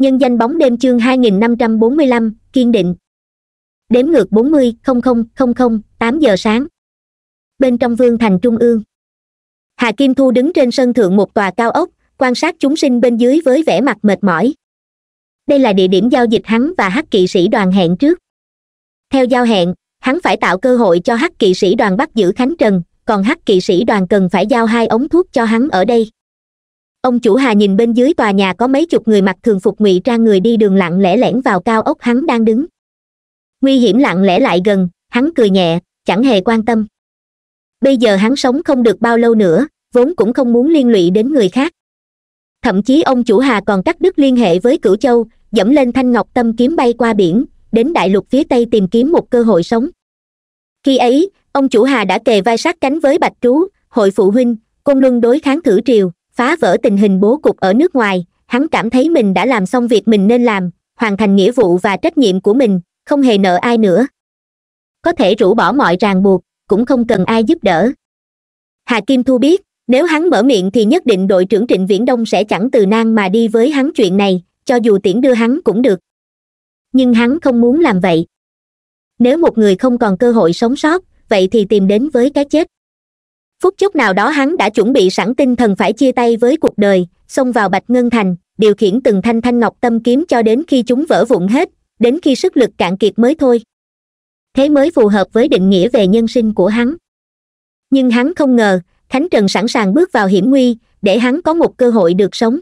nhân danh bóng đêm chương 2545, kiên định đếm ngược 40 0000 8 giờ sáng bên trong vương thành trung ương hà kim thu đứng trên sân thượng một tòa cao ốc quan sát chúng sinh bên dưới với vẻ mặt mệt mỏi đây là địa điểm giao dịch hắn và hắc kỵ sĩ đoàn hẹn trước theo giao hẹn hắn phải tạo cơ hội cho hắc kỵ sĩ đoàn bắt giữ khánh trần còn hắc kỵ sĩ đoàn cần phải giao hai ống thuốc cho hắn ở đây ông chủ hà nhìn bên dưới tòa nhà có mấy chục người mặc thường phục ngụy trang người đi đường lặng lẽ lẻn vào cao ốc hắn đang đứng nguy hiểm lặng lẽ lại gần hắn cười nhẹ chẳng hề quan tâm bây giờ hắn sống không được bao lâu nữa vốn cũng không muốn liên lụy đến người khác thậm chí ông chủ hà còn cắt đứt liên hệ với cửu châu dẫm lên thanh ngọc tâm kiếm bay qua biển đến đại lục phía tây tìm kiếm một cơ hội sống khi ấy ông chủ hà đã kề vai sát cánh với bạch trú hội phụ huynh côn luân đối kháng thử triều phá vỡ tình hình bố cục ở nước ngoài hắn cảm thấy mình đã làm xong việc mình nên làm hoàn thành nghĩa vụ và trách nhiệm của mình không hề nợ ai nữa có thể rũ bỏ mọi ràng buộc cũng không cần ai giúp đỡ hà kim thu biết nếu hắn mở miệng thì nhất định đội trưởng trịnh viễn đông sẽ chẳng từ nan mà đi với hắn chuyện này cho dù tiễn đưa hắn cũng được nhưng hắn không muốn làm vậy nếu một người không còn cơ hội sống sót vậy thì tìm đến với cái chết phút chốc nào đó hắn đã chuẩn bị sẵn tinh thần phải chia tay với cuộc đời xông vào bạch ngân thành điều khiển từng thanh thanh ngọc tâm kiếm cho đến khi chúng vỡ vụn hết đến khi sức lực cạn kiệt mới thôi thế mới phù hợp với định nghĩa về nhân sinh của hắn nhưng hắn không ngờ khánh trần sẵn sàng bước vào hiểm nguy để hắn có một cơ hội được sống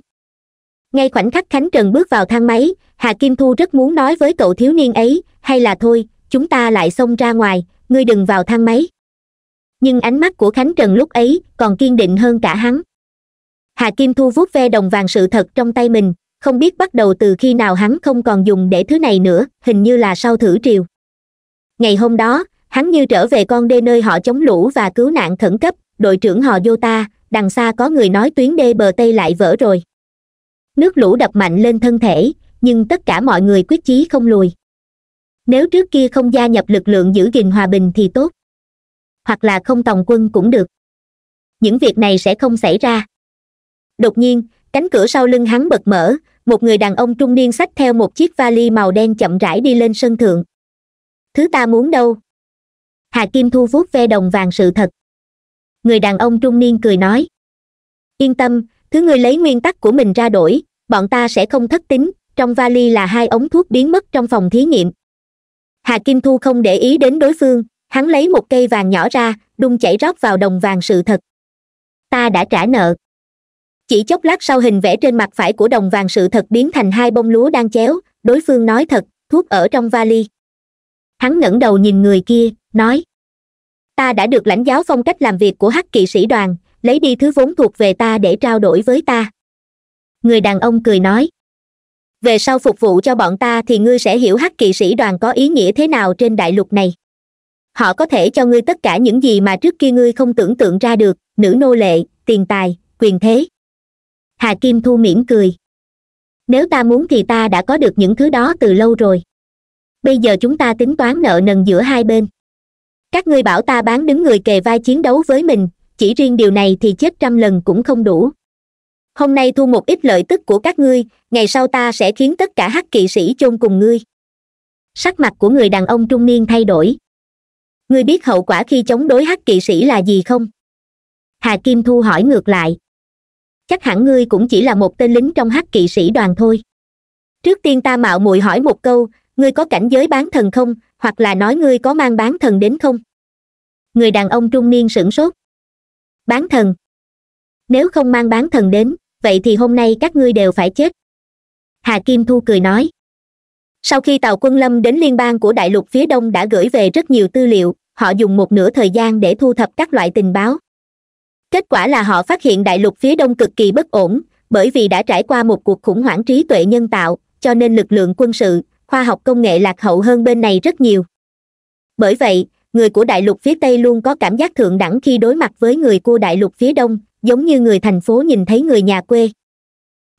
ngay khoảnh khắc khánh trần bước vào thang máy hà kim thu rất muốn nói với cậu thiếu niên ấy hay là thôi chúng ta lại xông ra ngoài ngươi đừng vào thang máy nhưng ánh mắt của khánh trần lúc ấy còn kiên định hơn cả hắn hà kim thu vuốt ve đồng vàng sự thật trong tay mình không biết bắt đầu từ khi nào hắn không còn dùng để thứ này nữa hình như là sau thử triều ngày hôm đó hắn như trở về con đê nơi họ chống lũ và cứu nạn khẩn cấp đội trưởng họ vô ta đằng xa có người nói tuyến đê bờ tây lại vỡ rồi nước lũ đập mạnh lên thân thể nhưng tất cả mọi người quyết chí không lùi nếu trước kia không gia nhập lực lượng giữ gìn hòa bình thì tốt hoặc là không tòng quân cũng được những việc này sẽ không xảy ra đột nhiên cánh cửa sau lưng hắn bật mở một người đàn ông trung niên xách theo một chiếc vali màu đen chậm rãi đi lên sân thượng thứ ta muốn đâu hà kim thu vuốt ve đồng vàng sự thật người đàn ông trung niên cười nói yên tâm thứ ngươi lấy nguyên tắc của mình ra đổi bọn ta sẽ không thất tính trong vali là hai ống thuốc biến mất trong phòng thí nghiệm hà kim thu không để ý đến đối phương hắn lấy một cây vàng nhỏ ra đung chảy rót vào đồng vàng sự thật ta đã trả nợ chỉ chốc lát sau hình vẽ trên mặt phải của đồng vàng sự thật biến thành hai bông lúa đang chéo đối phương nói thật thuốc ở trong vali hắn ngẩng đầu nhìn người kia nói ta đã được lãnh giáo phong cách làm việc của hắc kỵ sĩ đoàn lấy đi thứ vốn thuộc về ta để trao đổi với ta người đàn ông cười nói về sau phục vụ cho bọn ta thì ngươi sẽ hiểu hắc kỵ sĩ đoàn có ý nghĩa thế nào trên đại lục này họ có thể cho ngươi tất cả những gì mà trước kia ngươi không tưởng tượng ra được nữ nô lệ tiền tài quyền thế hà kim thu mỉm cười nếu ta muốn thì ta đã có được những thứ đó từ lâu rồi bây giờ chúng ta tính toán nợ nần giữa hai bên các ngươi bảo ta bán đứng người kề vai chiến đấu với mình chỉ riêng điều này thì chết trăm lần cũng không đủ hôm nay thu một ít lợi tức của các ngươi ngày sau ta sẽ khiến tất cả hắc kỵ sĩ chôn cùng ngươi sắc mặt của người đàn ông trung niên thay đổi ngươi biết hậu quả khi chống đối hắc kỵ sĩ là gì không hà kim thu hỏi ngược lại chắc hẳn ngươi cũng chỉ là một tên lính trong hắc kỵ sĩ đoàn thôi trước tiên ta mạo muội hỏi một câu ngươi có cảnh giới bán thần không hoặc là nói ngươi có mang bán thần đến không người đàn ông trung niên sửng sốt bán thần nếu không mang bán thần đến vậy thì hôm nay các ngươi đều phải chết hà kim thu cười nói sau khi tàu quân lâm đến liên bang của đại lục phía đông đã gửi về rất nhiều tư liệu họ dùng một nửa thời gian để thu thập các loại tình báo kết quả là họ phát hiện đại lục phía đông cực kỳ bất ổn bởi vì đã trải qua một cuộc khủng hoảng trí tuệ nhân tạo cho nên lực lượng quân sự khoa học công nghệ lạc hậu hơn bên này rất nhiều bởi vậy người của đại lục phía tây luôn có cảm giác thượng đẳng khi đối mặt với người của đại lục phía đông giống như người thành phố nhìn thấy người nhà quê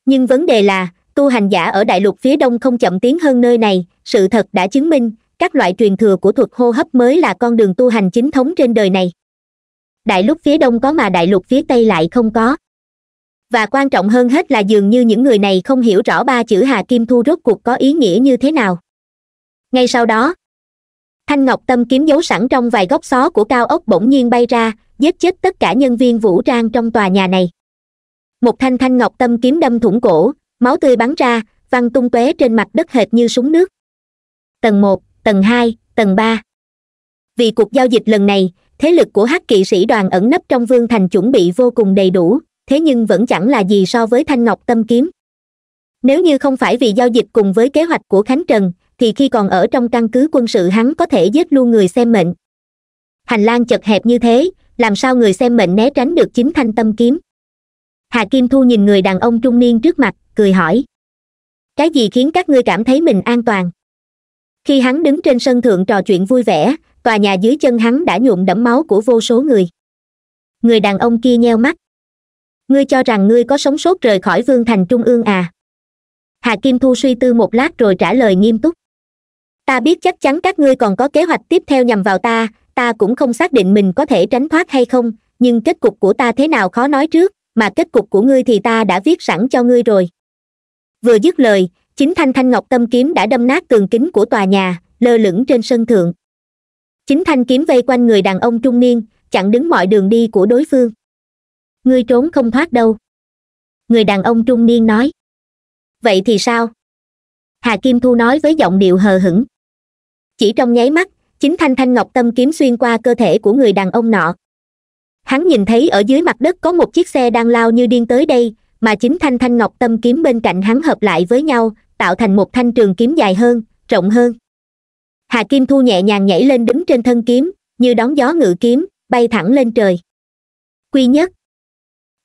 nhưng vấn đề là tu hành giả ở đại lục phía đông không chậm tiến hơn nơi này sự thật đã chứng minh các loại truyền thừa của thuật hô hấp mới là con đường tu hành chính thống trên đời này đại lục phía đông có mà đại lục phía tây lại không có và quan trọng hơn hết là dường như những người này không hiểu rõ ba chữ hà kim thu rốt cuộc có ý nghĩa như thế nào ngay sau đó thanh ngọc tâm kiếm giấu sẵn trong vài góc xó của cao ốc bỗng nhiên bay ra giết chết tất cả nhân viên vũ trang trong tòa nhà này một thanh thanh ngọc tâm kiếm đâm thủng cổ máu tươi bắn ra văng tung tóe trên mặt đất hệt như súng nước tầng một tầng hai tầng ba vì cuộc giao dịch lần này thế lực của hắc kỵ sĩ đoàn ẩn nấp trong vương thành chuẩn bị vô cùng đầy đủ thế nhưng vẫn chẳng là gì so với thanh ngọc tâm kiếm nếu như không phải vì giao dịch cùng với kế hoạch của khánh trần thì khi còn ở trong căn cứ quân sự hắn có thể giết luôn người xem mệnh hành lang chật hẹp như thế làm sao người xem mệnh né tránh được chính thanh tâm kiếm hà kim thu nhìn người đàn ông trung niên trước mặt cười hỏi cái gì khiến các ngươi cảm thấy mình an toàn khi hắn đứng trên sân thượng trò chuyện vui vẻ tòa nhà dưới chân hắn đã nhuộm đẫm máu của vô số người người đàn ông kia nheo mắt ngươi cho rằng ngươi có sống sót rời khỏi vương thành trung ương à hà kim thu suy tư một lát rồi trả lời nghiêm túc ta biết chắc chắn các ngươi còn có kế hoạch tiếp theo nhằm vào ta ta cũng không xác định mình có thể tránh thoát hay không nhưng kết cục của ta thế nào khó nói trước mà kết cục của ngươi thì ta đã viết sẵn cho ngươi rồi vừa dứt lời chính thanh thanh ngọc tâm kiếm đã đâm nát tường kính của tòa nhà lơ lửng trên sân thượng chính thanh kiếm vây quanh người đàn ông trung niên chặn đứng mọi đường đi của đối phương ngươi trốn không thoát đâu người đàn ông trung niên nói vậy thì sao hà kim thu nói với giọng điệu hờ hững chỉ trong nháy mắt chính thanh thanh ngọc tâm kiếm xuyên qua cơ thể của người đàn ông nọ hắn nhìn thấy ở dưới mặt đất có một chiếc xe đang lao như điên tới đây mà chính thanh thanh ngọc tâm kiếm bên cạnh hắn hợp lại với nhau tạo thành một thanh trường kiếm dài hơn rộng hơn hà kim thu nhẹ nhàng nhảy lên đứng trên thân kiếm như đón gió ngự kiếm bay thẳng lên trời quy nhất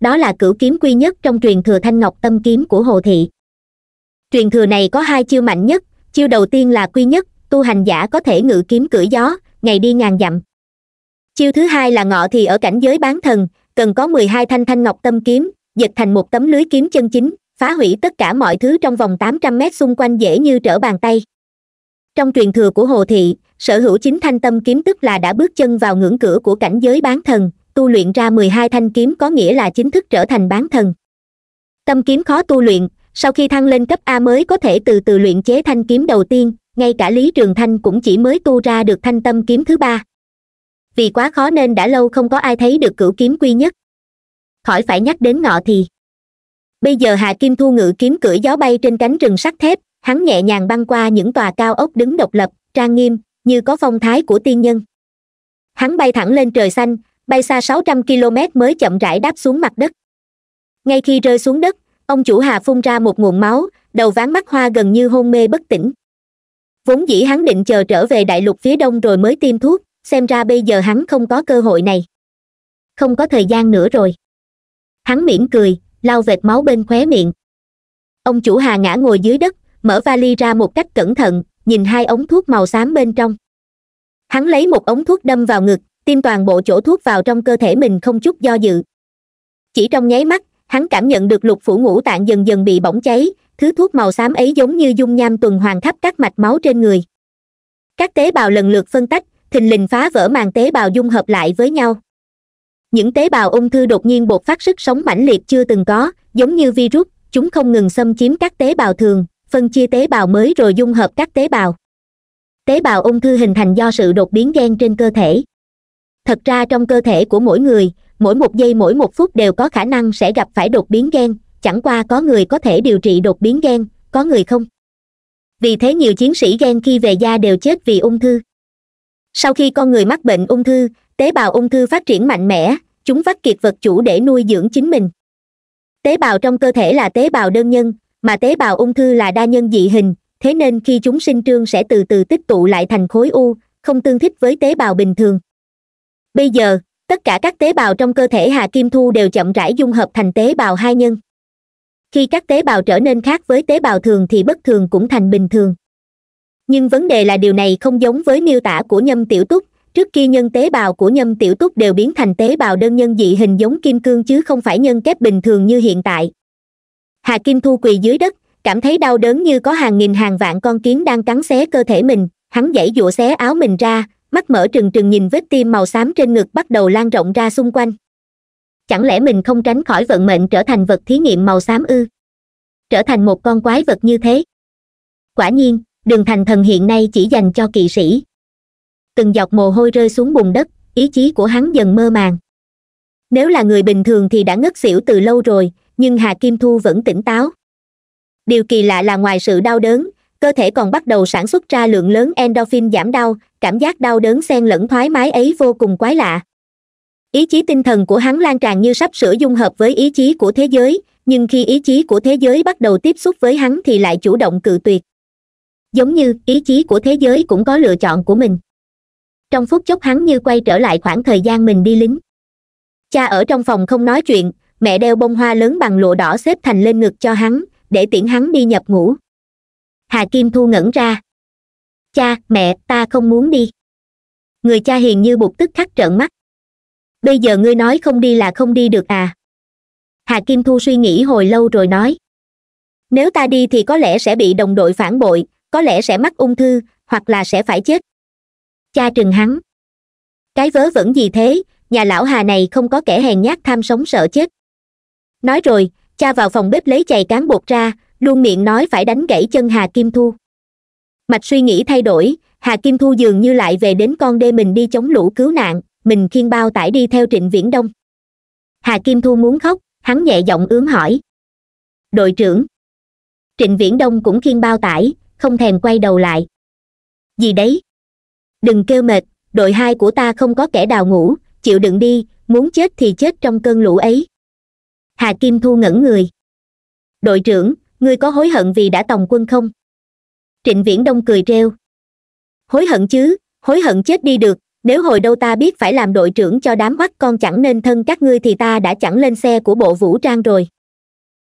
đó là cửu kiếm quy nhất trong truyền thừa thanh ngọc tâm kiếm của hồ thị truyền thừa này có hai chiêu mạnh nhất chiêu đầu tiên là quy nhất tu hành giả có thể ngự kiếm cưỡi gió ngày đi ngàn dặm chiêu thứ hai là ngọ thì ở cảnh giới bán thần cần có mười hai thanh thanh ngọc tâm kiếm dịch thành một tấm lưới kiếm chân chính phá hủy tất cả mọi thứ trong vòng tám trăm mét xung quanh dễ như trở bàn tay trong truyền thừa của hồ thị sở hữu chính thanh tâm kiếm tức là đã bước chân vào ngưỡng cửa của cảnh giới bán thần tu luyện ra mười hai thanh kiếm có nghĩa là chính thức trở thành bán thần tâm kiếm khó tu luyện sau khi thăng lên cấp a mới có thể từ từ luyện chế thanh kiếm đầu tiên ngay cả lý trường thanh cũng chỉ mới tu ra được thanh tâm kiếm thứ ba vì quá khó nên đã lâu không có ai thấy được cửu kiếm quy nhất khỏi phải nhắc đến ngọ thì bây giờ hà kim thu ngự kiếm cưỡi gió bay trên cánh rừng sắt thép hắn nhẹ nhàng băng qua những tòa cao ốc đứng độc lập trang nghiêm như có phong thái của tiên nhân hắn bay thẳng lên trời xanh bay xa sáu trăm km mới chậm rãi đáp xuống mặt đất ngay khi rơi xuống đất ông chủ hà phun ra một nguồn máu đầu ván mắt hoa gần như hôn mê bất tỉnh vốn dĩ hắn định chờ trở về đại lục phía đông rồi mới tiêm thuốc xem ra bây giờ hắn không có cơ hội này không có thời gian nữa rồi hắn mỉm cười lau vệt máu bên khóe miệng ông chủ hà ngã ngồi dưới đất mở vali ra một cách cẩn thận nhìn hai ống thuốc màu xám bên trong hắn lấy một ống thuốc đâm vào ngực tiêm toàn bộ chỗ thuốc vào trong cơ thể mình không chút do dự chỉ trong nháy mắt hắn cảm nhận được lục phủ ngũ tạng dần dần bị bỏng cháy thứ thuốc màu xám ấy giống như dung nham tuần hoàn khắp các mạch máu trên người các tế bào lần lượt phân tách thình lình phá vỡ màng tế bào dung hợp lại với nhau những tế bào ung thư đột nhiên bột phát sức sống mãnh liệt chưa từng có giống như virus chúng không ngừng xâm chiếm các tế bào thường phân chia tế bào mới rồi dung hợp các tế bào tế bào ung thư hình thành do sự đột biến gen trên cơ thể thật ra trong cơ thể của mỗi người mỗi một giây mỗi một phút đều có khả năng sẽ gặp phải đột biến gen chẳng qua có người có thể điều trị đột biến gen có người không vì thế nhiều chiến sĩ gen khi về da đều chết vì ung thư sau khi con người mắc bệnh ung thư tế bào ung thư phát triển mạnh mẽ chúng vắt kiệt vật chủ để nuôi dưỡng chính mình tế bào trong cơ thể là tế bào đơn nhân mà tế bào ung thư là đa nhân dị hình thế nên khi chúng sinh trương sẽ từ từ tích tụ lại thành khối u không tương thích với tế bào bình thường bây giờ tất cả các tế bào trong cơ thể hà kim thu đều chậm rãi dung hợp thành tế bào hai nhân khi các tế bào trở nên khác với tế bào thường thì bất thường cũng thành bình thường nhưng vấn đề là điều này không giống với miêu tả của nhâm tiểu túc trước kia nhân tế bào của nhâm tiểu túc đều biến thành tế bào đơn nhân dị hình giống kim cương chứ không phải nhân kép bình thường như hiện tại hà kim thu quỳ dưới đất cảm thấy đau đớn như có hàng nghìn hàng vạn con kiến đang cắn xé cơ thể mình hắn giãy dụa xé áo mình ra mắt mở trừng trừng nhìn vết tim màu xám trên ngực bắt đầu lan rộng ra xung quanh chẳng lẽ mình không tránh khỏi vận mệnh trở thành vật thí nghiệm màu xám ư trở thành một con quái vật như thế quả nhiên đường thành thần hiện nay chỉ dành cho kỵ sĩ từng giọt mồ hôi rơi xuống bùn đất ý chí của hắn dần mơ màng nếu là người bình thường thì đã ngất xỉu từ lâu rồi nhưng hà kim thu vẫn tỉnh táo điều kỳ lạ là ngoài sự đau đớn cơ thể còn bắt đầu sản xuất ra lượng lớn endorphin giảm đau cảm giác đau đớn xen lẫn thoải mái ấy vô cùng quái lạ ý chí tinh thần của hắn lan tràn như sắp sửa dung hợp với ý chí của thế giới nhưng khi ý chí của thế giới bắt đầu tiếp xúc với hắn thì lại chủ động cự tuyệt giống như ý chí của thế giới cũng có lựa chọn của mình trong phút chốc hắn như quay trở lại khoảng thời gian mình đi lính cha ở trong phòng không nói chuyện mẹ đeo bông hoa lớn bằng lụa đỏ xếp thành lên ngực cho hắn để tiễn hắn đi nhập ngủ hà kim thu ngẩn ra cha mẹ ta không muốn đi người cha hiền như bụt tức khắc trợn mắt bây giờ ngươi nói không đi là không đi được à hà kim thu suy nghĩ hồi lâu rồi nói nếu ta đi thì có lẽ sẽ bị đồng đội phản bội có lẽ sẽ mắc ung thư hoặc là sẽ phải chết cha trừng hắn cái vớ vẫn gì thế nhà lão hà này không có kẻ hèn nhát tham sống sợ chết nói rồi cha vào phòng bếp lấy chày cán bột ra luôn miệng nói phải đánh gãy chân hà kim thu mạch suy nghĩ thay đổi hà kim thu dường như lại về đến con đê mình đi chống lũ cứu nạn mình khiên bao tải đi theo trịnh viễn đông hà kim thu muốn khóc hắn nhẹ giọng ướm hỏi đội trưởng trịnh viễn đông cũng khiên bao tải không thèm quay đầu lại gì đấy đừng kêu mệt đội hai của ta không có kẻ đào ngủ chịu đựng đi muốn chết thì chết trong cơn lũ ấy hà kim thu ngẩn người đội trưởng ngươi có hối hận vì đã tòng quân không trịnh viễn đông cười trêu hối hận chứ hối hận chết đi được nếu hồi đâu ta biết phải làm đội trưởng cho đám hoắt con chẳng nên thân các ngươi thì ta đã chẳng lên xe của bộ vũ trang rồi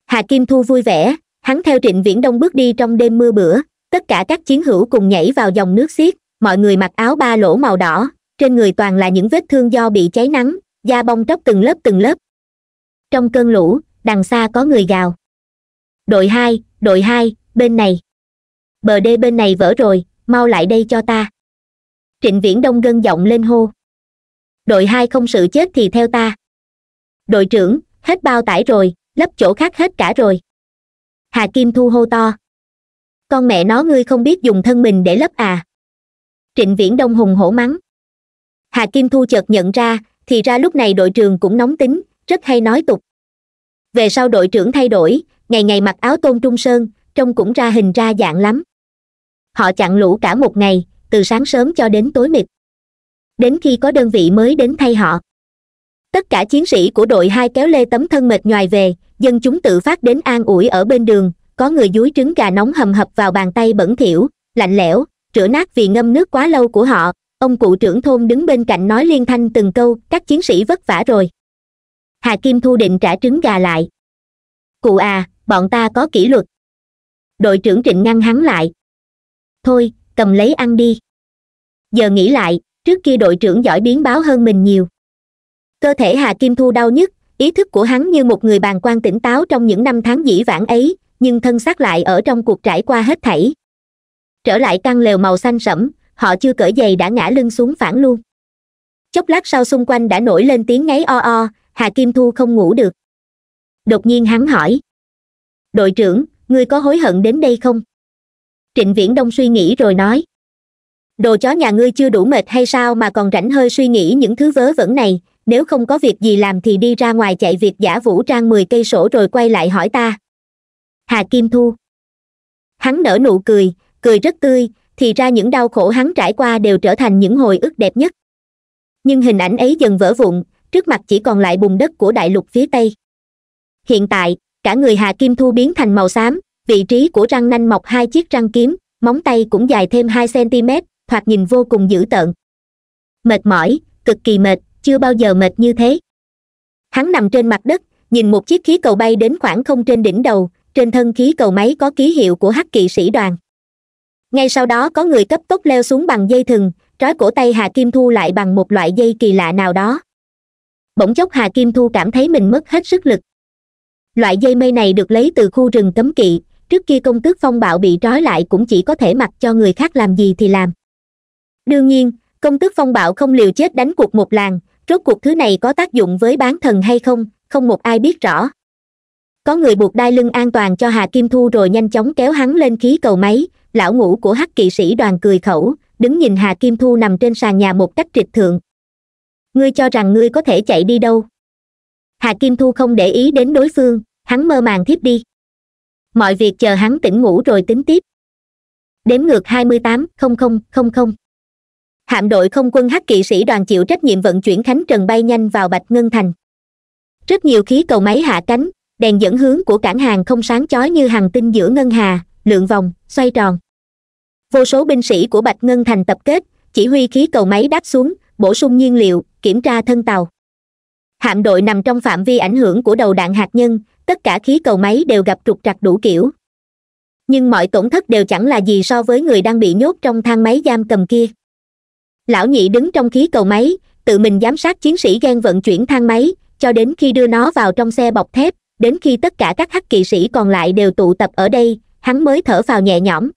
hà kim thu vui vẻ hắn theo trịnh viễn đông bước đi trong đêm mưa bữa tất cả các chiến hữu cùng nhảy vào dòng nước xiết mọi người mặc áo ba lỗ màu đỏ trên người toàn là những vết thương do bị cháy nắng da bong tróc từng lớp từng lớp trong cơn lũ đằng xa có người gào đội hai đội hai bên này bờ đê bên này vỡ rồi mau lại đây cho ta trịnh viễn đông gân giọng lên hô đội hai không sự chết thì theo ta đội trưởng hết bao tải rồi lấp chỗ khác hết cả rồi hà kim thu hô to con mẹ nó ngươi không biết dùng thân mình để lấp à trịnh viễn đông hùng hổ mắng hà kim thu chợt nhận ra thì ra lúc này đội trường cũng nóng tính rất hay nói tục về sau đội trưởng thay đổi ngày ngày mặc áo tôn trung sơn trông cũng ra hình ra dạng lắm họ chặn lũ cả một ngày từ sáng sớm cho đến tối mịt đến khi có đơn vị mới đến thay họ tất cả chiến sĩ của đội hai kéo lê tấm thân mệt nhoài về dân chúng tự phát đến an ủi ở bên đường có người dúi trứng gà nóng hầm hập vào bàn tay bẩn thỉu lạnh lẽo rửa nát vì ngâm nước quá lâu của họ ông cụ trưởng thôn đứng bên cạnh nói liên thanh từng câu các chiến sĩ vất vả rồi hà kim thu định trả trứng gà lại cụ à bọn ta có kỷ luật đội trưởng trịnh ngăn hắn lại thôi cầm lấy ăn đi giờ nghĩ lại trước kia đội trưởng giỏi biến báo hơn mình nhiều cơ thể hà kim thu đau nhất, ý thức của hắn như một người bàn quan tỉnh táo trong những năm tháng dĩ vãng ấy nhưng thân xác lại ở trong cuộc trải qua hết thảy trở lại căn lều màu xanh sẫm họ chưa cởi giày đã ngã lưng xuống phản luôn chốc lát sau xung quanh đã nổi lên tiếng ngáy o o hà kim thu không ngủ được đột nhiên hắn hỏi đội trưởng ngươi có hối hận đến đây không trịnh viễn đông suy nghĩ rồi nói đồ chó nhà ngươi chưa đủ mệt hay sao mà còn rảnh hơi suy nghĩ những thứ vớ vẩn này nếu không có việc gì làm thì đi ra ngoài chạy việc giả vũ trang mười cây sổ rồi quay lại hỏi ta hà kim thu hắn nở nụ cười cười rất tươi thì ra những đau khổ hắn trải qua đều trở thành những hồi ức đẹp nhất nhưng hình ảnh ấy dần vỡ vụn trước mặt chỉ còn lại bùn đất của đại lục phía tây hiện tại cả người hà kim thu biến thành màu xám vị trí của răng nanh mọc hai chiếc răng kiếm móng tay cũng dài thêm hai cm thoạt nhìn vô cùng dữ tợn mệt mỏi cực kỳ mệt chưa bao giờ mệt như thế hắn nằm trên mặt đất nhìn một chiếc khí cầu bay đến khoảng không trên đỉnh đầu trên thân khí cầu máy có ký hiệu của hắc kỵ sĩ đoàn ngay sau đó có người cấp tốc leo xuống bằng dây thừng trói cổ tay hà kim thu lại bằng một loại dây kỳ lạ nào đó bỗng chốc hà kim thu cảm thấy mình mất hết sức lực loại dây mây này được lấy từ khu rừng cấm kỵ trước kia công tước phong bạo bị trói lại cũng chỉ có thể mặc cho người khác làm gì thì làm đương nhiên công tước phong bạo không liều chết đánh cuộc một làng rốt cuộc thứ này có tác dụng với bán thần hay không không một ai biết rõ có người buộc đai lưng an toàn cho hà kim thu rồi nhanh chóng kéo hắn lên khí cầu máy lão ngũ của hắc kỵ sĩ đoàn cười khẩu đứng nhìn hà kim thu nằm trên sàn nhà một cách trịch thượng ngươi cho rằng ngươi có thể chạy đi đâu hà kim thu không để ý đến đối phương hắn mơ màng thiếp đi mọi việc chờ hắn tỉnh ngủ rồi tính tiếp đếm ngược hai mươi tám không không không không hạm đội không quân hắc kỵ sĩ đoàn chịu trách nhiệm vận chuyển khánh trần bay nhanh vào bạch ngân thành rất nhiều khí cầu máy hạ cánh đèn dẫn hướng của cảng hàng không sáng chói như hàng tinh giữa ngân hà lượn vòng xoay tròn vô số binh sĩ của bạch ngân thành tập kết chỉ huy khí cầu máy đáp xuống bổ sung nhiên liệu kiểm tra thân tàu hạm đội nằm trong phạm vi ảnh hưởng của đầu đạn hạt nhân tất cả khí cầu máy đều gặp trục trặc đủ kiểu nhưng mọi tổn thất đều chẳng là gì so với người đang bị nhốt trong thang máy giam cầm kia lão nhị đứng trong khí cầu máy tự mình giám sát chiến sĩ ghen vận chuyển thang máy cho đến khi đưa nó vào trong xe bọc thép đến khi tất cả các hắc kỵ sĩ còn lại đều tụ tập ở đây hắn mới thở vào nhẹ nhõm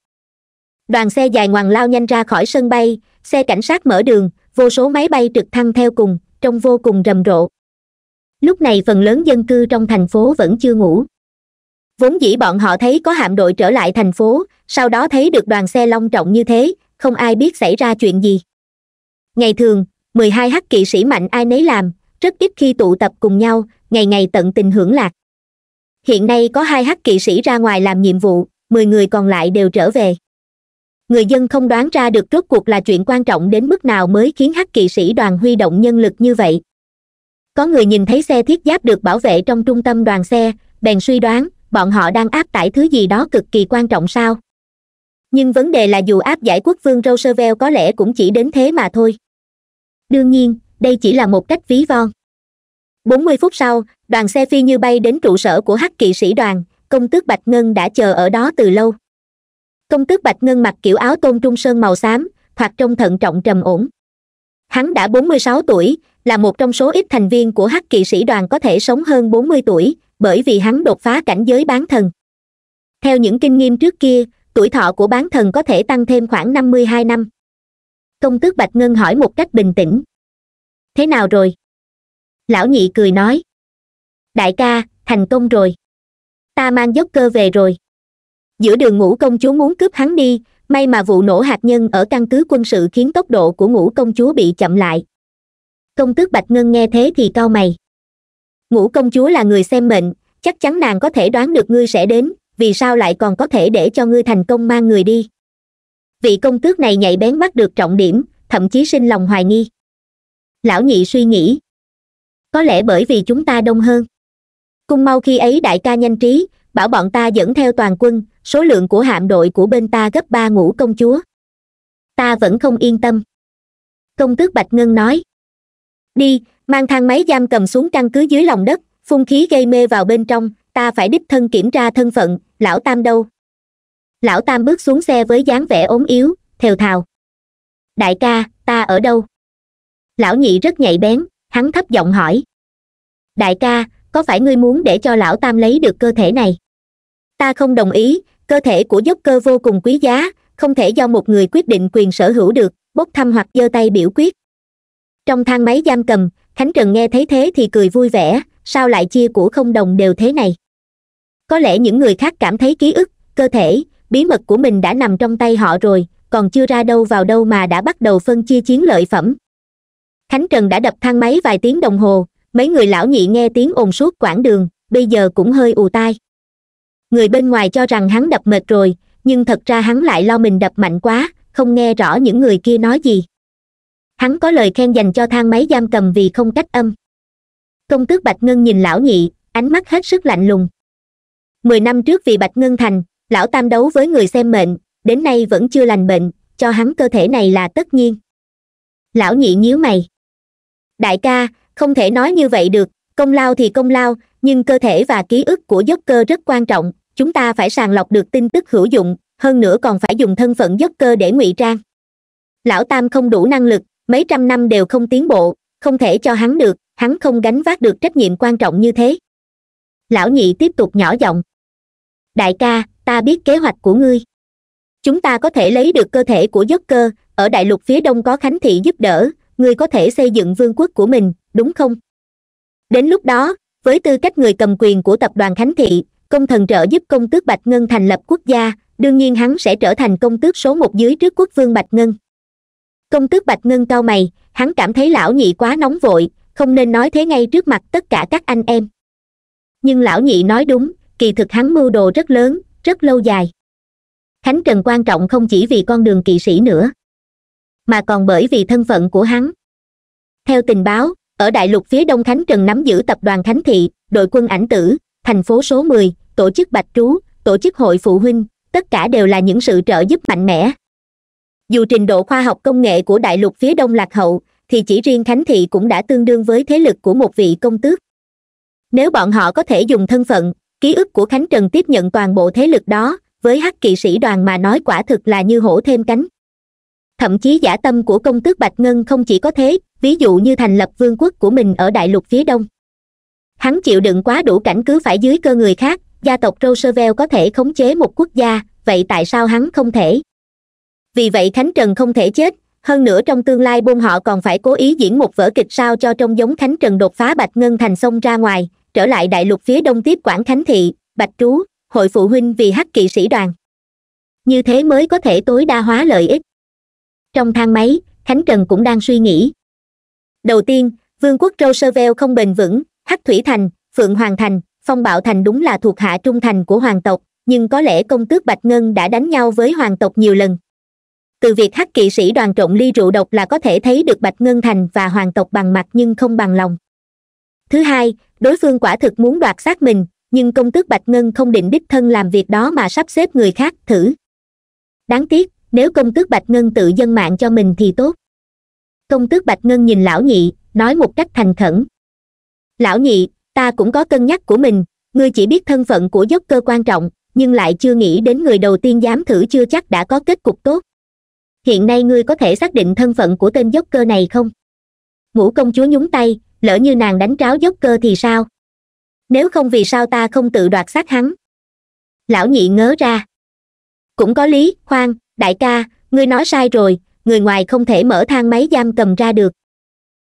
đoàn xe dài ngoằng lao nhanh ra khỏi sân bay xe cảnh sát mở đường vô số máy bay trực thăng theo cùng trông vô cùng rầm rộ lúc này phần lớn dân cư trong thành phố vẫn chưa ngủ vốn dĩ bọn họ thấy có hạm đội trở lại thành phố sau đó thấy được đoàn xe long trọng như thế không ai biết xảy ra chuyện gì ngày thường mười hai hắc kỵ sĩ mạnh ai nấy làm rất ít khi tụ tập cùng nhau ngày ngày tận tình hưởng lạc hiện nay có hai hắc kỵ sĩ ra ngoài làm nhiệm vụ mười người còn lại đều trở về người dân không đoán ra được rốt cuộc là chuyện quan trọng đến mức nào mới khiến hắc kỵ sĩ đoàn huy động nhân lực như vậy có người nhìn thấy xe thiết giáp được bảo vệ trong trung tâm đoàn xe bèn suy đoán bọn họ đang áp tải thứ gì đó cực kỳ quan trọng sao nhưng vấn đề là dù áp giải quốc vương roosevelt có lẽ cũng chỉ đến thế mà thôi đương nhiên đây chỉ là một cách ví von 40 phút sau đoàn xe phi như bay đến trụ sở của hắc kỵ sĩ đoàn công tước bạch ngân đã chờ ở đó từ lâu công tước bạch ngân mặc kiểu áo tôn trung sơn màu xám thoạt trông thận trọng trầm ổn hắn đã 46 tuổi là một trong số ít thành viên của hắc kỵ sĩ đoàn có thể sống hơn 40 tuổi bởi vì hắn đột phá cảnh giới bán thần theo những kinh nghiệm trước kia tuổi thọ của bán thần có thể tăng thêm khoảng 52 năm công tước bạch ngân hỏi một cách bình tĩnh thế nào rồi lão nhị cười nói đại ca thành công rồi ta mang dốc cơ về rồi giữa đường ngũ công chúa muốn cướp hắn đi may mà vụ nổ hạt nhân ở căn cứ quân sự khiến tốc độ của ngũ công chúa bị chậm lại công tước bạch ngân nghe thế thì cau mày ngũ công chúa là người xem mệnh chắc chắn nàng có thể đoán được ngươi sẽ đến vì sao lại còn có thể để cho ngươi thành công mang người đi vị công tước này nhạy bén bắt được trọng điểm thậm chí sinh lòng hoài nghi lão nhị suy nghĩ có lẽ bởi vì chúng ta đông hơn cung mau khi ấy đại ca nhanh trí bảo bọn ta dẫn theo toàn quân số lượng của hạm đội của bên ta gấp ba ngũ công chúa ta vẫn không yên tâm công tước bạch ngân nói đi mang thang máy giam cầm xuống căn cứ dưới lòng đất phun khí gây mê vào bên trong ta phải đích thân kiểm tra thân phận lão tam đâu lão tam bước xuống xe với dáng vẻ ốm yếu thều thào đại ca ta ở đâu lão nhị rất nhạy bén hắn thấp giọng hỏi đại ca có phải ngươi muốn để cho lão tam lấy được cơ thể này ta không đồng ý cơ thể của dốc cơ vô cùng quý giá không thể do một người quyết định quyền sở hữu được bốc thăm hoặc giơ tay biểu quyết trong thang máy giam cầm khánh trần nghe thấy thế thì cười vui vẻ sao lại chia của không đồng đều thế này có lẽ những người khác cảm thấy ký ức cơ thể bí mật của mình đã nằm trong tay họ rồi còn chưa ra đâu vào đâu mà đã bắt đầu phân chia chiến lợi phẩm khánh trần đã đập thang máy vài tiếng đồng hồ mấy người lão nhị nghe tiếng ồn suốt quãng đường bây giờ cũng hơi ù tai người bên ngoài cho rằng hắn đập mệt rồi nhưng thật ra hắn lại lo mình đập mạnh quá không nghe rõ những người kia nói gì hắn có lời khen dành cho thang máy giam cầm vì không cách âm công tước bạch ngân nhìn lão nhị ánh mắt hết sức lạnh lùng mười năm trước vì bạch ngân thành lão tam đấu với người xem mệnh đến nay vẫn chưa lành bệnh cho hắn cơ thể này là tất nhiên lão nhị nhíu mày đại ca không thể nói như vậy được công lao thì công lao nhưng cơ thể và ký ức của dốc cơ rất quan trọng chúng ta phải sàng lọc được tin tức hữu dụng hơn nữa còn phải dùng thân phận dốc cơ để ngụy trang lão tam không đủ năng lực mấy trăm năm đều không tiến bộ không thể cho hắn được hắn không gánh vác được trách nhiệm quan trọng như thế lão nhị tiếp tục nhỏ giọng đại ca ta biết kế hoạch của ngươi chúng ta có thể lấy được cơ thể của dốc cơ ở đại lục phía đông có khánh thị giúp đỡ ngươi có thể xây dựng vương quốc của mình đúng không đến lúc đó với tư cách người cầm quyền của tập đoàn khánh thị công thần trợ giúp công tước bạch ngân thành lập quốc gia đương nhiên hắn sẽ trở thành công tước số một dưới trước quốc vương bạch ngân công tước bạch ngân cao mày hắn cảm thấy lão nhị quá nóng vội không nên nói thế ngay trước mặt tất cả các anh em nhưng lão nhị nói đúng kỳ thực hắn mưu đồ rất lớn rất lâu dài khánh trần quan trọng không chỉ vì con đường kỵ sĩ nữa mà còn bởi vì thân phận của hắn theo tình báo ở đại lục phía đông khánh trần nắm giữ tập đoàn khánh thị đội quân ảnh tử thành phố số mười tổ chức bạch trú tổ chức hội phụ huynh tất cả đều là những sự trợ giúp mạnh mẽ dù trình độ khoa học công nghệ của đại lục phía đông lạc hậu thì chỉ riêng khánh thị cũng đã tương đương với thế lực của một vị công tước nếu bọn họ có thể dùng thân phận ký ức của khánh trần tiếp nhận toàn bộ thế lực đó với hắc kỵ sĩ đoàn mà nói quả thực là như hổ thêm cánh thậm chí giả tâm của công tước bạch ngân không chỉ có thế ví dụ như thành lập vương quốc của mình ở đại lục phía đông hắn chịu đựng quá đủ cảnh cứ phải dưới cơ người khác gia tộc roosevelt có thể khống chế một quốc gia vậy tại sao hắn không thể vì vậy khánh trần không thể chết hơn nữa trong tương lai bôn họ còn phải cố ý diễn một vở kịch sao cho trông giống khánh trần đột phá bạch ngân thành sông ra ngoài trở lại đại lục phía đông tiếp quản khánh thị bạch trú hội phụ huynh vì hắc kỵ sĩ đoàn như thế mới có thể tối đa hóa lợi ích trong thang máy khánh trần cũng đang suy nghĩ đầu tiên vương quốc roosevelt không bền vững hắc thủy thành phượng hoàng thành phong bạo thành đúng là thuộc hạ trung thành của hoàng tộc nhưng có lẽ công tước bạch ngân đã đánh nhau với hoàng tộc nhiều lần từ việc hắc kỵ sĩ đoàn trộn ly rượu độc là có thể thấy được bạch ngân thành và hoàng tộc bằng mặt nhưng không bằng lòng thứ hai đối phương quả thực muốn đoạt xác mình nhưng công tước bạch ngân không định đích thân làm việc đó mà sắp xếp người khác thử đáng tiếc nếu công tước bạch ngân tự dân mạng cho mình thì tốt công tước bạch ngân nhìn lão nhị nói một cách thành khẩn lão nhị ta cũng có cân nhắc của mình ngươi chỉ biết thân phận của dốc cơ quan trọng nhưng lại chưa nghĩ đến người đầu tiên dám thử chưa chắc đã có kết cục tốt hiện nay ngươi có thể xác định thân phận của tên dốc cơ này không ngũ công chúa nhúng tay lỡ như nàng đánh tráo dốc cơ thì sao nếu không vì sao ta không tự đoạt xác hắn lão nhị ngớ ra cũng có lý khoan đại ca ngươi nói sai rồi người ngoài không thể mở thang máy giam cầm ra được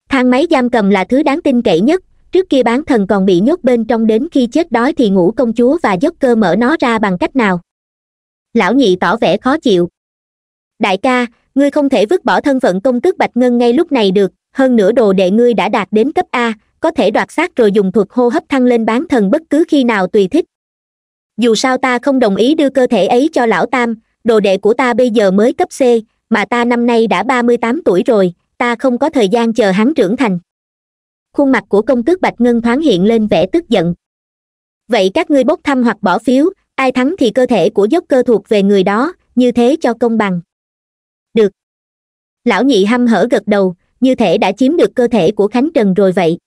thang máy giam cầm là thứ đáng tin cậy nhất trước kia bán thần còn bị nhốt bên trong đến khi chết đói thì ngủ công chúa và dốc cơ mở nó ra bằng cách nào lão nhị tỏ vẻ khó chịu đại ca ngươi không thể vứt bỏ thân phận công tước bạch ngân ngay lúc này được hơn nữa đồ đệ ngươi đã đạt đến cấp a có thể đoạt xác rồi dùng thuật hô hấp thăng lên bán thần bất cứ khi nào tùy thích dù sao ta không đồng ý đưa cơ thể ấy cho lão tam đồ đệ của ta bây giờ mới cấp c mà ta năm nay đã ba mươi tám tuổi rồi ta không có thời gian chờ hắn trưởng thành khuôn mặt của công tước bạch ngân thoáng hiện lên vẻ tức giận vậy các ngươi bốc thăm hoặc bỏ phiếu ai thắng thì cơ thể của dốc cơ thuộc về người đó như thế cho công bằng được lão nhị hăm hở gật đầu như thể đã chiếm được cơ thể của khánh trần rồi vậy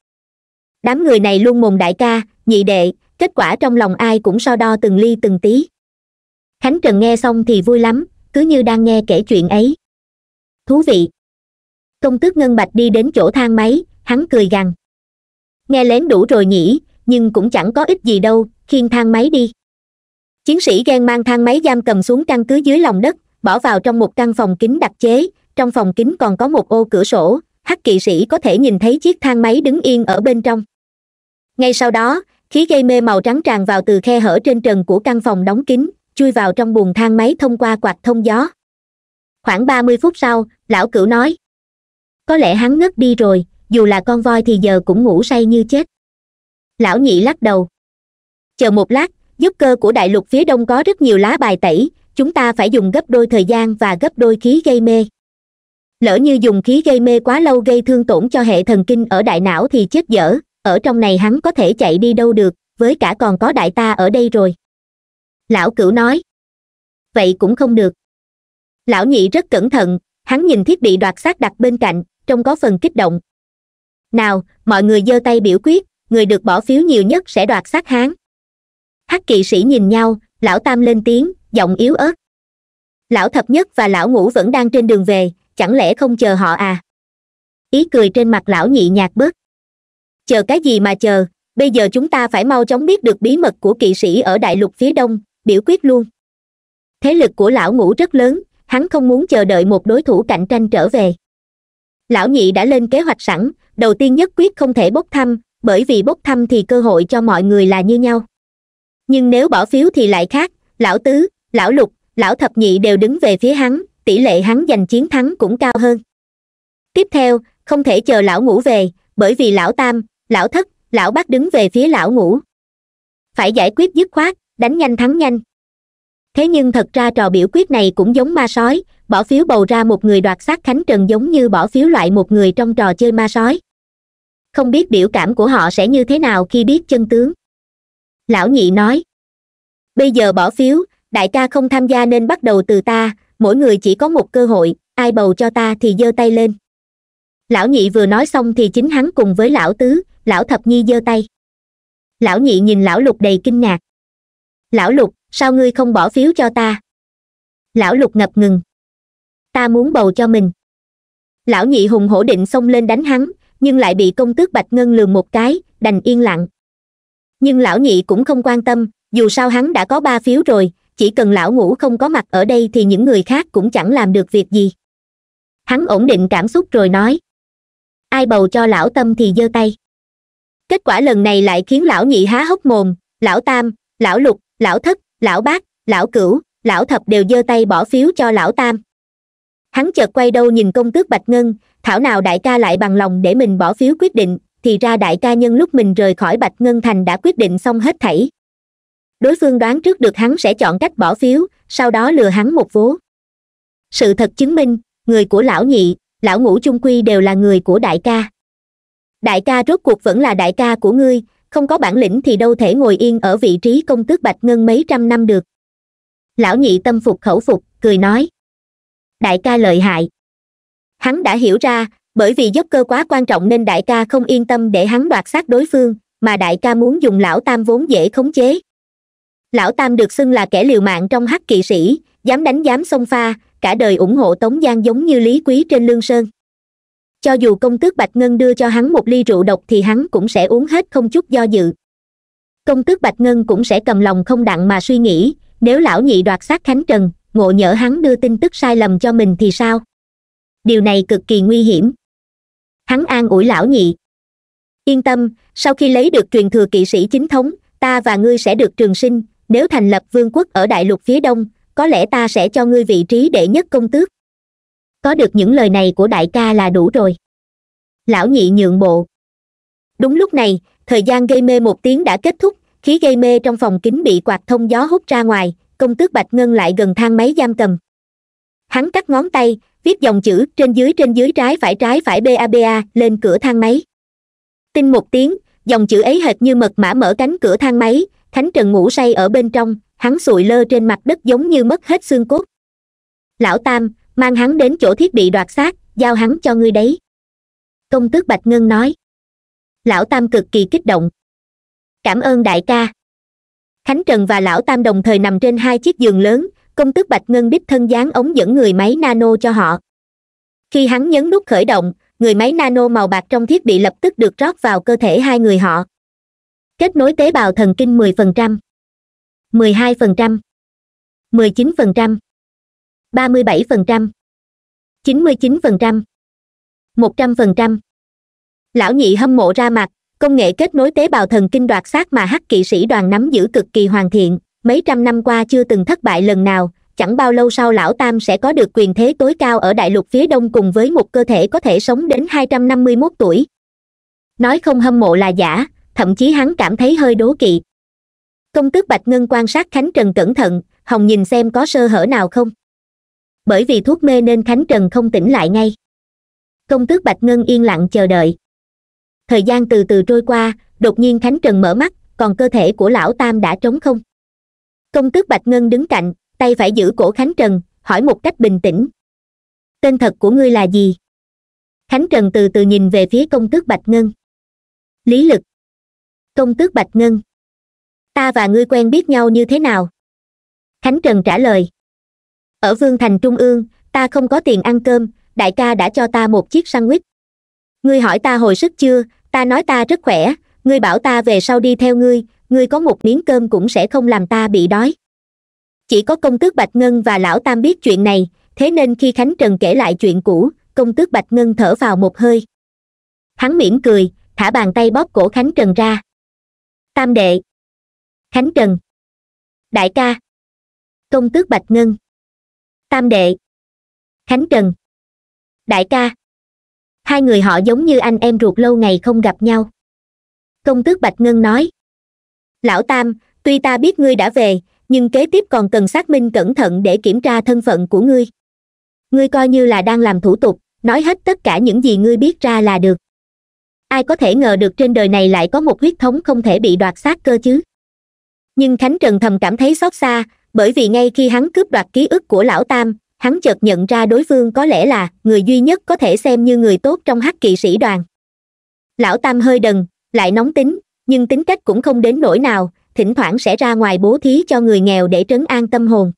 đám người này luôn mồm đại ca nhị đệ kết quả trong lòng ai cũng so đo từng ly từng tí khánh trần nghe xong thì vui lắm cứ như đang nghe kể chuyện ấy thú vị công tước ngân bạch đi đến chỗ thang máy hắn cười gằn nghe lén đủ rồi nhỉ nhưng cũng chẳng có ích gì đâu khiêng thang máy đi chiến sĩ ghen mang thang máy giam cầm xuống căn cứ dưới lòng đất bỏ vào trong một căn phòng kính đặc chế trong phòng kính còn có một ô cửa sổ hắc kỵ sĩ có thể nhìn thấy chiếc thang máy đứng yên ở bên trong ngay sau đó khí gây mê màu trắng tràn vào từ khe hở trên trần của căn phòng đóng kính chui vào trong buồng thang máy thông qua quạt thông gió khoảng ba mươi phút sau lão cửu nói có lẽ hắn ngất đi rồi dù là con voi thì giờ cũng ngủ say như chết lão nhị lắc đầu chờ một lát giúp cơ của đại lục phía đông có rất nhiều lá bài tẩy chúng ta phải dùng gấp đôi thời gian và gấp đôi khí gây mê lỡ như dùng khí gây mê quá lâu gây thương tổn cho hệ thần kinh ở đại não thì chết dở ở trong này hắn có thể chạy đi đâu được với cả còn có đại ta ở đây rồi lão cửu nói vậy cũng không được lão nhị rất cẩn thận hắn nhìn thiết bị đoạt xác đặt bên cạnh trông có phần kích động nào mọi người giơ tay biểu quyết người được bỏ phiếu nhiều nhất sẽ đoạt xác hán hắc kỵ sĩ nhìn nhau lão tam lên tiếng giọng yếu ớt lão thập nhất và lão ngũ vẫn đang trên đường về chẳng lẽ không chờ họ à ý cười trên mặt lão nhị nhạt bớt chờ cái gì mà chờ bây giờ chúng ta phải mau chóng biết được bí mật của kỵ sĩ ở đại lục phía đông biểu quyết luôn thế lực của lão ngũ rất lớn hắn không muốn chờ đợi một đối thủ cạnh tranh trở về lão nhị đã lên kế hoạch sẵn đầu tiên nhất quyết không thể bốc thăm bởi vì bốc thăm thì cơ hội cho mọi người là như nhau nhưng nếu bỏ phiếu thì lại khác lão tứ lão lục lão thập nhị đều đứng về phía hắn tỷ lệ hắn giành chiến thắng cũng cao hơn tiếp theo không thể chờ lão ngũ về bởi vì lão tam lão thất lão bác đứng về phía lão ngũ phải giải quyết dứt khoát đánh nhanh thắng nhanh thế nhưng thật ra trò biểu quyết này cũng giống ma sói bỏ phiếu bầu ra một người đoạt xác khánh trần giống như bỏ phiếu loại một người trong trò chơi ma sói không biết biểu cảm của họ sẽ như thế nào khi biết chân tướng lão nhị nói bây giờ bỏ phiếu đại ca không tham gia nên bắt đầu từ ta mỗi người chỉ có một cơ hội ai bầu cho ta thì giơ tay lên lão nhị vừa nói xong thì chính hắn cùng với lão tứ lão thập nhi giơ tay lão nhị nhìn lão lục đầy kinh ngạc lão lục sao ngươi không bỏ phiếu cho ta lão lục ngập ngừng ta muốn bầu cho mình lão nhị hùng hổ định xông lên đánh hắn nhưng lại bị công tước bạch ngân lường một cái đành yên lặng nhưng lão nhị cũng không quan tâm dù sao hắn đã có ba phiếu rồi chỉ cần lão ngũ không có mặt ở đây thì những người khác cũng chẳng làm được việc gì hắn ổn định cảm xúc rồi nói ai bầu cho lão tâm thì giơ tay kết quả lần này lại khiến lão nhị há hốc mồm lão tam lão lục lão thất lão bác lão cửu lão thập đều giơ tay bỏ phiếu cho lão tam hắn chợt quay đầu nhìn công tước bạch ngân thảo nào đại ca lại bằng lòng để mình bỏ phiếu quyết định thì ra đại ca nhân lúc mình rời khỏi bạch ngân thành đã quyết định xong hết thảy đối phương đoán trước được hắn sẽ chọn cách bỏ phiếu sau đó lừa hắn một vố sự thật chứng minh người của lão nhị lão ngũ chung quy đều là người của đại ca đại ca rốt cuộc vẫn là đại ca của ngươi không có bản lĩnh thì đâu thể ngồi yên ở vị trí công tước bạch ngân mấy trăm năm được lão nhị tâm phục khẩu phục cười nói đại ca lợi hại hắn đã hiểu ra bởi vì dốc cơ quá quan trọng nên đại ca không yên tâm để hắn đoạt xác đối phương mà đại ca muốn dùng lão tam vốn dễ khống chế lão tam được xưng là kẻ liều mạng trong hắc kỵ sĩ dám đánh dám xông pha cả đời ủng hộ tống giang giống như lý quý trên lương sơn cho dù công tước bạch ngân đưa cho hắn một ly rượu độc thì hắn cũng sẽ uống hết không chút do dự công tước bạch ngân cũng sẽ cầm lòng không đặng mà suy nghĩ nếu lão nhị đoạt sát khánh trần ngộ nhỡ hắn đưa tin tức sai lầm cho mình thì sao điều này cực kỳ nguy hiểm hắn an ủi lão nhị yên tâm sau khi lấy được truyền thừa kỵ sĩ chính thống ta và ngươi sẽ được trường sinh nếu thành lập vương quốc ở đại lục phía đông có lẽ ta sẽ cho ngươi vị trí đệ nhất công tước có được những lời này của đại ca là đủ rồi lão nhị nhượng bộ đúng lúc này thời gian gây mê một tiếng đã kết thúc khí gây mê trong phòng kính bị quạt thông gió hút ra ngoài công tước bạch ngân lại gần thang máy giam cầm hắn cắt ngón tay viết dòng chữ trên dưới trên dưới trái phải trái phải ba ba lên cửa thang máy tin một tiếng dòng chữ ấy hệt như mật mã mở cánh cửa thang máy khánh trần ngủ say ở bên trong hắn sụi lơ trên mặt đất giống như mất hết xương cốt lão tam mang hắn đến chỗ thiết bị đoạt xác giao hắn cho ngươi đấy công tước bạch ngân nói lão tam cực kỳ kích động cảm ơn đại ca khánh trần và lão tam đồng thời nằm trên hai chiếc giường lớn công tước bạch ngân đích thân dán ống dẫn người máy nano cho họ khi hắn nhấn nút khởi động người máy nano màu bạc trong thiết bị lập tức được rót vào cơ thể hai người họ kết nối tế bào thần kinh 10%, 12%, 19%, ba mươi mươi bảy phần phần trăm trăm chín chín một trăm phần trăm lão nhị hâm mộ ra mặt công nghệ kết nối tế bào thần kinh đoạt xác mà hắc kỵ sĩ đoàn nắm giữ cực kỳ hoàn thiện mấy trăm năm qua chưa từng thất bại lần nào chẳng bao lâu sau lão tam sẽ có được quyền thế tối cao ở đại lục phía đông cùng với một cơ thể có thể sống đến hai trăm năm mươi 251 tuổi nói không hâm mộ là giả thậm chí hắn cảm thấy hơi đố kỵ công tước bạch ngân quan sát khánh trần cẩn thận hồng nhìn xem có sơ hở nào không bởi vì thuốc mê nên khánh trần không tỉnh lại ngay công tước bạch ngân yên lặng chờ đợi thời gian từ từ trôi qua đột nhiên khánh trần mở mắt còn cơ thể của lão tam đã trống không công tước bạch ngân đứng cạnh tay phải giữ cổ khánh trần hỏi một cách bình tĩnh tên thật của ngươi là gì khánh trần từ từ nhìn về phía công tước bạch ngân lý lực công tước bạch ngân ta và ngươi quen biết nhau như thế nào khánh trần trả lời ở vương thành trung ương ta không có tiền ăn cơm đại ca đã cho ta một chiếc sandwich ngươi hỏi ta hồi sức chưa ta nói ta rất khỏe ngươi bảo ta về sau đi theo ngươi ngươi có một miếng cơm cũng sẽ không làm ta bị đói chỉ có công tước bạch ngân và lão tam biết chuyện này thế nên khi khánh trần kể lại chuyện cũ công tước bạch ngân thở vào một hơi hắn mỉm cười thả bàn tay bóp cổ khánh trần ra tam đệ khánh trần đại ca công tước bạch ngân tam đệ khánh trần đại ca hai người họ giống như anh em ruột lâu ngày không gặp nhau công tước bạch ngân nói lão tam tuy ta biết ngươi đã về nhưng kế tiếp còn cần xác minh cẩn thận để kiểm tra thân phận của ngươi ngươi coi như là đang làm thủ tục nói hết tất cả những gì ngươi biết ra là được ai có thể ngờ được trên đời này lại có một huyết thống không thể bị đoạt xác cơ chứ nhưng khánh trần thầm cảm thấy xót xa bởi vì ngay khi hắn cướp đoạt ký ức của lão tam hắn chợt nhận ra đối phương có lẽ là người duy nhất có thể xem như người tốt trong hắc kỵ sĩ đoàn lão tam hơi đần lại nóng tính nhưng tính cách cũng không đến nỗi nào thỉnh thoảng sẽ ra ngoài bố thí cho người nghèo để trấn an tâm hồn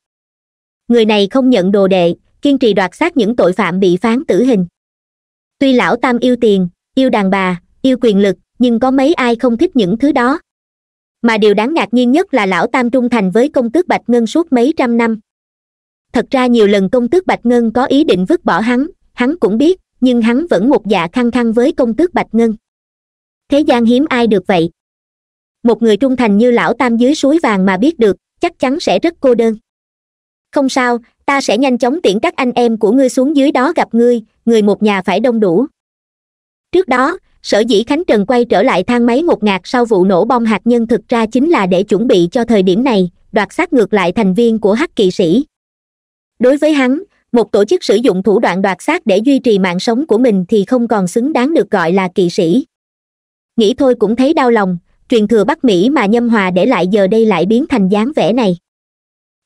người này không nhận đồ đệ kiên trì đoạt xác những tội phạm bị phán tử hình tuy lão tam yêu tiền yêu đàn bà yêu quyền lực nhưng có mấy ai không thích những thứ đó mà điều đáng ngạc nhiên nhất là lão tam trung thành với công tước bạch ngân suốt mấy trăm năm thật ra nhiều lần công tước bạch ngân có ý định vứt bỏ hắn hắn cũng biết nhưng hắn vẫn một dạ khăng khăng với công tước bạch ngân thế gian hiếm ai được vậy một người trung thành như lão tam dưới suối vàng mà biết được chắc chắn sẽ rất cô đơn không sao ta sẽ nhanh chóng tiễn các anh em của ngươi xuống dưới đó gặp ngươi người một nhà phải đông đủ trước đó sở dĩ khánh trần quay trở lại thang máy ngột ngạt sau vụ nổ bom hạt nhân thực ra chính là để chuẩn bị cho thời điểm này đoạt xác ngược lại thành viên của hắc kỵ sĩ đối với hắn một tổ chức sử dụng thủ đoạn đoạt xác để duy trì mạng sống của mình thì không còn xứng đáng được gọi là kỵ sĩ nghĩ thôi cũng thấy đau lòng truyền thừa bắc mỹ mà nhâm hòa để lại giờ đây lại biến thành dáng vẻ này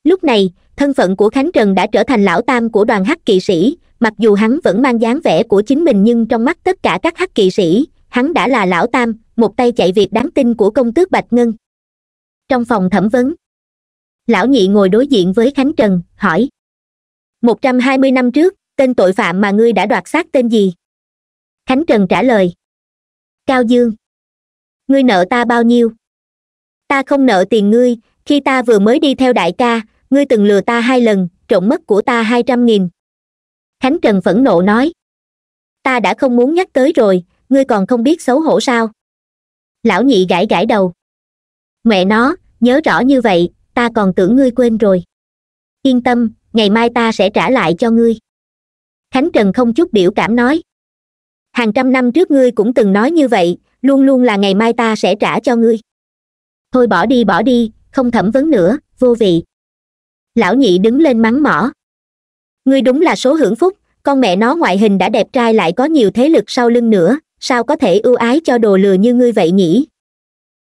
lúc này thân phận của khánh trần đã trở thành lão tam của đoàn hắc kỵ sĩ mặc dù hắn vẫn mang dáng vẻ của chính mình nhưng trong mắt tất cả các hắc kỵ sĩ hắn đã là lão tam một tay chạy việc đáng tin của công tước bạch ngân trong phòng thẩm vấn lão nhị ngồi đối diện với khánh trần hỏi một trăm hai mươi năm trước tên tội phạm mà ngươi đã đoạt xác tên gì khánh trần trả lời cao dương ngươi nợ ta bao nhiêu ta không nợ tiền ngươi khi ta vừa mới đi theo đại ca ngươi từng lừa ta hai lần trộm mất của ta hai trăm nghìn khánh trần phẫn nộ nói ta đã không muốn nhắc tới rồi ngươi còn không biết xấu hổ sao lão nhị gãi gãi đầu mẹ nó nhớ rõ như vậy ta còn tưởng ngươi quên rồi yên tâm ngày mai ta sẽ trả lại cho ngươi khánh trần không chút biểu cảm nói hàng trăm năm trước ngươi cũng từng nói như vậy luôn luôn là ngày mai ta sẽ trả cho ngươi thôi bỏ đi bỏ đi không thẩm vấn nữa vô vị lão nhị đứng lên mắng mỏ ngươi đúng là số hưởng phúc con mẹ nó ngoại hình đã đẹp trai lại có nhiều thế lực sau lưng nữa sao có thể ưu ái cho đồ lừa như ngươi vậy nhỉ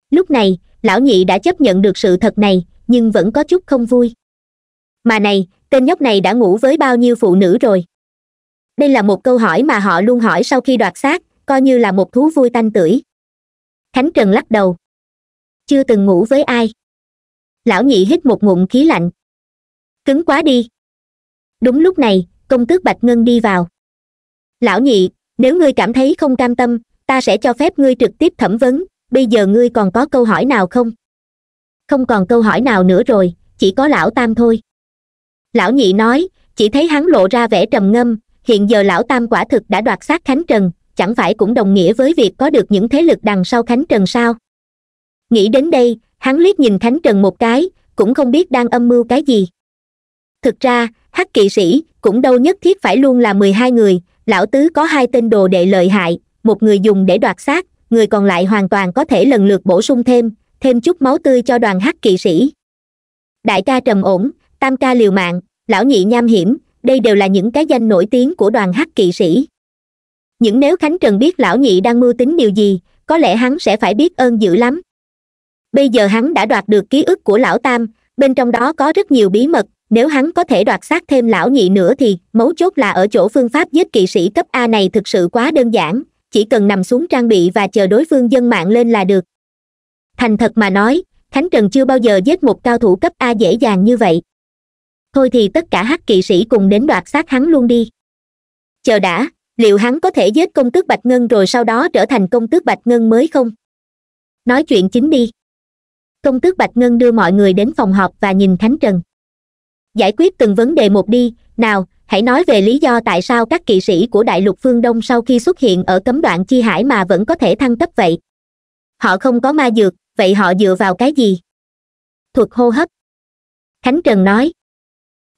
lúc này lão nhị đã chấp nhận được sự thật này nhưng vẫn có chút không vui mà này tên nhóc này đã ngủ với bao nhiêu phụ nữ rồi đây là một câu hỏi mà họ luôn hỏi sau khi đoạt xác coi như là một thú vui tanh tưởi khánh trần lắc đầu chưa từng ngủ với ai lão nhị hít một ngụm khí lạnh cứng quá đi đúng lúc này công tước bạch ngân đi vào lão nhị nếu ngươi cảm thấy không cam tâm ta sẽ cho phép ngươi trực tiếp thẩm vấn bây giờ ngươi còn có câu hỏi nào không không còn câu hỏi nào nữa rồi chỉ có lão tam thôi lão nhị nói chỉ thấy hắn lộ ra vẻ trầm ngâm hiện giờ lão tam quả thực đã đoạt xác khánh trần chẳng phải cũng đồng nghĩa với việc có được những thế lực đằng sau khánh trần sao nghĩ đến đây hắn liếc nhìn khánh trần một cái cũng không biết đang âm mưu cái gì thực ra hắc kỵ sĩ cũng đâu nhất thiết phải luôn là mười hai người lão tứ có hai tên đồ đệ lợi hại một người dùng để đoạt xác người còn lại hoàn toàn có thể lần lượt bổ sung thêm thêm chút máu tươi cho đoàn hắc kỵ sĩ đại ca trầm ổn tam ca liều mạng lão nhị nham hiểm đây đều là những cái danh nổi tiếng của đoàn hắc kỵ sĩ những nếu khánh trần biết lão nhị đang mưu tính điều gì có lẽ hắn sẽ phải biết ơn dữ lắm bây giờ hắn đã đoạt được ký ức của lão tam bên trong đó có rất nhiều bí mật nếu hắn có thể đoạt xác thêm lão nhị nữa thì mấu chốt là ở chỗ phương pháp giết kỵ sĩ cấp a này thực sự quá đơn giản chỉ cần nằm xuống trang bị và chờ đối phương dân mạng lên là được thành thật mà nói khánh trần chưa bao giờ giết một cao thủ cấp a dễ dàng như vậy thôi thì tất cả hắc kỵ sĩ cùng đến đoạt xác hắn luôn đi chờ đã liệu hắn có thể giết công tước bạch ngân rồi sau đó trở thành công tước bạch ngân mới không nói chuyện chính đi công tước bạch ngân đưa mọi người đến phòng họp và nhìn khánh trần giải quyết từng vấn đề một đi nào hãy nói về lý do tại sao các kỵ sĩ của đại lục phương đông sau khi xuất hiện ở cấm đoạn chi hải mà vẫn có thể thăng cấp vậy họ không có ma dược vậy họ dựa vào cái gì thuật hô hấp khánh trần nói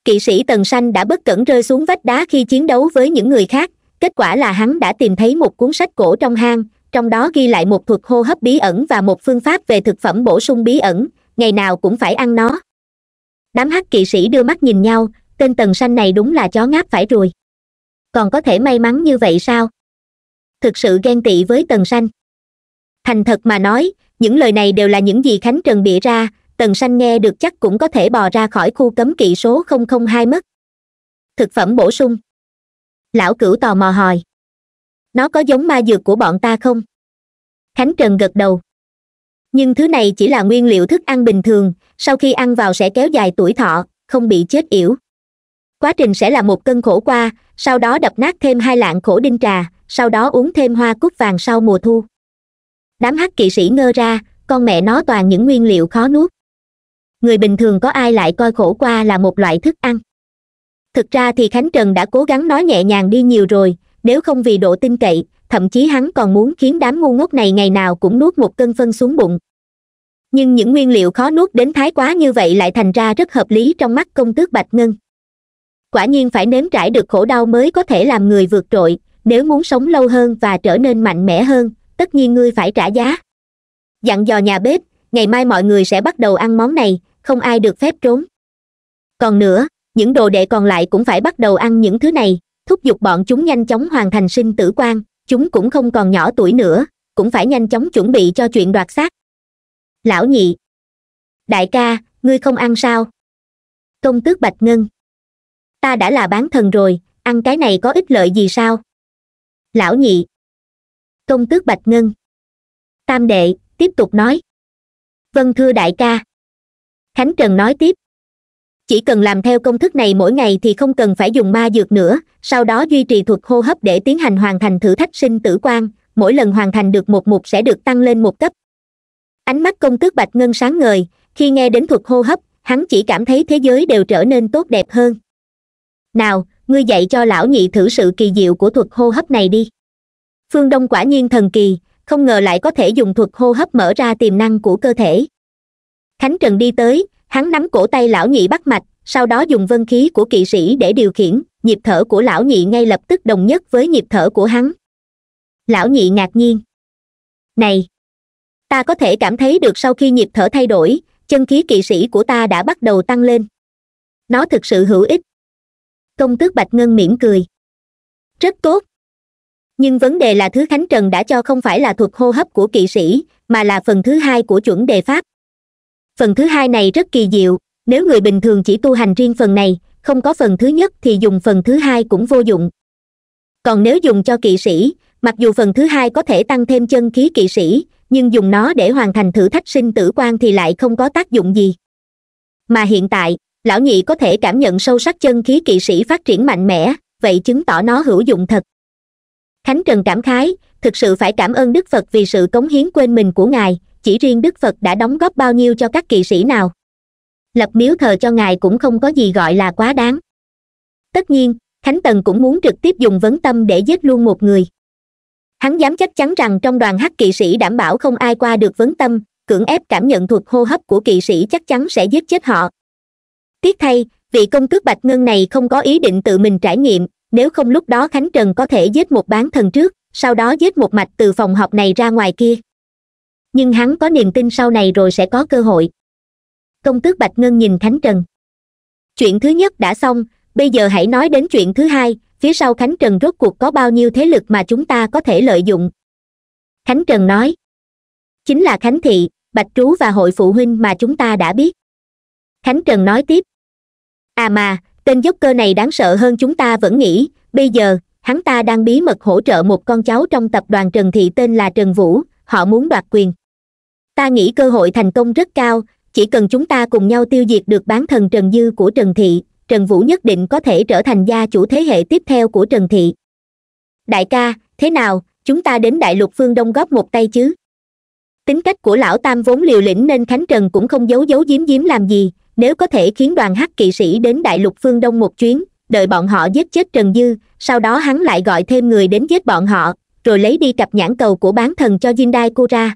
kỵ sĩ tần sanh đã bất cẩn rơi xuống vách đá khi chiến đấu với những người khác kết quả là hắn đã tìm thấy một cuốn sách cổ trong hang trong đó ghi lại một thuật hô hấp bí ẩn và một phương pháp về thực phẩm bổ sung bí ẩn ngày nào cũng phải ăn nó đám hắc kỵ sĩ đưa mắt nhìn nhau tên tần sanh này đúng là chó ngáp phải rồi, còn có thể may mắn như vậy sao thực sự ghen tị với tần sanh thành thật mà nói những lời này đều là những gì khánh trần bịa ra tần sanh nghe được chắc cũng có thể bò ra khỏi khu cấm kỵ số không không hai mất thực phẩm bổ sung lão cửu tò mò hỏi nó có giống ma dược của bọn ta không khánh trần gật đầu nhưng thứ này chỉ là nguyên liệu thức ăn bình thường sau khi ăn vào sẽ kéo dài tuổi thọ không bị chết yểu quá trình sẽ là một cân khổ qua sau đó đập nát thêm hai lạng khổ đinh trà sau đó uống thêm hoa cúc vàng sau mùa thu đám hắc kỵ sĩ ngơ ra con mẹ nó toàn những nguyên liệu khó nuốt người bình thường có ai lại coi khổ qua là một loại thức ăn thực ra thì khánh trần đã cố gắng nói nhẹ nhàng đi nhiều rồi nếu không vì độ tin cậy thậm chí hắn còn muốn khiến đám ngu ngốc này ngày nào cũng nuốt một cân phân xuống bụng nhưng những nguyên liệu khó nuốt đến thái quá như vậy lại thành ra rất hợp lý trong mắt công tước bạch ngân quả nhiên phải nếm trải được khổ đau mới có thể làm người vượt trội nếu muốn sống lâu hơn và trở nên mạnh mẽ hơn tất nhiên ngươi phải trả giá dặn dò nhà bếp ngày mai mọi người sẽ bắt đầu ăn món này không ai được phép trốn còn nữa những đồ đệ còn lại cũng phải bắt đầu ăn những thứ này thúc giục bọn chúng nhanh chóng hoàn thành sinh tử quan chúng cũng không còn nhỏ tuổi nữa cũng phải nhanh chóng chuẩn bị cho chuyện đoạt xác lão nhị đại ca ngươi không ăn sao công tước bạch ngân ta đã là bán thần rồi ăn cái này có ích lợi gì sao lão nhị công tước bạch ngân tam đệ tiếp tục nói vâng thưa đại ca khánh trần nói tiếp chỉ cần làm theo công thức này mỗi ngày thì không cần phải dùng ma dược nữa sau đó duy trì thuật hô hấp để tiến hành hoàn thành thử thách sinh tử quan mỗi lần hoàn thành được một mục sẽ được tăng lên một cấp ánh mắt công tước bạch ngân sáng ngời khi nghe đến thuật hô hấp hắn chỉ cảm thấy thế giới đều trở nên tốt đẹp hơn nào ngươi dạy cho lão nhị thử sự kỳ diệu của thuật hô hấp này đi phương đông quả nhiên thần kỳ không ngờ lại có thể dùng thuật hô hấp mở ra tiềm năng của cơ thể khánh trần đi tới hắn nắm cổ tay lão nhị bắt mạch sau đó dùng vân khí của kỵ sĩ để điều khiển nhịp thở của lão nhị ngay lập tức đồng nhất với nhịp thở của hắn lão nhị ngạc nhiên này ta có thể cảm thấy được sau khi nhịp thở thay đổi chân khí kỵ sĩ của ta đã bắt đầu tăng lên nó thực sự hữu ích công tước bạch ngân mỉm cười rất tốt nhưng vấn đề là thứ khánh trần đã cho không phải là thuật hô hấp của kỵ sĩ mà là phần thứ hai của chuẩn đề pháp phần thứ hai này rất kỳ diệu nếu người bình thường chỉ tu hành riêng phần này không có phần thứ nhất thì dùng phần thứ hai cũng vô dụng còn nếu dùng cho kỵ sĩ mặc dù phần thứ hai có thể tăng thêm chân khí kỵ sĩ nhưng dùng nó để hoàn thành thử thách sinh tử quan thì lại không có tác dụng gì mà hiện tại lão nhị có thể cảm nhận sâu sắc chân khí kỵ sĩ phát triển mạnh mẽ vậy chứng tỏ nó hữu dụng thật khánh trần cảm khái thực sự phải cảm ơn đức phật vì sự cống hiến quên mình của ngài chỉ riêng đức phật đã đóng góp bao nhiêu cho các kỵ sĩ nào lập miếu thờ cho ngài cũng không có gì gọi là quá đáng tất nhiên khánh tần cũng muốn trực tiếp dùng vấn tâm để giết luôn một người hắn dám chắc chắn rằng trong đoàn hắc kỵ sĩ đảm bảo không ai qua được vấn tâm cưỡng ép cảm nhận thuật hô hấp của kỵ sĩ chắc chắn sẽ giết chết họ tiếc thay vị công tước bạch ngân này không có ý định tự mình trải nghiệm nếu không lúc đó khánh trần có thể giết một bán thần trước sau đó giết một mạch từ phòng học này ra ngoài kia nhưng hắn có niềm tin sau này rồi sẽ có cơ hội công tước bạch ngân nhìn khánh trần chuyện thứ nhất đã xong bây giờ hãy nói đến chuyện thứ hai phía sau khánh trần rốt cuộc có bao nhiêu thế lực mà chúng ta có thể lợi dụng khánh trần nói chính là khánh thị bạch trú và hội phụ huynh mà chúng ta đã biết khánh trần nói tiếp à mà tên dốc cơ này đáng sợ hơn chúng ta vẫn nghĩ bây giờ hắn ta đang bí mật hỗ trợ một con cháu trong tập đoàn trần thị tên là trần vũ họ muốn đoạt quyền ta nghĩ cơ hội thành công rất cao chỉ cần chúng ta cùng nhau tiêu diệt được bán thần trần dư của trần thị trần vũ nhất định có thể trở thành gia chủ thế hệ tiếp theo của trần thị đại ca thế nào chúng ta đến đại lục phương đông góp một tay chứ tính cách của lão tam vốn liều lĩnh nên khánh trần cũng không giấu giấu giếm giếm làm gì nếu có thể khiến đoàn hắc kỵ sĩ đến đại lục phương đông một chuyến đợi bọn họ giết chết trần dư sau đó hắn lại gọi thêm người đến giết bọn họ rồi lấy đi cặp nhãn cầu của bán thần cho jindai cô ra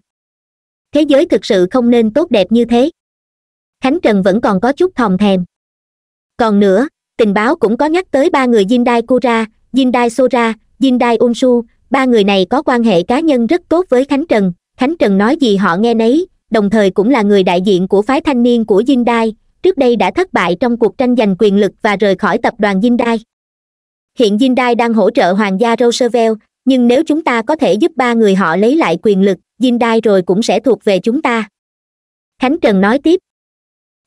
thế giới thực sự không nên tốt đẹp như thế khánh trần vẫn còn có chút thòm thèm còn nữa tình báo cũng có nhắc tới ba người jindai kura jindai sora jindai unsu ba người này có quan hệ cá nhân rất tốt với khánh trần khánh trần nói gì họ nghe nấy đồng thời cũng là người đại diện của phái thanh niên của jindai trước đây đã thất bại trong cuộc tranh giành quyền lực và rời khỏi tập đoàn jindai hiện jindai đang hỗ trợ hoàng gia roosevelt nhưng nếu chúng ta có thể giúp ba người họ lấy lại quyền lực dinh đai rồi cũng sẽ thuộc về chúng ta khánh trần nói tiếp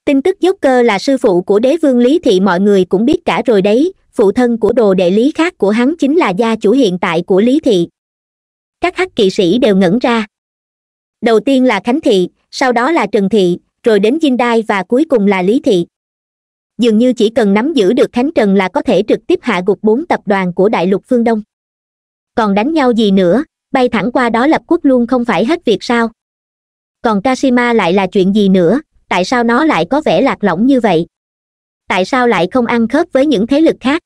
tin tức dốc cơ là sư phụ của đế vương lý thị mọi người cũng biết cả rồi đấy phụ thân của đồ đệ lý khác của hắn chính là gia chủ hiện tại của lý thị các hắc kỵ sĩ đều ngẩn ra đầu tiên là khánh thị sau đó là trần thị rồi đến dinh đai và cuối cùng là lý thị dường như chỉ cần nắm giữ được khánh trần là có thể trực tiếp hạ gục bốn tập đoàn của đại lục phương đông còn đánh nhau gì nữa bay thẳng qua đó lập quốc luôn không phải hết việc sao còn kashima lại là chuyện gì nữa tại sao nó lại có vẻ lạc lõng như vậy tại sao lại không ăn khớp với những thế lực khác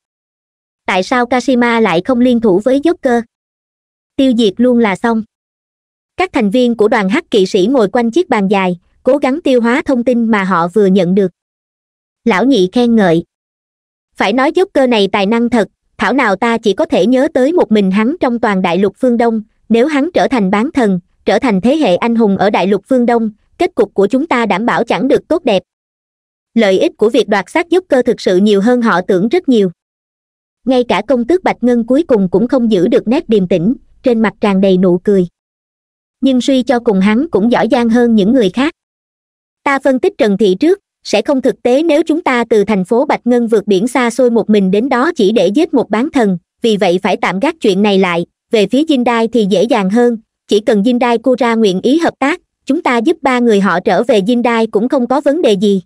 tại sao kashima lại không liên thủ với joker tiêu diệt luôn là xong các thành viên của đoàn hắc kỵ sĩ ngồi quanh chiếc bàn dài cố gắng tiêu hóa thông tin mà họ vừa nhận được lão nhị khen ngợi phải nói dốc cơ này tài năng thật thảo nào ta chỉ có thể nhớ tới một mình hắn trong toàn đại lục phương đông nếu hắn trở thành bán thần trở thành thế hệ anh hùng ở đại lục phương đông kết cục của chúng ta đảm bảo chẳng được tốt đẹp lợi ích của việc đoạt xác giúp cơ thực sự nhiều hơn họ tưởng rất nhiều ngay cả công tước bạch ngân cuối cùng cũng không giữ được nét điềm tĩnh trên mặt tràn đầy nụ cười nhưng suy cho cùng hắn cũng giỏi giang hơn những người khác ta phân tích trần thị trước sẽ không thực tế nếu chúng ta từ thành phố bạch ngân vượt biển xa xôi một mình đến đó chỉ để giết một bán thần vì vậy phải tạm gác chuyện này lại về phía dinh đai thì dễ dàng hơn chỉ cần dinh đai cô ra nguyện ý hợp tác chúng ta giúp ba người họ trở về dinh đai cũng không có vấn đề gì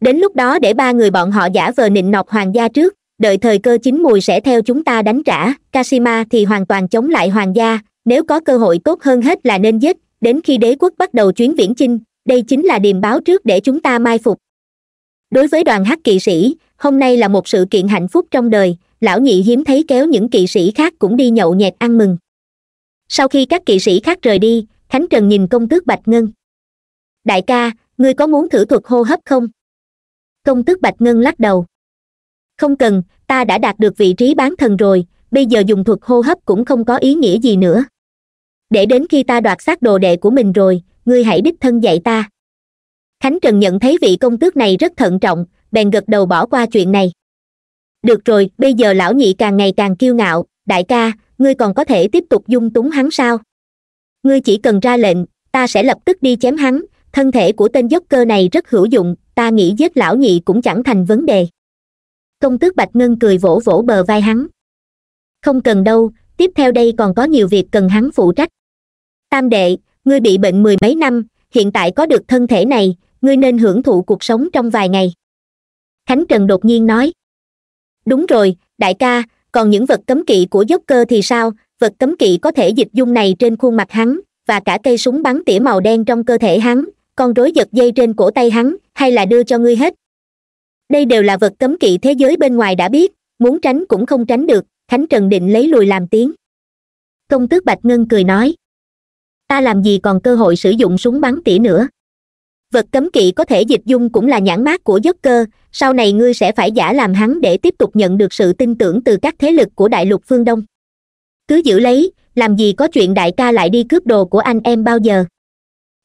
đến lúc đó để ba người bọn họ giả vờ nịnh nọc hoàng gia trước đợi thời cơ chín mùi sẽ theo chúng ta đánh trả kashima thì hoàn toàn chống lại hoàng gia nếu có cơ hội tốt hơn hết là nên giết đến khi đế quốc bắt đầu chuyến viễn chinh đây chính là điềm báo trước để chúng ta mai phục đối với đoàn hắc kỵ sĩ hôm nay là một sự kiện hạnh phúc trong đời lão nhị hiếm thấy kéo những kỵ sĩ khác cũng đi nhậu nhẹt ăn mừng sau khi các kỵ sĩ khác rời đi khánh trần nhìn công tước bạch ngân đại ca ngươi có muốn thử thuật hô hấp không công tước bạch ngân lắc đầu không cần ta đã đạt được vị trí bán thần rồi bây giờ dùng thuật hô hấp cũng không có ý nghĩa gì nữa để đến khi ta đoạt xác đồ đệ của mình rồi ngươi hãy đích thân dạy ta khánh trần nhận thấy vị công tước này rất thận trọng bèn gật đầu bỏ qua chuyện này được rồi bây giờ lão nhị càng ngày càng kiêu ngạo đại ca ngươi còn có thể tiếp tục dung túng hắn sao ngươi chỉ cần ra lệnh ta sẽ lập tức đi chém hắn thân thể của tên dốc cơ này rất hữu dụng ta nghĩ giết lão nhị cũng chẳng thành vấn đề công tước bạch ngân cười vỗ vỗ bờ vai hắn không cần đâu tiếp theo đây còn có nhiều việc cần hắn phụ trách tam đệ ngươi bị bệnh mười mấy năm hiện tại có được thân thể này ngươi nên hưởng thụ cuộc sống trong vài ngày khánh trần đột nhiên nói đúng rồi đại ca còn những vật cấm kỵ của dốc cơ thì sao vật cấm kỵ có thể dịch dung này trên khuôn mặt hắn và cả cây súng bắn tỉa màu đen trong cơ thể hắn con rối giật dây trên cổ tay hắn hay là đưa cho ngươi hết đây đều là vật cấm kỵ thế giới bên ngoài đã biết muốn tránh cũng không tránh được khánh trần định lấy lùi làm tiếng công tước bạch ngân cười nói ta làm gì còn cơ hội sử dụng súng bắn tỉa nữa vật cấm kỵ có thể dịch dung cũng là nhãn mát của giấc cơ sau này ngươi sẽ phải giả làm hắn để tiếp tục nhận được sự tin tưởng từ các thế lực của đại lục phương đông cứ giữ lấy làm gì có chuyện đại ca lại đi cướp đồ của anh em bao giờ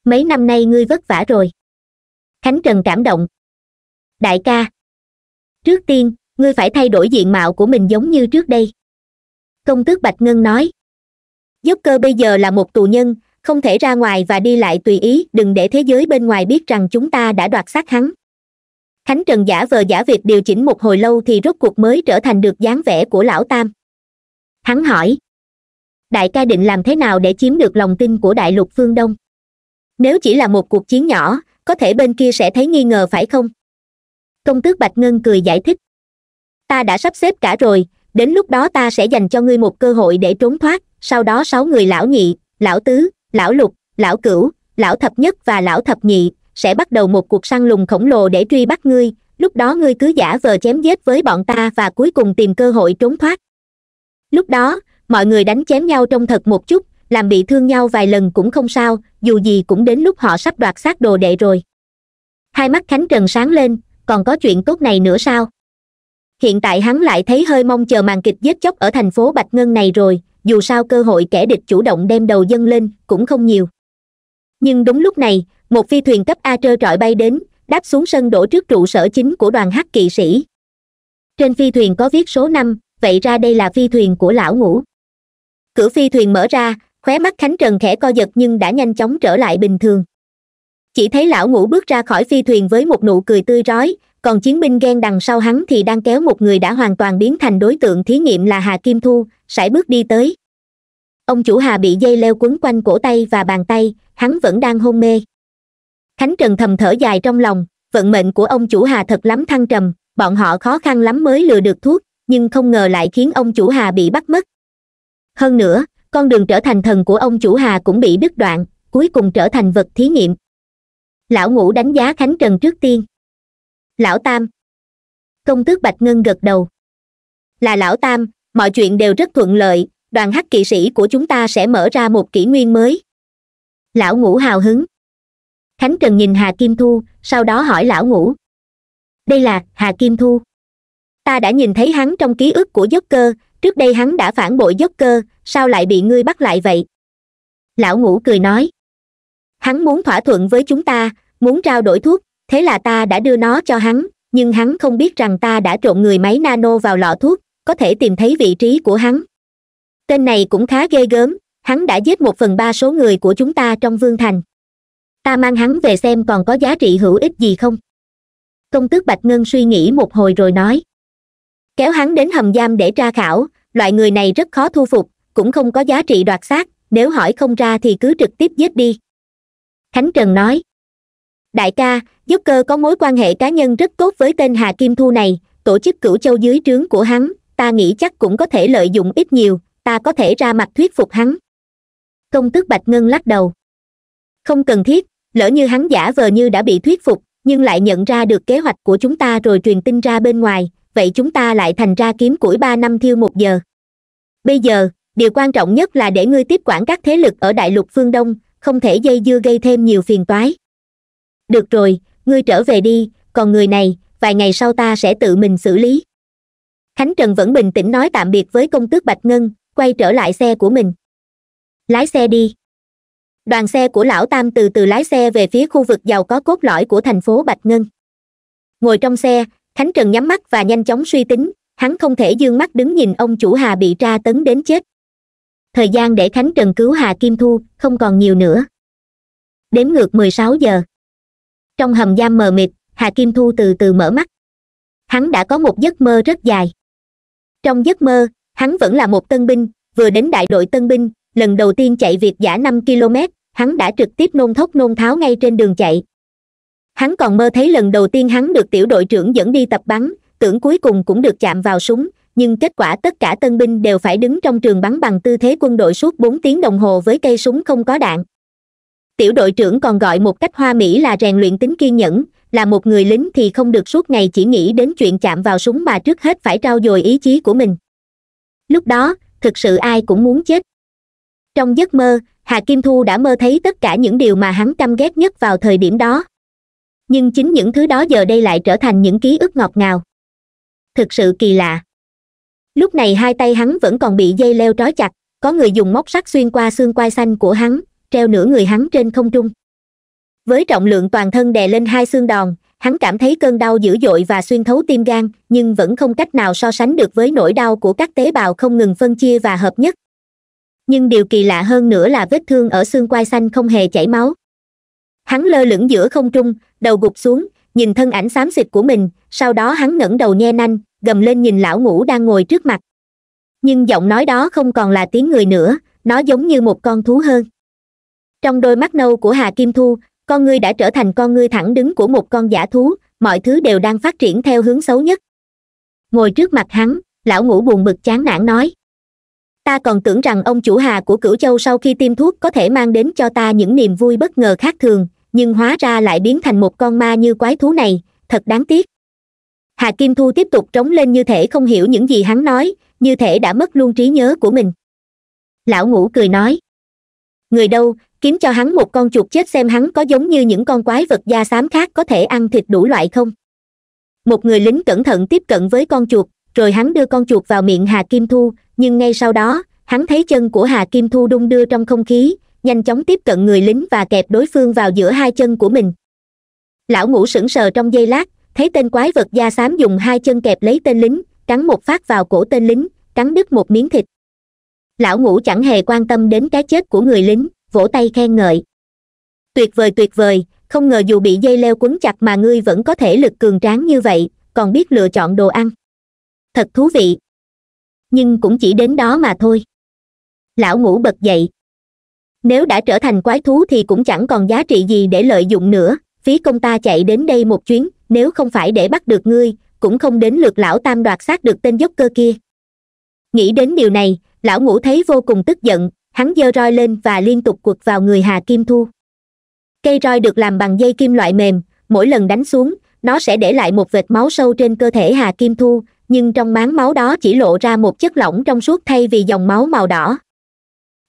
mấy năm nay ngươi vất vả rồi khánh trần cảm động đại ca trước tiên ngươi phải thay đổi diện mạo của mình giống như trước đây công tước bạch ngân nói dốc cơ bây giờ là một tù nhân không thể ra ngoài và đi lại tùy ý đừng để thế giới bên ngoài biết rằng chúng ta đã đoạt xác hắn khánh trần giả vờ giả việc điều chỉnh một hồi lâu thì rốt cuộc mới trở thành được dáng vẻ của lão tam hắn hỏi đại ca định làm thế nào để chiếm được lòng tin của đại lục phương đông nếu chỉ là một cuộc chiến nhỏ có thể bên kia sẽ thấy nghi ngờ phải không công tước bạch ngân cười giải thích ta đã sắp xếp cả rồi đến lúc đó ta sẽ dành cho ngươi một cơ hội để trốn thoát sau đó sáu người lão nhị lão tứ lão lục lão cửu lão thập nhất và lão thập nhị sẽ bắt đầu một cuộc săn lùng khổng lồ để truy bắt ngươi lúc đó ngươi cứ giả vờ chém giết với bọn ta và cuối cùng tìm cơ hội trốn thoát lúc đó mọi người đánh chém nhau trong thật một chút làm bị thương nhau vài lần cũng không sao dù gì cũng đến lúc họ sắp đoạt xác đồ đệ rồi hai mắt khánh trần sáng lên còn có chuyện tốt này nữa sao hiện tại hắn lại thấy hơi mong chờ màn kịch giết chóc ở thành phố bạch ngân này rồi dù sao cơ hội kẻ địch chủ động đem đầu dâng lên cũng không nhiều nhưng đúng lúc này một phi thuyền cấp a trơ trọi bay đến đáp xuống sân đổ trước trụ sở chính của đoàn hắc kỵ sĩ trên phi thuyền có viết số năm vậy ra đây là phi thuyền của lão ngũ cửa phi thuyền mở ra khóe mắt khánh trần khẽ co giật nhưng đã nhanh chóng trở lại bình thường chỉ thấy lão ngũ bước ra khỏi phi thuyền với một nụ cười tươi rói còn chiến binh ghen đằng sau hắn thì đang kéo một người đã hoàn toàn biến thành đối tượng thí nghiệm là hà kim thu sải bước đi tới ông chủ hà bị dây leo quấn quanh cổ tay và bàn tay hắn vẫn đang hôn mê khánh trần thầm thở dài trong lòng vận mệnh của ông chủ hà thật lắm thăng trầm bọn họ khó khăn lắm mới lừa được thuốc nhưng không ngờ lại khiến ông chủ hà bị bắt mất hơn nữa con đường trở thành thần của ông chủ hà cũng bị đứt đoạn cuối cùng trở thành vật thí nghiệm lão ngũ đánh giá khánh trần trước tiên lão tam công tước bạch ngân gật đầu là lão tam mọi chuyện đều rất thuận lợi đoàn hắc kỵ sĩ của chúng ta sẽ mở ra một kỷ nguyên mới lão ngũ hào hứng khánh trần nhìn hà kim thu sau đó hỏi lão ngũ đây là hà kim thu ta đã nhìn thấy hắn trong ký ức của dốc cơ trước đây hắn đã phản bội dốc cơ sao lại bị ngươi bắt lại vậy lão ngũ cười nói hắn muốn thỏa thuận với chúng ta muốn trao đổi thuốc thế là ta đã đưa nó cho hắn nhưng hắn không biết rằng ta đã trộn người máy nano vào lọ thuốc có thể tìm thấy vị trí của hắn tên này cũng khá ghê gớm hắn đã giết một phần ba số người của chúng ta trong vương thành ta mang hắn về xem còn có giá trị hữu ích gì không công tước bạch ngân suy nghĩ một hồi rồi nói kéo hắn đến hầm giam để tra khảo loại người này rất khó thu phục cũng không có giá trị đoạt xác nếu hỏi không ra thì cứ trực tiếp giết đi khánh trần nói đại ca giúp cơ có mối quan hệ cá nhân rất tốt với tên hà kim thu này tổ chức cửu châu dưới trướng của hắn ta nghĩ chắc cũng có thể lợi dụng ít nhiều ta có thể ra mặt thuyết phục hắn công tước bạch ngân lắc đầu không cần thiết lỡ như hắn giả vờ như đã bị thuyết phục nhưng lại nhận ra được kế hoạch của chúng ta rồi truyền tin ra bên ngoài vậy chúng ta lại thành ra kiếm củi ba năm thiêu một giờ bây giờ điều quan trọng nhất là để ngươi tiếp quản các thế lực ở đại lục phương đông không thể dây dưa gây thêm nhiều phiền toái được rồi ngươi trở về đi còn người này vài ngày sau ta sẽ tự mình xử lý khánh trần vẫn bình tĩnh nói tạm biệt với công tước bạch ngân quay trở lại xe của mình lái xe đi đoàn xe của lão tam từ từ lái xe về phía khu vực giàu có cốt lõi của thành phố bạch ngân ngồi trong xe khánh trần nhắm mắt và nhanh chóng suy tính hắn không thể dương mắt đứng nhìn ông chủ hà bị tra tấn đến chết thời gian để khánh trần cứu hà kim thu không còn nhiều nữa đếm ngược mười sáu giờ trong hầm giam mờ mịt hà kim thu từ từ mở mắt hắn đã có một giấc mơ rất dài trong giấc mơ hắn vẫn là một tân binh vừa đến đại đội tân binh lần đầu tiên chạy việc giả năm km hắn đã trực tiếp nôn thốc nôn tháo ngay trên đường chạy hắn còn mơ thấy lần đầu tiên hắn được tiểu đội trưởng dẫn đi tập bắn tưởng cuối cùng cũng được chạm vào súng nhưng kết quả tất cả tân binh đều phải đứng trong trường bắn bằng tư thế quân đội suốt bốn tiếng đồng hồ với cây súng không có đạn tiểu đội trưởng còn gọi một cách hoa mỹ là rèn luyện tính kiên nhẫn là một người lính thì không được suốt ngày chỉ nghĩ đến chuyện chạm vào súng mà trước hết phải trau dồi ý chí của mình lúc đó thực sự ai cũng muốn chết trong giấc mơ hà kim thu đã mơ thấy tất cả những điều mà hắn căm ghét nhất vào thời điểm đó nhưng chính những thứ đó giờ đây lại trở thành những ký ức ngọt ngào thực sự kỳ lạ lúc này hai tay hắn vẫn còn bị dây leo trói chặt có người dùng móc sắt xuyên qua xương quai xanh của hắn treo nửa người hắn trên không trung với trọng lượng toàn thân đè lên hai xương đòn hắn cảm thấy cơn đau dữ dội và xuyên thấu tim gan nhưng vẫn không cách nào so sánh được với nỗi đau của các tế bào không ngừng phân chia và hợp nhất nhưng điều kỳ lạ hơn nữa là vết thương ở xương quai xanh không hề chảy máu hắn lơ lửng giữa không trung đầu gục xuống nhìn thân ảnh xám xịt của mình sau đó hắn ngẩng đầu nhe nanh gầm lên nhìn lão ngũ đang ngồi trước mặt nhưng giọng nói đó không còn là tiếng người nữa nó giống như một con thú hơn trong đôi mắt nâu của hà kim thu con ngươi đã trở thành con ngươi thẳng đứng của một con giả thú mọi thứ đều đang phát triển theo hướng xấu nhất ngồi trước mặt hắn lão ngũ buồn bực chán nản nói ta còn tưởng rằng ông chủ hà của cửu châu sau khi tiêm thuốc có thể mang đến cho ta những niềm vui bất ngờ khác thường nhưng hóa ra lại biến thành một con ma như quái thú này thật đáng tiếc hà kim thu tiếp tục trống lên như thể không hiểu những gì hắn nói như thể đã mất luôn trí nhớ của mình lão ngũ cười nói người đâu kiếm cho hắn một con chuột chết xem hắn có giống như những con quái vật da xám khác có thể ăn thịt đủ loại không một người lính cẩn thận tiếp cận với con chuột rồi hắn đưa con chuột vào miệng hà kim thu nhưng ngay sau đó hắn thấy chân của hà kim thu đung đưa trong không khí nhanh chóng tiếp cận người lính và kẹp đối phương vào giữa hai chân của mình lão ngủ sững sờ trong giây lát thấy tên quái vật da xám dùng hai chân kẹp lấy tên lính cắn một phát vào cổ tên lính cắn đứt một miếng thịt lão ngủ chẳng hề quan tâm đến cái chết của người lính vỗ tay khen ngợi tuyệt vời tuyệt vời không ngờ dù bị dây leo quấn chặt mà ngươi vẫn có thể lực cường tráng như vậy còn biết lựa chọn đồ ăn thật thú vị nhưng cũng chỉ đến đó mà thôi lão ngủ bật dậy nếu đã trở thành quái thú thì cũng chẳng còn giá trị gì để lợi dụng nữa phí công ta chạy đến đây một chuyến nếu không phải để bắt được ngươi cũng không đến lượt lão tam đoạt xác được tên dốc cơ kia nghĩ đến điều này lão ngũ thấy vô cùng tức giận hắn giơ roi lên và liên tục quật vào người hà kim thu cây roi được làm bằng dây kim loại mềm mỗi lần đánh xuống nó sẽ để lại một vệt máu sâu trên cơ thể hà kim thu nhưng trong máng máu đó chỉ lộ ra một chất lỏng trong suốt thay vì dòng máu màu đỏ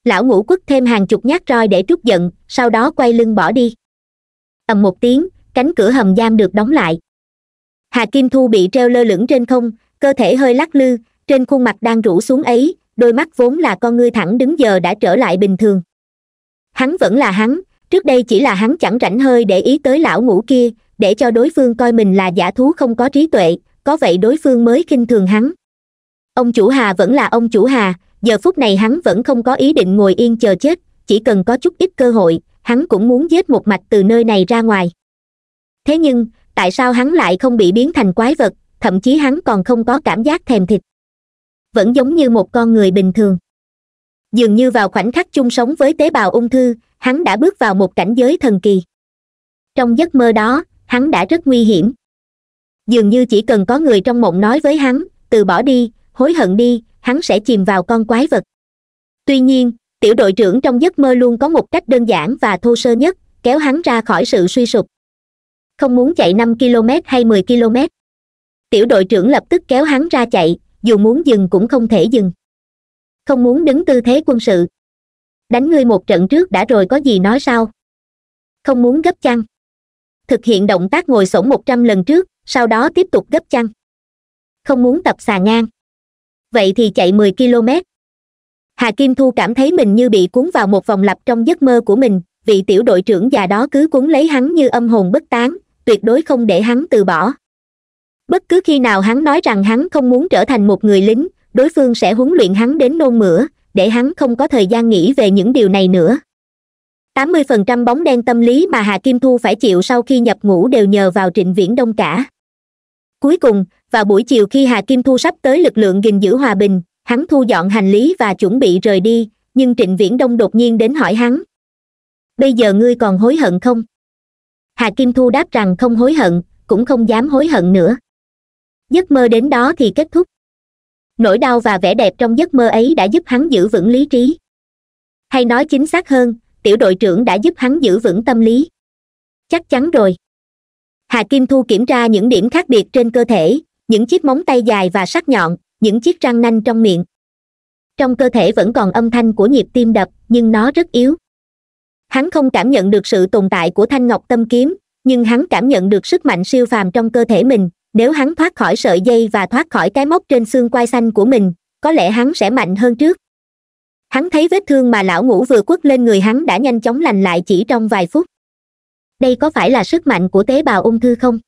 lão ngũ quất thêm hàng chục nhát roi để trút giận sau đó quay lưng bỏ đi ầm một tiếng cánh cửa hầm giam được đóng lại hà kim thu bị treo lơ lửng trên không cơ thể hơi lắc lư trên khuôn mặt đang rũ xuống ấy đôi mắt vốn là con ngươi thẳng đứng giờ đã trở lại bình thường hắn vẫn là hắn trước đây chỉ là hắn chẳng rảnh hơi để ý tới lão ngũ kia để cho đối phương coi mình là giả thú không có trí tuệ có vậy đối phương mới khinh thường hắn ông chủ hà vẫn là ông chủ hà giờ phút này hắn vẫn không có ý định ngồi yên chờ chết chỉ cần có chút ít cơ hội hắn cũng muốn giết một mạch từ nơi này ra ngoài thế nhưng tại sao hắn lại không bị biến thành quái vật thậm chí hắn còn không có cảm giác thèm thịt vẫn giống như một con người bình thường dường như vào khoảnh khắc chung sống với tế bào ung thư hắn đã bước vào một cảnh giới thần kỳ trong giấc mơ đó hắn đã rất nguy hiểm dường như chỉ cần có người trong mộng nói với hắn từ bỏ đi hối hận đi hắn sẽ chìm vào con quái vật tuy nhiên tiểu đội trưởng trong giấc mơ luôn có một cách đơn giản và thô sơ nhất kéo hắn ra khỏi sự suy sụp không muốn chạy năm km hay mười km tiểu đội trưởng lập tức kéo hắn ra chạy dù muốn dừng cũng không thể dừng không muốn đứng tư thế quân sự đánh ngươi một trận trước đã rồi có gì nói sao không muốn gấp chăn thực hiện động tác ngồi s một trăm lần trước sau đó tiếp tục gấp chăn không muốn tập xà ngang vậy thì chạy mười km hà kim thu cảm thấy mình như bị cuốn vào một vòng lặp trong giấc mơ của mình vị tiểu đội trưởng già đó cứ cuốn lấy hắn như âm hồn bất tán tuyệt đối không để hắn từ bỏ bất cứ khi nào hắn nói rằng hắn không muốn trở thành một người lính đối phương sẽ huấn luyện hắn đến nôn mửa để hắn không có thời gian nghĩ về những điều này nữa 80% bóng đen tâm lý mà hà kim thu phải chịu sau khi nhập ngũ đều nhờ vào trịnh viễn đông cả cuối cùng vào buổi chiều khi hà kim thu sắp tới lực lượng gìn giữ hòa bình hắn thu dọn hành lý và chuẩn bị rời đi nhưng trịnh viễn đông đột nhiên đến hỏi hắn bây giờ ngươi còn hối hận không hà kim thu đáp rằng không hối hận cũng không dám hối hận nữa giấc mơ đến đó thì kết thúc nỗi đau và vẻ đẹp trong giấc mơ ấy đã giúp hắn giữ vững lý trí hay nói chính xác hơn tiểu đội trưởng đã giúp hắn giữ vững tâm lý chắc chắn rồi hà kim thu kiểm tra những điểm khác biệt trên cơ thể những chiếc móng tay dài và sắc nhọn những chiếc răng nanh trong miệng trong cơ thể vẫn còn âm thanh của nhịp tim đập nhưng nó rất yếu hắn không cảm nhận được sự tồn tại của thanh ngọc tâm kiếm nhưng hắn cảm nhận được sức mạnh siêu phàm trong cơ thể mình nếu hắn thoát khỏi sợi dây và thoát khỏi cái móc trên xương quai xanh của mình có lẽ hắn sẽ mạnh hơn trước hắn thấy vết thương mà lão ngũ vừa quất lên người hắn đã nhanh chóng lành lại chỉ trong vài phút đây có phải là sức mạnh của tế bào ung thư không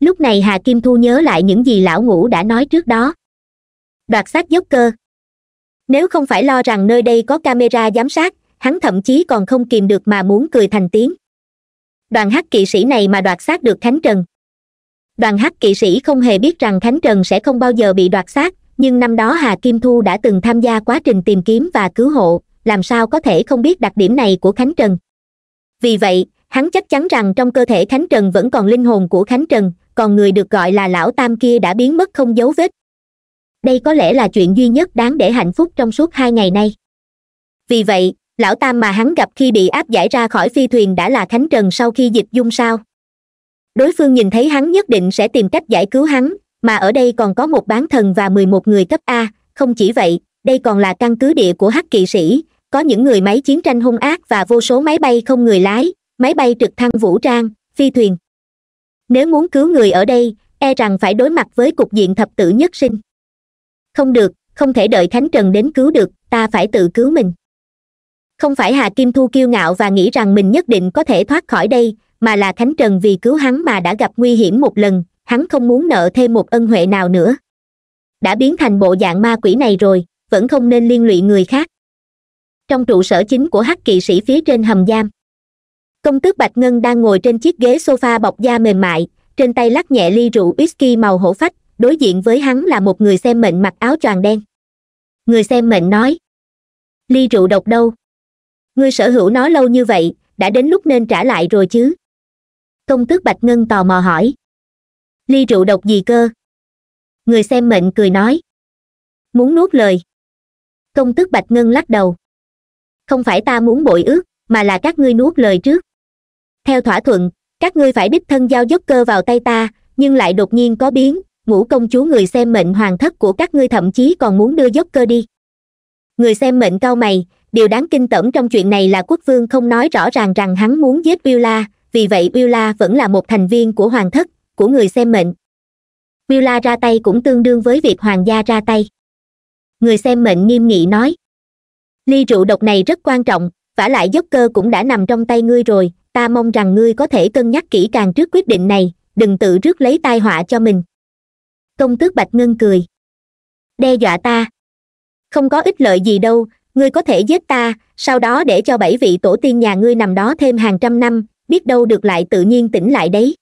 lúc này hà kim thu nhớ lại những gì lão ngũ đã nói trước đó đoạt xác dốc cơ nếu không phải lo rằng nơi đây có camera giám sát hắn thậm chí còn không kìm được mà muốn cười thành tiếng đoàn hát kỵ sĩ này mà đoạt xác được khánh trần đoàn hắc kỵ sĩ không hề biết rằng khánh trần sẽ không bao giờ bị đoạt xác nhưng năm đó hà kim thu đã từng tham gia quá trình tìm kiếm và cứu hộ làm sao có thể không biết đặc điểm này của khánh trần vì vậy hắn chắc chắn rằng trong cơ thể khánh trần vẫn còn linh hồn của khánh trần còn người được gọi là lão tam kia đã biến mất không dấu vết đây có lẽ là chuyện duy nhất đáng để hạnh phúc trong suốt hai ngày nay vì vậy lão tam mà hắn gặp khi bị áp giải ra khỏi phi thuyền đã là khánh trần sau khi dịch dung sao đối phương nhìn thấy hắn nhất định sẽ tìm cách giải cứu hắn mà ở đây còn có một bán thần và mười một người cấp a không chỉ vậy đây còn là căn cứ địa của hắc kỵ sĩ có những người máy chiến tranh hung ác và vô số máy bay không người lái máy bay trực thăng vũ trang phi thuyền nếu muốn cứu người ở đây e rằng phải đối mặt với cục diện thập tử nhất sinh không được không thể đợi khánh trần đến cứu được ta phải tự cứu mình không phải hà kim thu kiêu ngạo và nghĩ rằng mình nhất định có thể thoát khỏi đây mà là khánh trần vì cứu hắn mà đã gặp nguy hiểm một lần hắn không muốn nợ thêm một ân huệ nào nữa đã biến thành bộ dạng ma quỷ này rồi vẫn không nên liên lụy người khác trong trụ sở chính của hắc kỵ sĩ phía trên hầm giam công tước bạch ngân đang ngồi trên chiếc ghế sofa bọc da mềm mại trên tay lắc nhẹ ly rượu whisky màu hổ phách đối diện với hắn là một người xem mệnh mặc áo choàng đen người xem mệnh nói ly rượu độc đâu ngươi sở hữu nó lâu như vậy đã đến lúc nên trả lại rồi chứ công tước bạch ngân tò mò hỏi ly rượu độc gì cơ người xem mệnh cười nói muốn nuốt lời công tước bạch ngân lắc đầu không phải ta muốn bội ước mà là các ngươi nuốt lời trước theo thỏa thuận các ngươi phải đích thân giao dốc cơ vào tay ta nhưng lại đột nhiên có biến ngũ công chúa người xem mệnh hoàng thất của các ngươi thậm chí còn muốn đưa dốc cơ đi người xem mệnh cao mày điều đáng kinh tởm trong chuyện này là quốc vương không nói rõ ràng rằng hắn muốn giết viola vì vậy Willa vẫn là một thành viên của hoàng thất của người xem mệnh Willa ra tay cũng tương đương với việc hoàng gia ra tay người xem mệnh nghiêm nghị nói ly rượu độc này rất quan trọng vả lại dốc cơ cũng đã nằm trong tay ngươi rồi ta mong rằng ngươi có thể cân nhắc kỹ càng trước quyết định này đừng tự rước lấy tai họa cho mình công tước bạch ngân cười đe dọa ta không có ích lợi gì đâu ngươi có thể giết ta sau đó để cho bảy vị tổ tiên nhà ngươi nằm đó thêm hàng trăm năm biết đâu được lại tự nhiên tỉnh lại đấy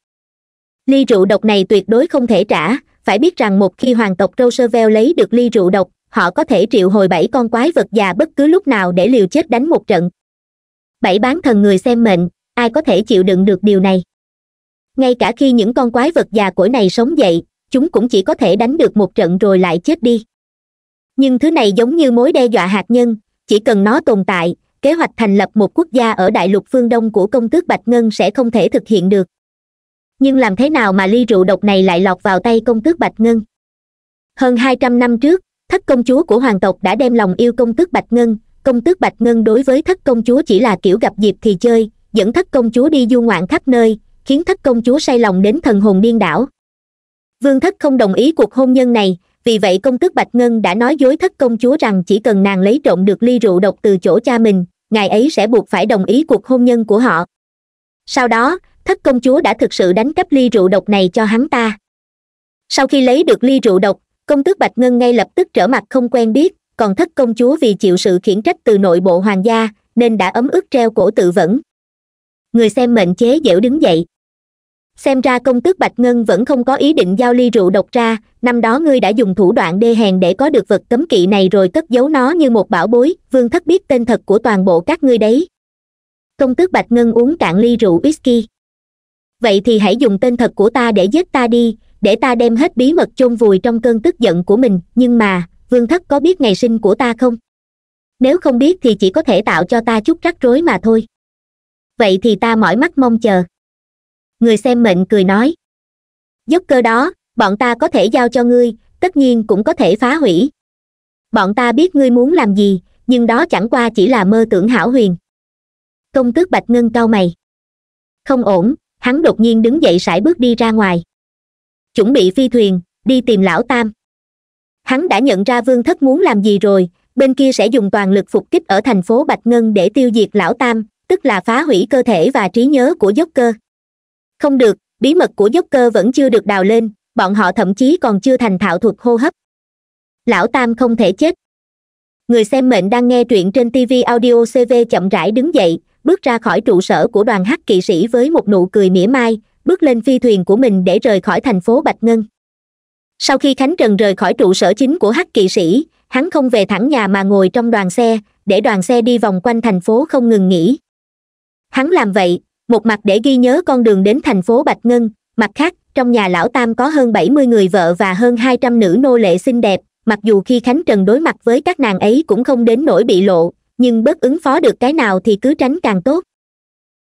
ly rượu độc này tuyệt đối không thể trả phải biết rằng một khi hoàng tộc roosevelt lấy được ly rượu độc họ có thể triệu hồi bảy con quái vật già bất cứ lúc nào để liều chết đánh một trận bảy bán thần người xem mệnh ai có thể chịu đựng được điều này ngay cả khi những con quái vật già cỗi này sống dậy chúng cũng chỉ có thể đánh được một trận rồi lại chết đi nhưng thứ này giống như mối đe dọa hạt nhân chỉ cần nó tồn tại kế hoạch thành lập một quốc gia ở đại lục phương đông của công tước bạch ngân sẽ không thể thực hiện được nhưng làm thế nào mà ly rượu độc này lại lọt vào tay công tước bạch ngân hơn hai trăm năm trước thất công chúa của hoàng tộc đã đem lòng yêu công tước bạch ngân công tước bạch ngân đối với thất công chúa chỉ là kiểu gặp dịp thì chơi dẫn thất công chúa đi du ngoạn khắp nơi khiến thất công chúa say lòng đến thần hồn điên đảo vương thất không đồng ý cuộc hôn nhân này vì vậy công tước bạch ngân đã nói dối thất công chúa rằng chỉ cần nàng lấy trộm được ly rượu độc từ chỗ cha mình ngài ấy sẽ buộc phải đồng ý cuộc hôn nhân của họ sau đó thất công chúa đã thực sự đánh cắp ly rượu độc này cho hắn ta sau khi lấy được ly rượu độc công tước bạch ngân ngay lập tức trở mặt không quen biết còn thất công chúa vì chịu sự khiển trách từ nội bộ hoàng gia nên đã ấm ức treo cổ tự vẫn người xem mệnh chế dẻo đứng dậy xem ra công tước bạch ngân vẫn không có ý định giao ly rượu độc ra năm đó ngươi đã dùng thủ đoạn đê hèn để có được vật cấm kỵ này rồi cất giấu nó như một bảo bối vương thất biết tên thật của toàn bộ các ngươi đấy công tước bạch ngân uống cạn ly rượu whisky vậy thì hãy dùng tên thật của ta để giết ta đi để ta đem hết bí mật chôn vùi trong cơn tức giận của mình nhưng mà vương thất có biết ngày sinh của ta không nếu không biết thì chỉ có thể tạo cho ta chút rắc rối mà thôi vậy thì ta mỏi mắt mong chờ người xem mệnh cười nói dốc cơ đó bọn ta có thể giao cho ngươi tất nhiên cũng có thể phá hủy bọn ta biết ngươi muốn làm gì nhưng đó chẳng qua chỉ là mơ tưởng hảo huyền công tước bạch ngân cau mày không ổn hắn đột nhiên đứng dậy sải bước đi ra ngoài chuẩn bị phi thuyền đi tìm lão tam hắn đã nhận ra vương thất muốn làm gì rồi bên kia sẽ dùng toàn lực phục kích ở thành phố bạch ngân để tiêu diệt lão tam tức là phá hủy cơ thể và trí nhớ của dốc cơ không được bí mật của dốc cơ vẫn chưa được đào lên bọn họ thậm chí còn chưa thành thạo thuật hô hấp lão tam không thể chết người xem mệnh đang nghe truyện trên tv audio cv chậm rãi đứng dậy bước ra khỏi trụ sở của đoàn hắc kỵ sĩ với một nụ cười mỉa mai bước lên phi thuyền của mình để rời khỏi thành phố bạch ngân sau khi khánh trần rời khỏi trụ sở chính của hắc kỵ sĩ hắn không về thẳng nhà mà ngồi trong đoàn xe để đoàn xe đi vòng quanh thành phố không ngừng nghỉ hắn làm vậy một mặt để ghi nhớ con đường đến thành phố bạch ngân mặt khác trong nhà lão tam có hơn bảy mươi người vợ và hơn hai trăm nữ nô lệ xinh đẹp mặc dù khi khánh trần đối mặt với các nàng ấy cũng không đến nỗi bị lộ nhưng bất ứng phó được cái nào thì cứ tránh càng tốt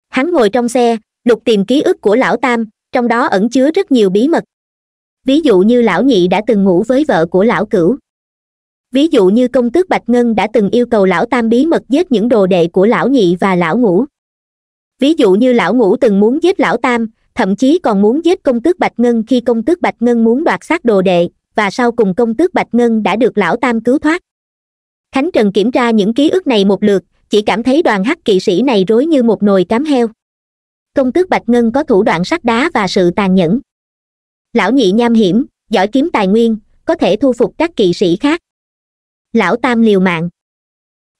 hắn ngồi trong xe lục tìm ký ức của lão tam trong đó ẩn chứa rất nhiều bí mật ví dụ như lão nhị đã từng ngủ với vợ của lão cửu ví dụ như công tước bạch ngân đã từng yêu cầu lão tam bí mật giết những đồ đệ của lão nhị và lão ngũ ví dụ như lão ngũ từng muốn giết lão tam thậm chí còn muốn giết công tước bạch ngân khi công tước bạch ngân muốn đoạt xác đồ đệ và sau cùng công tước bạch ngân đã được lão tam cứu thoát khánh trần kiểm tra những ký ức này một lượt chỉ cảm thấy đoàn hắc kỵ sĩ này rối như một nồi cám heo công tước bạch ngân có thủ đoạn sắt đá và sự tàn nhẫn lão nhị nham hiểm giỏi kiếm tài nguyên có thể thu phục các kỵ sĩ khác lão tam liều mạng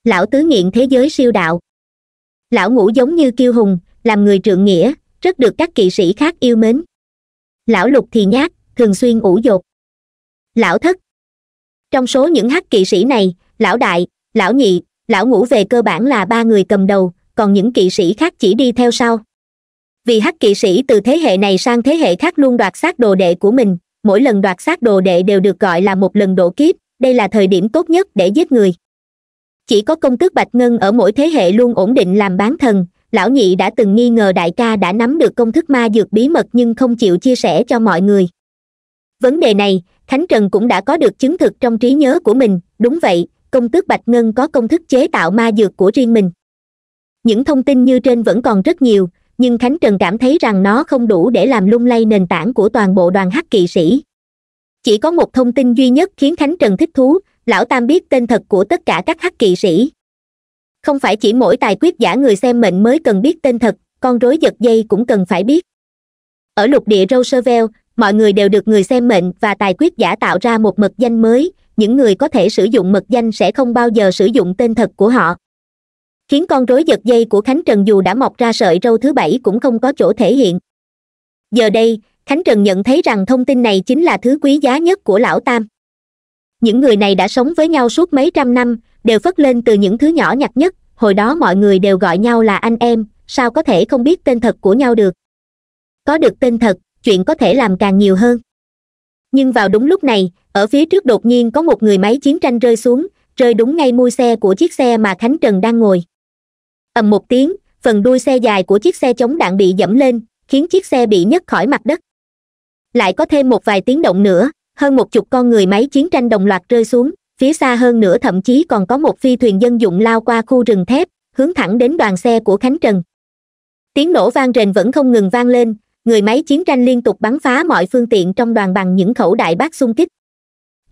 lão tứ nghiện thế giới siêu đạo lão ngũ giống như kiêu hùng làm người trượng nghĩa rất được các kỵ sĩ khác yêu mến lão lục thì nhát thường xuyên ủ dột lão thất trong số những hắc kỵ sĩ này lão đại lão nhị lão ngũ về cơ bản là ba người cầm đầu còn những kỵ sĩ khác chỉ đi theo sau vì hắc kỵ sĩ từ thế hệ này sang thế hệ khác luôn đoạt xác đồ đệ của mình mỗi lần đoạt xác đồ đệ đều được gọi là một lần đổ kiếp đây là thời điểm tốt nhất để giết người chỉ có công tước bạch ngân ở mỗi thế hệ luôn ổn định làm bán thần lão nhị đã từng nghi ngờ đại ca đã nắm được công thức ma dược bí mật nhưng không chịu chia sẻ cho mọi người vấn đề này khánh trần cũng đã có được chứng thực trong trí nhớ của mình đúng vậy công tước bạch ngân có công thức chế tạo ma dược của riêng mình những thông tin như trên vẫn còn rất nhiều nhưng khánh trần cảm thấy rằng nó không đủ để làm lung lay nền tảng của toàn bộ đoàn hắc kỵ sĩ chỉ có một thông tin duy nhất khiến khánh trần thích thú lão tam biết tên thật của tất cả các hắc kỵ sĩ không phải chỉ mỗi tài quyết giả người xem mệnh mới cần biết tên thật con rối giật dây cũng cần phải biết ở lục địa roosevelt mọi người đều được người xem mệnh và tài quyết giả tạo ra một mật danh mới những người có thể sử dụng mật danh sẽ không bao giờ sử dụng tên thật của họ khiến con rối giật dây của khánh trần dù đã mọc ra sợi râu thứ bảy cũng không có chỗ thể hiện giờ đây khánh trần nhận thấy rằng thông tin này chính là thứ quý giá nhất của lão tam những người này đã sống với nhau suốt mấy trăm năm đều phất lên từ những thứ nhỏ nhặt nhất hồi đó mọi người đều gọi nhau là anh em sao có thể không biết tên thật của nhau được có được tên thật chuyện có thể làm càng nhiều hơn nhưng vào đúng lúc này ở phía trước đột nhiên có một người máy chiến tranh rơi xuống rơi đúng ngay mui xe của chiếc xe mà khánh trần đang ngồi ầm một tiếng phần đuôi xe dài của chiếc xe chống đạn bị dẫm lên khiến chiếc xe bị nhấc khỏi mặt đất lại có thêm một vài tiếng động nữa hơn một chục con người máy chiến tranh đồng loạt rơi xuống phía xa hơn nữa thậm chí còn có một phi thuyền dân dụng lao qua khu rừng thép hướng thẳng đến đoàn xe của khánh trần tiếng nổ vang rền vẫn không ngừng vang lên người máy chiến tranh liên tục bắn phá mọi phương tiện trong đoàn bằng những khẩu đại bác xung kích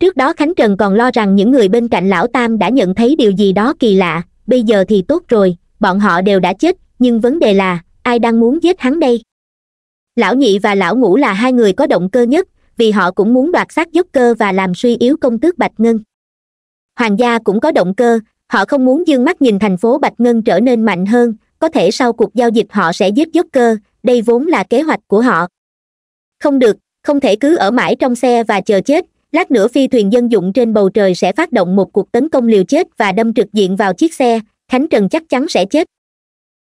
trước đó khánh trần còn lo rằng những người bên cạnh lão tam đã nhận thấy điều gì đó kỳ lạ bây giờ thì tốt rồi bọn họ đều đã chết nhưng vấn đề là ai đang muốn giết hắn đây lão nhị và lão ngũ là hai người có động cơ nhất vì họ cũng muốn đoạt xác dốc cơ và làm suy yếu công tước bạch ngân hoàng gia cũng có động cơ họ không muốn dương mắt nhìn thành phố bạch ngân trở nên mạnh hơn có thể sau cuộc giao dịch họ sẽ giết dốc cơ đây vốn là kế hoạch của họ không được không thể cứ ở mãi trong xe và chờ chết lát nữa phi thuyền dân dụng trên bầu trời sẽ phát động một cuộc tấn công liều chết và đâm trực diện vào chiếc xe khánh trần chắc chắn sẽ chết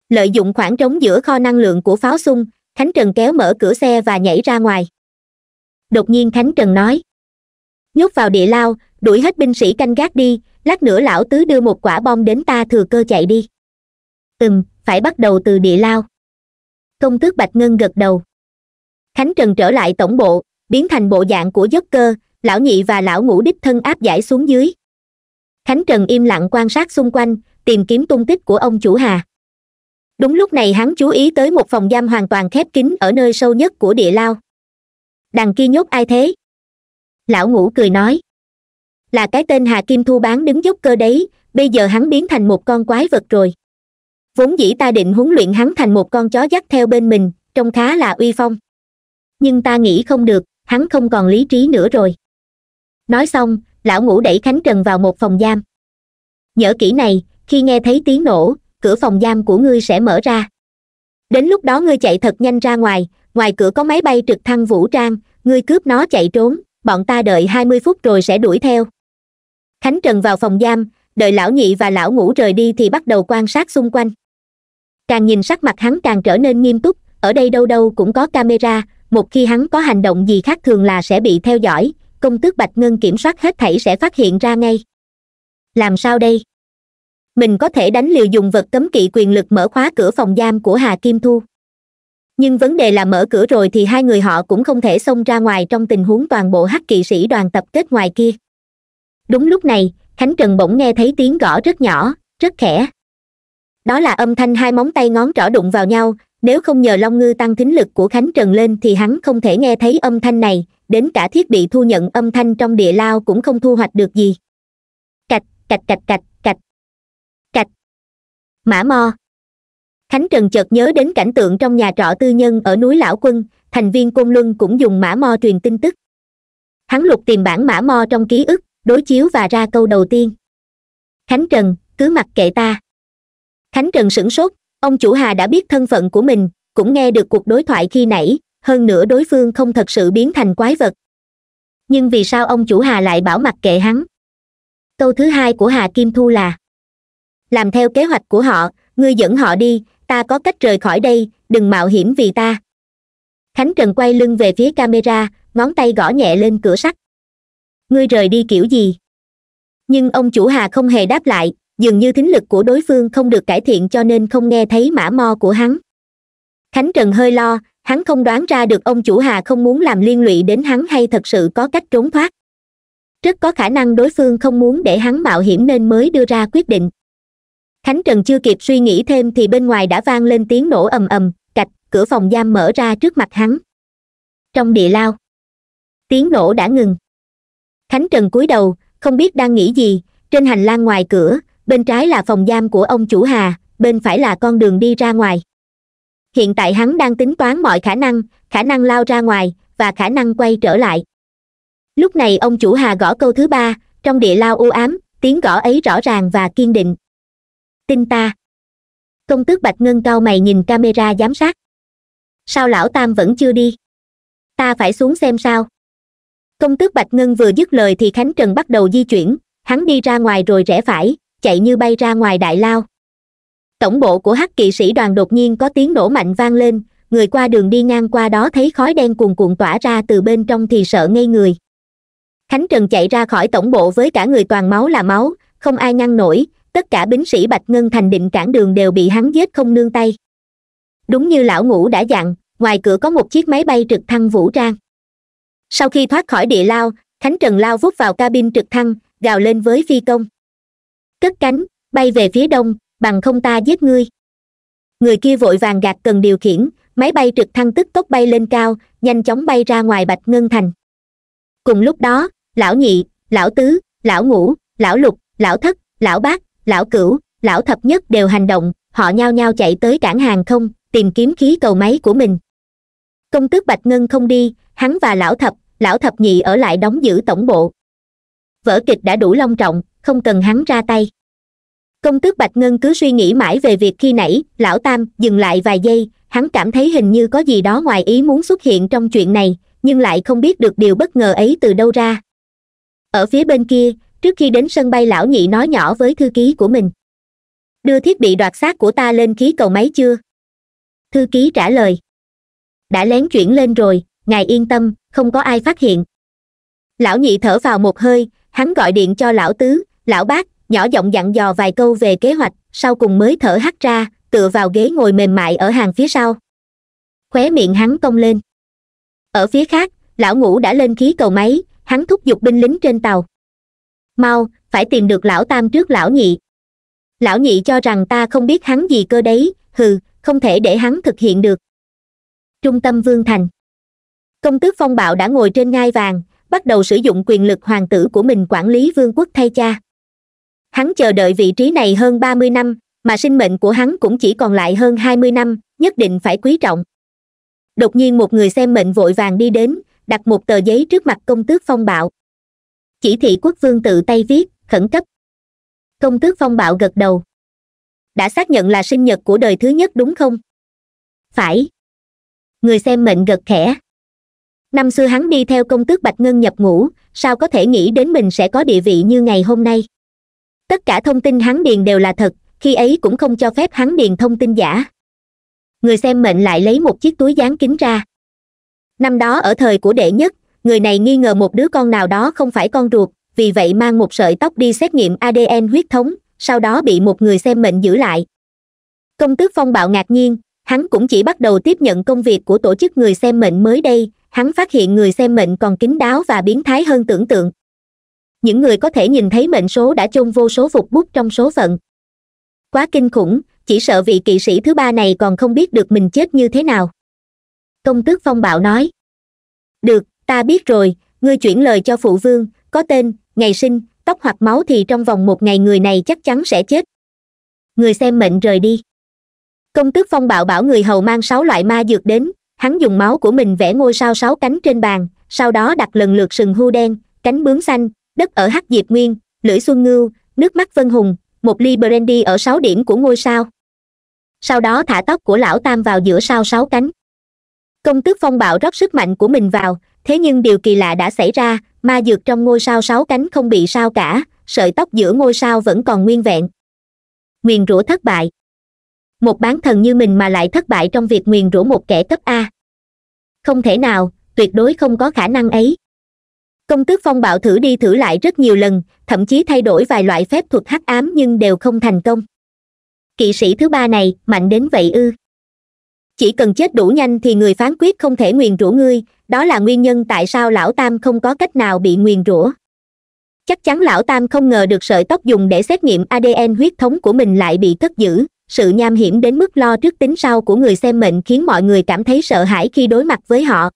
lợi dụng khoảng trống giữa kho năng lượng của pháo xung khánh trần kéo mở cửa xe và nhảy ra ngoài đột nhiên khánh trần nói nhốt vào địa lao đuổi hết binh sĩ canh gác đi lát nữa lão tứ đưa một quả bom đến ta thừa cơ chạy đi ừm phải bắt đầu từ địa lao công tước bạch ngân gật đầu khánh trần trở lại tổng bộ biến thành bộ dạng của dốc cơ lão nhị và lão ngũ đích thân áp giải xuống dưới khánh trần im lặng quan sát xung quanh tìm kiếm tung tích của ông chủ hà đúng lúc này hắn chú ý tới một phòng giam hoàn toàn khép kín ở nơi sâu nhất của địa lao đằng kia nhốt ai thế lão ngũ cười nói là cái tên hà kim thu bán đứng dốc cơ đấy bây giờ hắn biến thành một con quái vật rồi vốn dĩ ta định huấn luyện hắn thành một con chó dắt theo bên mình trông khá là uy phong nhưng ta nghĩ không được hắn không còn lý trí nữa rồi nói xong lão ngũ đẩy khánh trần vào một phòng giam nhỡ kỹ này khi nghe thấy tiếng nổ cửa phòng giam của ngươi sẽ mở ra đến lúc đó ngươi chạy thật nhanh ra ngoài ngoài cửa có máy bay trực thăng vũ trang ngươi cướp nó chạy trốn bọn ta đợi hai mươi phút rồi sẽ đuổi theo khánh trần vào phòng giam đợi lão nhị và lão ngũ rời đi thì bắt đầu quan sát xung quanh càng nhìn sắc mặt hắn càng trở nên nghiêm túc ở đây đâu đâu cũng có camera một khi hắn có hành động gì khác thường là sẽ bị theo dõi công tước bạch ngân kiểm soát hết thảy sẽ phát hiện ra ngay làm sao đây mình có thể đánh liều dùng vật cấm kỵ quyền lực mở khóa cửa phòng giam của hà kim thu nhưng vấn đề là mở cửa rồi thì hai người họ cũng không thể xông ra ngoài trong tình huống toàn bộ hắc kỵ sĩ đoàn tập kết ngoài kia đúng lúc này khánh trần bỗng nghe thấy tiếng gõ rất nhỏ rất khẽ đó là âm thanh hai móng tay ngón trỏ đụng vào nhau nếu không nhờ long ngư tăng thính lực của khánh trần lên thì hắn không thể nghe thấy âm thanh này đến cả thiết bị thu nhận âm thanh trong địa lao cũng không thu hoạch được gì cạch cạch cạch cạch cạch cạch mã mo khánh trần chợt nhớ đến cảnh tượng trong nhà trọ tư nhân ở núi lão quân thành viên côn luân cũng dùng mã mo truyền tin tức hắn lục tìm bản mã mo trong ký ức đối chiếu và ra câu đầu tiên khánh trần cứ mặc kệ ta khánh trần sửng sốt ông chủ hà đã biết thân phận của mình cũng nghe được cuộc đối thoại khi nãy hơn nữa đối phương không thật sự biến thành quái vật nhưng vì sao ông chủ hà lại bảo mặc kệ hắn câu thứ hai của hà kim thu là làm theo kế hoạch của họ ngươi dẫn họ đi ta có cách rời khỏi đây đừng mạo hiểm vì ta khánh trần quay lưng về phía camera ngón tay gõ nhẹ lên cửa sắt ngươi rời đi kiểu gì nhưng ông chủ hà không hề đáp lại dường như thính lực của đối phương không được cải thiện cho nên không nghe thấy mã mo của hắn khánh trần hơi lo hắn không đoán ra được ông chủ hà không muốn làm liên lụy đến hắn hay thật sự có cách trốn thoát rất có khả năng đối phương không muốn để hắn mạo hiểm nên mới đưa ra quyết định khánh trần chưa kịp suy nghĩ thêm thì bên ngoài đã vang lên tiếng nổ ầm ầm cạch cửa phòng giam mở ra trước mặt hắn trong địa lao tiếng nổ đã ngừng khánh trần cúi đầu không biết đang nghĩ gì trên hành lang ngoài cửa bên trái là phòng giam của ông chủ hà bên phải là con đường đi ra ngoài hiện tại hắn đang tính toán mọi khả năng khả năng lao ra ngoài và khả năng quay trở lại lúc này ông chủ hà gõ câu thứ ba trong địa lao u ám tiếng gõ ấy rõ ràng và kiên định tin ta công tước bạch ngân cao mày nhìn camera giám sát sao lão tam vẫn chưa đi ta phải xuống xem sao công tước bạch ngân vừa dứt lời thì khánh trần bắt đầu di chuyển hắn đi ra ngoài rồi rẽ phải chạy như bay ra ngoài đại lao tổng bộ của hắc kỵ sĩ đoàn đột nhiên có tiếng nổ mạnh vang lên người qua đường đi ngang qua đó thấy khói đen cuồn cuộn tỏa ra từ bên trong thì sợ ngây người khánh trần chạy ra khỏi tổng bộ với cả người toàn máu là máu không ai ngăn nổi tất cả binh sĩ bạch ngân thành định cản đường đều bị hắn giết không nương tay đúng như lão ngũ đã dặn ngoài cửa có một chiếc máy bay trực thăng vũ trang sau khi thoát khỏi địa lao khánh trần lao vút vào cabin trực thăng gào lên với phi công cất cánh bay về phía đông bằng không ta giết ngươi người kia vội vàng gạt cần điều khiển máy bay trực thăng tức tốc bay lên cao nhanh chóng bay ra ngoài bạch ngân thành cùng lúc đó lão nhị lão tứ lão ngũ lão lục lão thất lão bác lão cửu lão thập nhất đều hành động họ nhao nhao chạy tới cảng hàng không tìm kiếm khí cầu máy của mình công tước bạch ngân không đi hắn và lão thập lão thập nhị ở lại đóng giữ tổng bộ vở kịch đã đủ long trọng không cần hắn ra tay công tước bạch ngân cứ suy nghĩ mãi về việc khi nãy lão tam dừng lại vài giây hắn cảm thấy hình như có gì đó ngoài ý muốn xuất hiện trong chuyện này nhưng lại không biết được điều bất ngờ ấy từ đâu ra ở phía bên kia trước khi đến sân bay lão nhị nói nhỏ với thư ký của mình đưa thiết bị đoạt xác của ta lên khí cầu máy chưa thư ký trả lời đã lén chuyển lên rồi ngài yên tâm không có ai phát hiện lão nhị thở vào một hơi hắn gọi điện cho lão tứ lão bác nhỏ giọng dặn dò vài câu về kế hoạch sau cùng mới thở hắt ra tựa vào ghế ngồi mềm mại ở hàng phía sau khóe miệng hắn cong lên ở phía khác lão ngũ đã lên khí cầu máy hắn thúc giục binh lính trên tàu mau phải tìm được lão tam trước lão nhị lão nhị cho rằng ta không biết hắn gì cơ đấy hừ không thể để hắn thực hiện được trung tâm vương thành công tước phong bạo đã ngồi trên ngai vàng bắt đầu sử dụng quyền lực hoàng tử của mình quản lý vương quốc thay cha hắn chờ đợi vị trí này hơn ba mươi năm mà sinh mệnh của hắn cũng chỉ còn lại hơn hai mươi năm nhất định phải quý trọng đột nhiên một người xem mệnh vội vàng đi đến đặt một tờ giấy trước mặt công tước phong bạo chỉ thị quốc vương tự tay viết khẩn cấp công tước phong bạo gật đầu đã xác nhận là sinh nhật của đời thứ nhất đúng không phải người xem mệnh gật khẽ năm xưa hắn đi theo công tước bạch ngân nhập ngũ sao có thể nghĩ đến mình sẽ có địa vị như ngày hôm nay tất cả thông tin hắn điền đều là thật khi ấy cũng không cho phép hắn điền thông tin giả người xem mệnh lại lấy một chiếc túi dán kính ra năm đó ở thời của đệ nhất người này nghi ngờ một đứa con nào đó không phải con ruột vì vậy mang một sợi tóc đi xét nghiệm adn huyết thống sau đó bị một người xem mệnh giữ lại công tước phong bạo ngạc nhiên hắn cũng chỉ bắt đầu tiếp nhận công việc của tổ chức người xem mệnh mới đây hắn phát hiện người xem mệnh còn kín đáo và biến thái hơn tưởng tượng những người có thể nhìn thấy mệnh số đã chôn vô số phục bút trong số phận quá kinh khủng chỉ sợ vị kỵ sĩ thứ ba này còn không biết được mình chết như thế nào công tước phong bạo nói được ta biết rồi ngươi chuyển lời cho phụ vương có tên ngày sinh tóc hoặc máu thì trong vòng một ngày người này chắc chắn sẽ chết người xem mệnh rời đi công tước phong bạo bảo người hầu mang sáu loại ma dược đến hắn dùng máu của mình vẽ ngôi sao sáu cánh trên bàn sau đó đặt lần lượt sừng hưu đen cánh bướm xanh đất ở hắc diệp nguyên lưỡi xuân ngưu nước mắt vân hùng một ly brandy ở sáu điểm của ngôi sao sau đó thả tóc của lão tam vào giữa sao sáu cánh công tước phong bạo rót sức mạnh của mình vào thế nhưng điều kỳ lạ đã xảy ra ma dược trong ngôi sao sáu cánh không bị sao cả sợi tóc giữa ngôi sao vẫn còn nguyên vẹn nguyền rủa thất bại một bán thần như mình mà lại thất bại trong việc nguyền rủa một kẻ cấp a không thể nào tuyệt đối không có khả năng ấy công tước phong bạo thử đi thử lại rất nhiều lần thậm chí thay đổi vài loại phép thuật hắc ám nhưng đều không thành công kỵ sĩ thứ ba này mạnh đến vậy ư chỉ cần chết đủ nhanh thì người phán quyết không thể nguyền rủa ngươi đó là nguyên nhân tại sao lão tam không có cách nào bị nguyền rủa chắc chắn lão tam không ngờ được sợi tóc dùng để xét nghiệm adn huyết thống của mình lại bị cất giữ sự nham hiểm đến mức lo trước tính sau của người xem mệnh khiến mọi người cảm thấy sợ hãi khi đối mặt với họ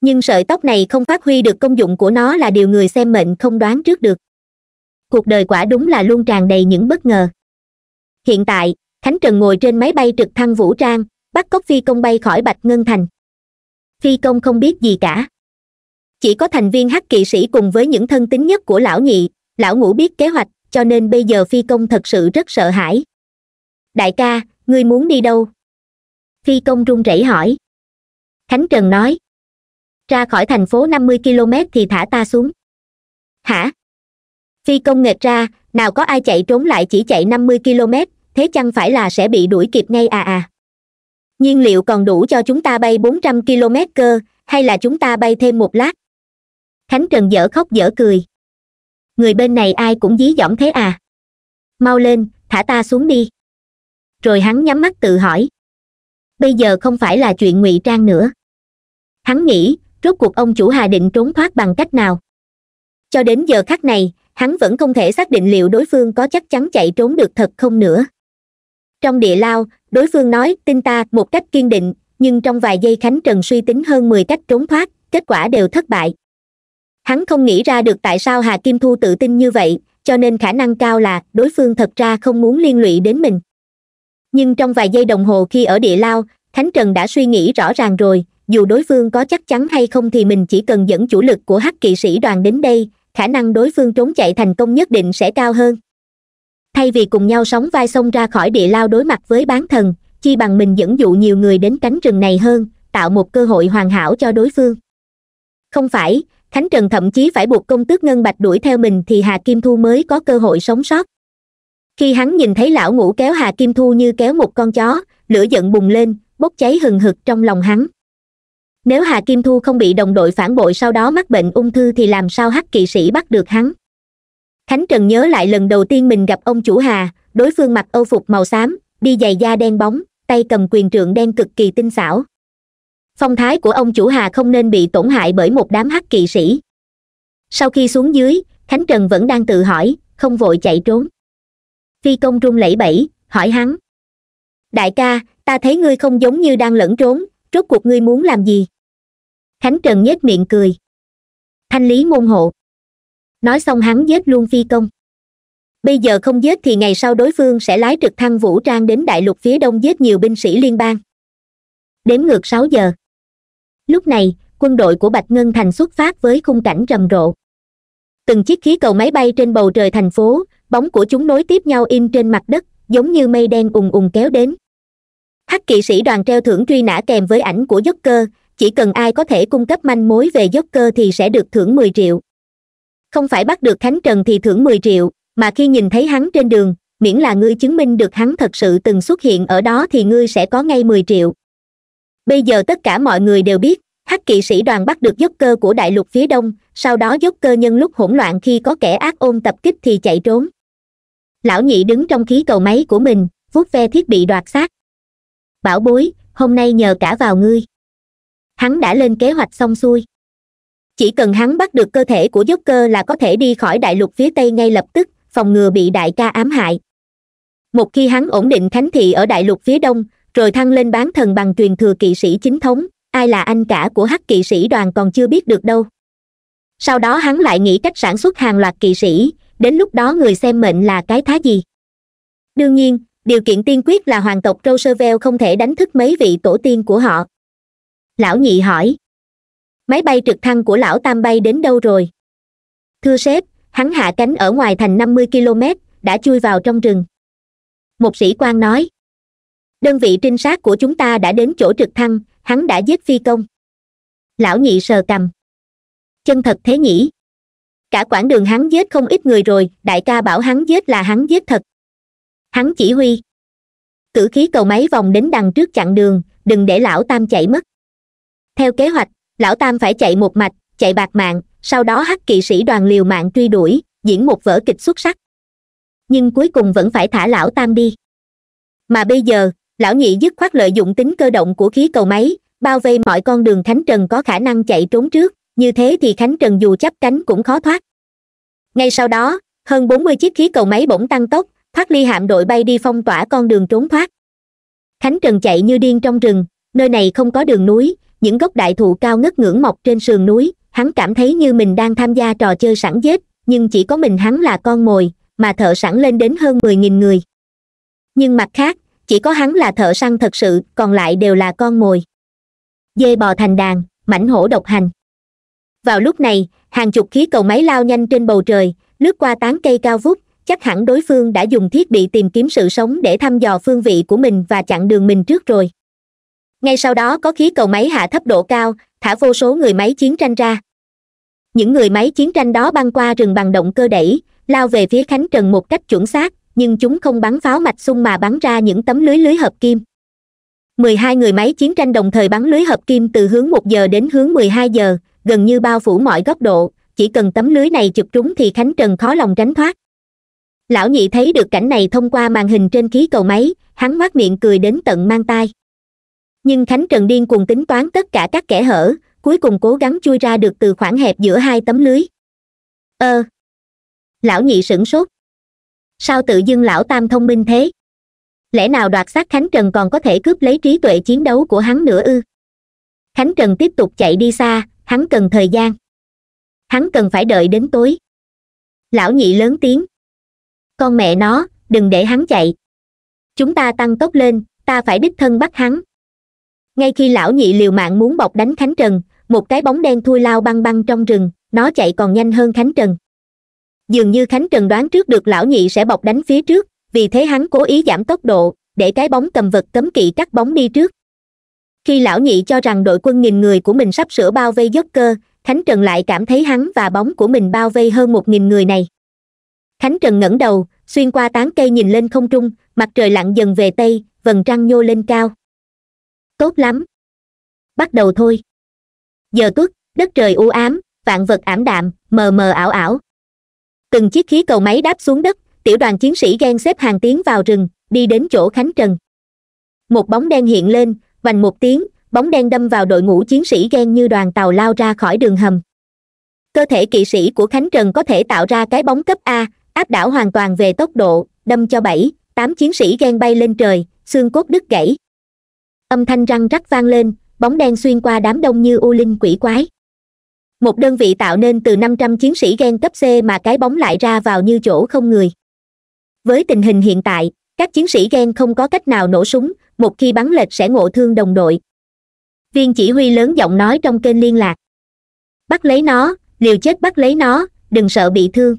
nhưng sợi tóc này không phát huy được công dụng của nó là điều người xem mệnh không đoán trước được cuộc đời quả đúng là luôn tràn đầy những bất ngờ hiện tại khánh trần ngồi trên máy bay trực thăng vũ trang bắt cóc phi công bay khỏi bạch ngân thành phi công không biết gì cả chỉ có thành viên hắc kỵ sĩ cùng với những thân tín nhất của lão nhị lão ngũ biết kế hoạch cho nên bây giờ phi công thật sự rất sợ hãi đại ca ngươi muốn đi đâu phi công run rẩy hỏi khánh trần nói ra khỏi thành phố năm mươi km thì thả ta xuống hả phi công nghệch ra nào có ai chạy trốn lại chỉ chạy năm mươi km thế chăng phải là sẽ bị đuổi kịp ngay à à nhiên liệu còn đủ cho chúng ta bay bốn trăm km cơ hay là chúng ta bay thêm một lát khánh trần dở khóc dở cười người bên này ai cũng dí dỏm thế à mau lên thả ta xuống đi rồi hắn nhắm mắt tự hỏi bây giờ không phải là chuyện ngụy trang nữa hắn nghĩ rốt cuộc ông chủ hà định trốn thoát bằng cách nào cho đến giờ khắc này hắn vẫn không thể xác định liệu đối phương có chắc chắn chạy trốn được thật không nữa trong địa lao đối phương nói tin ta một cách kiên định nhưng trong vài giây khánh trần suy tính hơn mười cách trốn thoát kết quả đều thất bại hắn không nghĩ ra được tại sao hà kim thu tự tin như vậy cho nên khả năng cao là đối phương thật ra không muốn liên lụy đến mình nhưng trong vài giây đồng hồ khi ở địa lao khánh trần đã suy nghĩ rõ ràng rồi dù đối phương có chắc chắn hay không thì mình chỉ cần dẫn chủ lực của hắc kỵ sĩ đoàn đến đây khả năng đối phương trốn chạy thành công nhất định sẽ cao hơn thay vì cùng nhau sóng vai xông ra khỏi địa lao đối mặt với bán thần chi bằng mình dẫn dụ nhiều người đến cánh rừng này hơn tạo một cơ hội hoàn hảo cho đối phương không phải khánh trần thậm chí phải buộc công tước ngân bạch đuổi theo mình thì hà kim thu mới có cơ hội sống sót khi hắn nhìn thấy lão ngũ kéo hà kim thu như kéo một con chó lửa giận bùng lên bốc cháy hừng hực trong lòng hắn nếu hà kim thu không bị đồng đội phản bội sau đó mắc bệnh ung thư thì làm sao hắc kỵ sĩ bắt được hắn khánh trần nhớ lại lần đầu tiên mình gặp ông chủ hà đối phương mặc âu phục màu xám đi giày da đen bóng tay cầm quyền trượng đen cực kỳ tinh xảo phong thái của ông chủ hà không nên bị tổn hại bởi một đám hắc kỵ sĩ sau khi xuống dưới khánh trần vẫn đang tự hỏi không vội chạy trốn phi công run lẩy bẩy hỏi hắn đại ca ta thấy ngươi không giống như đang lẫn trốn rốt cuộc ngươi muốn làm gì khánh trần nhếch miệng cười thanh lý môn hộ nói xong hắn giết luôn phi công bây giờ không giết thì ngày sau đối phương sẽ lái trực thăng vũ trang đến đại lục phía đông giết nhiều binh sĩ liên bang đếm ngược sáu giờ lúc này quân đội của bạch ngân thành xuất phát với khung cảnh rầm rộ từng chiếc khí cầu máy bay trên bầu trời thành phố bóng của chúng nối tiếp nhau in trên mặt đất giống như mây đen ùng ùng kéo đến hắc kỵ sĩ đoàn treo thưởng truy nã kèm với ảnh của dốc cơ chỉ cần ai có thể cung cấp manh mối về dốc cơ thì sẽ được thưởng mười triệu không phải bắt được khánh trần thì thưởng mười triệu mà khi nhìn thấy hắn trên đường miễn là ngươi chứng minh được hắn thật sự từng xuất hiện ở đó thì ngươi sẽ có ngay mười triệu bây giờ tất cả mọi người đều biết hắc kỵ sĩ đoàn bắt được dốc cơ của đại lục phía đông sau đó dốc cơ nhân lúc hỗn loạn khi có kẻ ác ôn tập kích thì chạy trốn lão nhị đứng trong khí cầu máy của mình vuốt ve thiết bị đoạt xác bảo bối hôm nay nhờ cả vào ngươi hắn đã lên kế hoạch xong xuôi chỉ cần hắn bắt được cơ thể của dốc cơ là có thể đi khỏi đại lục phía tây ngay lập tức phòng ngừa bị đại ca ám hại một khi hắn ổn định thánh thị ở đại lục phía đông rồi thăng lên bán thần bằng truyền thừa kỵ sĩ chính thống ai là anh cả của hắc kỵ sĩ đoàn còn chưa biết được đâu sau đó hắn lại nghĩ cách sản xuất hàng loạt kỵ sĩ đến lúc đó người xem mệnh là cái thá gì đương nhiên điều kiện tiên quyết là hoàng tộc roosevelt không thể đánh thức mấy vị tổ tiên của họ lão nhị hỏi máy bay trực thăng của lão tam bay đến đâu rồi thưa sếp hắn hạ cánh ở ngoài thành năm mươi km đã chui vào trong rừng một sĩ quan nói đơn vị trinh sát của chúng ta đã đến chỗ trực thăng hắn đã giết phi công lão nhị sờ cằm chân thật thế nhỉ cả quãng đường hắn giết không ít người rồi đại ca bảo hắn giết là hắn giết thật hắn chỉ huy cử khí cầu máy vòng đến đằng trước chặn đường đừng để lão tam chạy mất theo kế hoạch lão tam phải chạy một mạch chạy bạc mạng sau đó hắc kỵ sĩ đoàn liều mạng truy đuổi diễn một vở kịch xuất sắc nhưng cuối cùng vẫn phải thả lão tam đi mà bây giờ lão nhị dứt khoát lợi dụng tính cơ động của khí cầu máy bao vây mọi con đường khánh trần có khả năng chạy trốn trước như thế thì khánh trần dù chắp cánh cũng khó thoát ngay sau đó hơn bốn mươi chiếc khí cầu máy bỗng tăng tốc thoát ly hạm đội bay đi phong tỏa con đường trốn thoát khánh trần chạy như điên trong rừng nơi này không có đường núi những gốc đại thụ cao ngất ngưỡng mọc trên sườn núi hắn cảm thấy như mình đang tham gia trò chơi sẵn dết nhưng chỉ có mình hắn là con mồi mà thợ sẵn lên đến hơn mười nghìn người nhưng mặt khác chỉ có hắn là thợ săn thật sự còn lại đều là con mồi dê bò thành đàn mảnh hổ độc hành vào lúc này hàng chục khí cầu máy lao nhanh trên bầu trời lướt qua tán cây cao vút chắc hẳn đối phương đã dùng thiết bị tìm kiếm sự sống để thăm dò phương vị của mình và chặn đường mình trước rồi ngay sau đó có khí cầu máy hạ thấp độ cao thả vô số người máy chiến tranh ra những người máy chiến tranh đó băng qua rừng bằng động cơ đẩy lao về phía khánh trần một cách chuẩn xác nhưng chúng không bắn pháo mạch xung mà bắn ra những tấm lưới lưới hợp kim mười hai người máy chiến tranh đồng thời bắn lưới hợp kim từ hướng một giờ đến hướng mười hai giờ gần như bao phủ mọi góc độ chỉ cần tấm lưới này chụp trúng thì khánh trần khó lòng tránh thoát lão nhị thấy được cảnh này thông qua màn hình trên khí cầu máy hắn ngoác miệng cười đến tận mang tai nhưng khánh trần điên cuồng tính toán tất cả các kẻ hở cuối cùng cố gắng chui ra được từ khoảng hẹp giữa hai tấm lưới ơ ờ. lão nhị sửng sốt sao tự dưng lão tam thông minh thế lẽ nào đoạt xác khánh trần còn có thể cướp lấy trí tuệ chiến đấu của hắn nữa ư khánh trần tiếp tục chạy đi xa hắn cần thời gian hắn cần phải đợi đến tối lão nhị lớn tiếng con mẹ nó đừng để hắn chạy chúng ta tăng tốc lên ta phải đích thân bắt hắn ngay khi lão nhị liều mạng muốn bọc đánh khánh trần một cái bóng đen thui lao băng băng trong rừng nó chạy còn nhanh hơn khánh trần dường như khánh trần đoán trước được lão nhị sẽ bọc đánh phía trước vì thế hắn cố ý giảm tốc độ để cái bóng cầm vật cấm kỵ cắt bóng đi trước khi lão nhị cho rằng đội quân nghìn người của mình sắp sửa bao vây dốc cơ khánh trần lại cảm thấy hắn và bóng của mình bao vây hơn một nghìn người này khánh trần ngẩng đầu xuyên qua tán cây nhìn lên không trung mặt trời lặn dần về tây vầng trăng nhô lên cao tốt lắm bắt đầu thôi giờ tuất đất trời u ám vạn vật ảm đạm mờ mờ ảo ảo từng chiếc khí cầu máy đáp xuống đất tiểu đoàn chiến sĩ ghen xếp hàng tiến vào rừng đi đến chỗ khánh trần một bóng đen hiện lên vành một tiếng bóng đen đâm vào đội ngũ chiến sĩ ghen như đoàn tàu lao ra khỏi đường hầm cơ thể kỵ sĩ của khánh trần có thể tạo ra cái bóng cấp a áp đảo hoàn toàn về tốc độ đâm cho bảy tám chiến sĩ ghen bay lên trời xương cốt đứt gãy âm thanh răng rắc vang lên bóng đen xuyên qua đám đông như u linh quỷ quái một đơn vị tạo nên từ năm trăm chiến sĩ ghen cấp c mà cái bóng lại ra vào như chỗ không người với tình hình hiện tại các chiến sĩ ghen không có cách nào nổ súng một khi bắn lệch sẽ ngộ thương đồng đội viên chỉ huy lớn giọng nói trong kênh liên lạc bắt lấy nó liều chết bắt lấy nó đừng sợ bị thương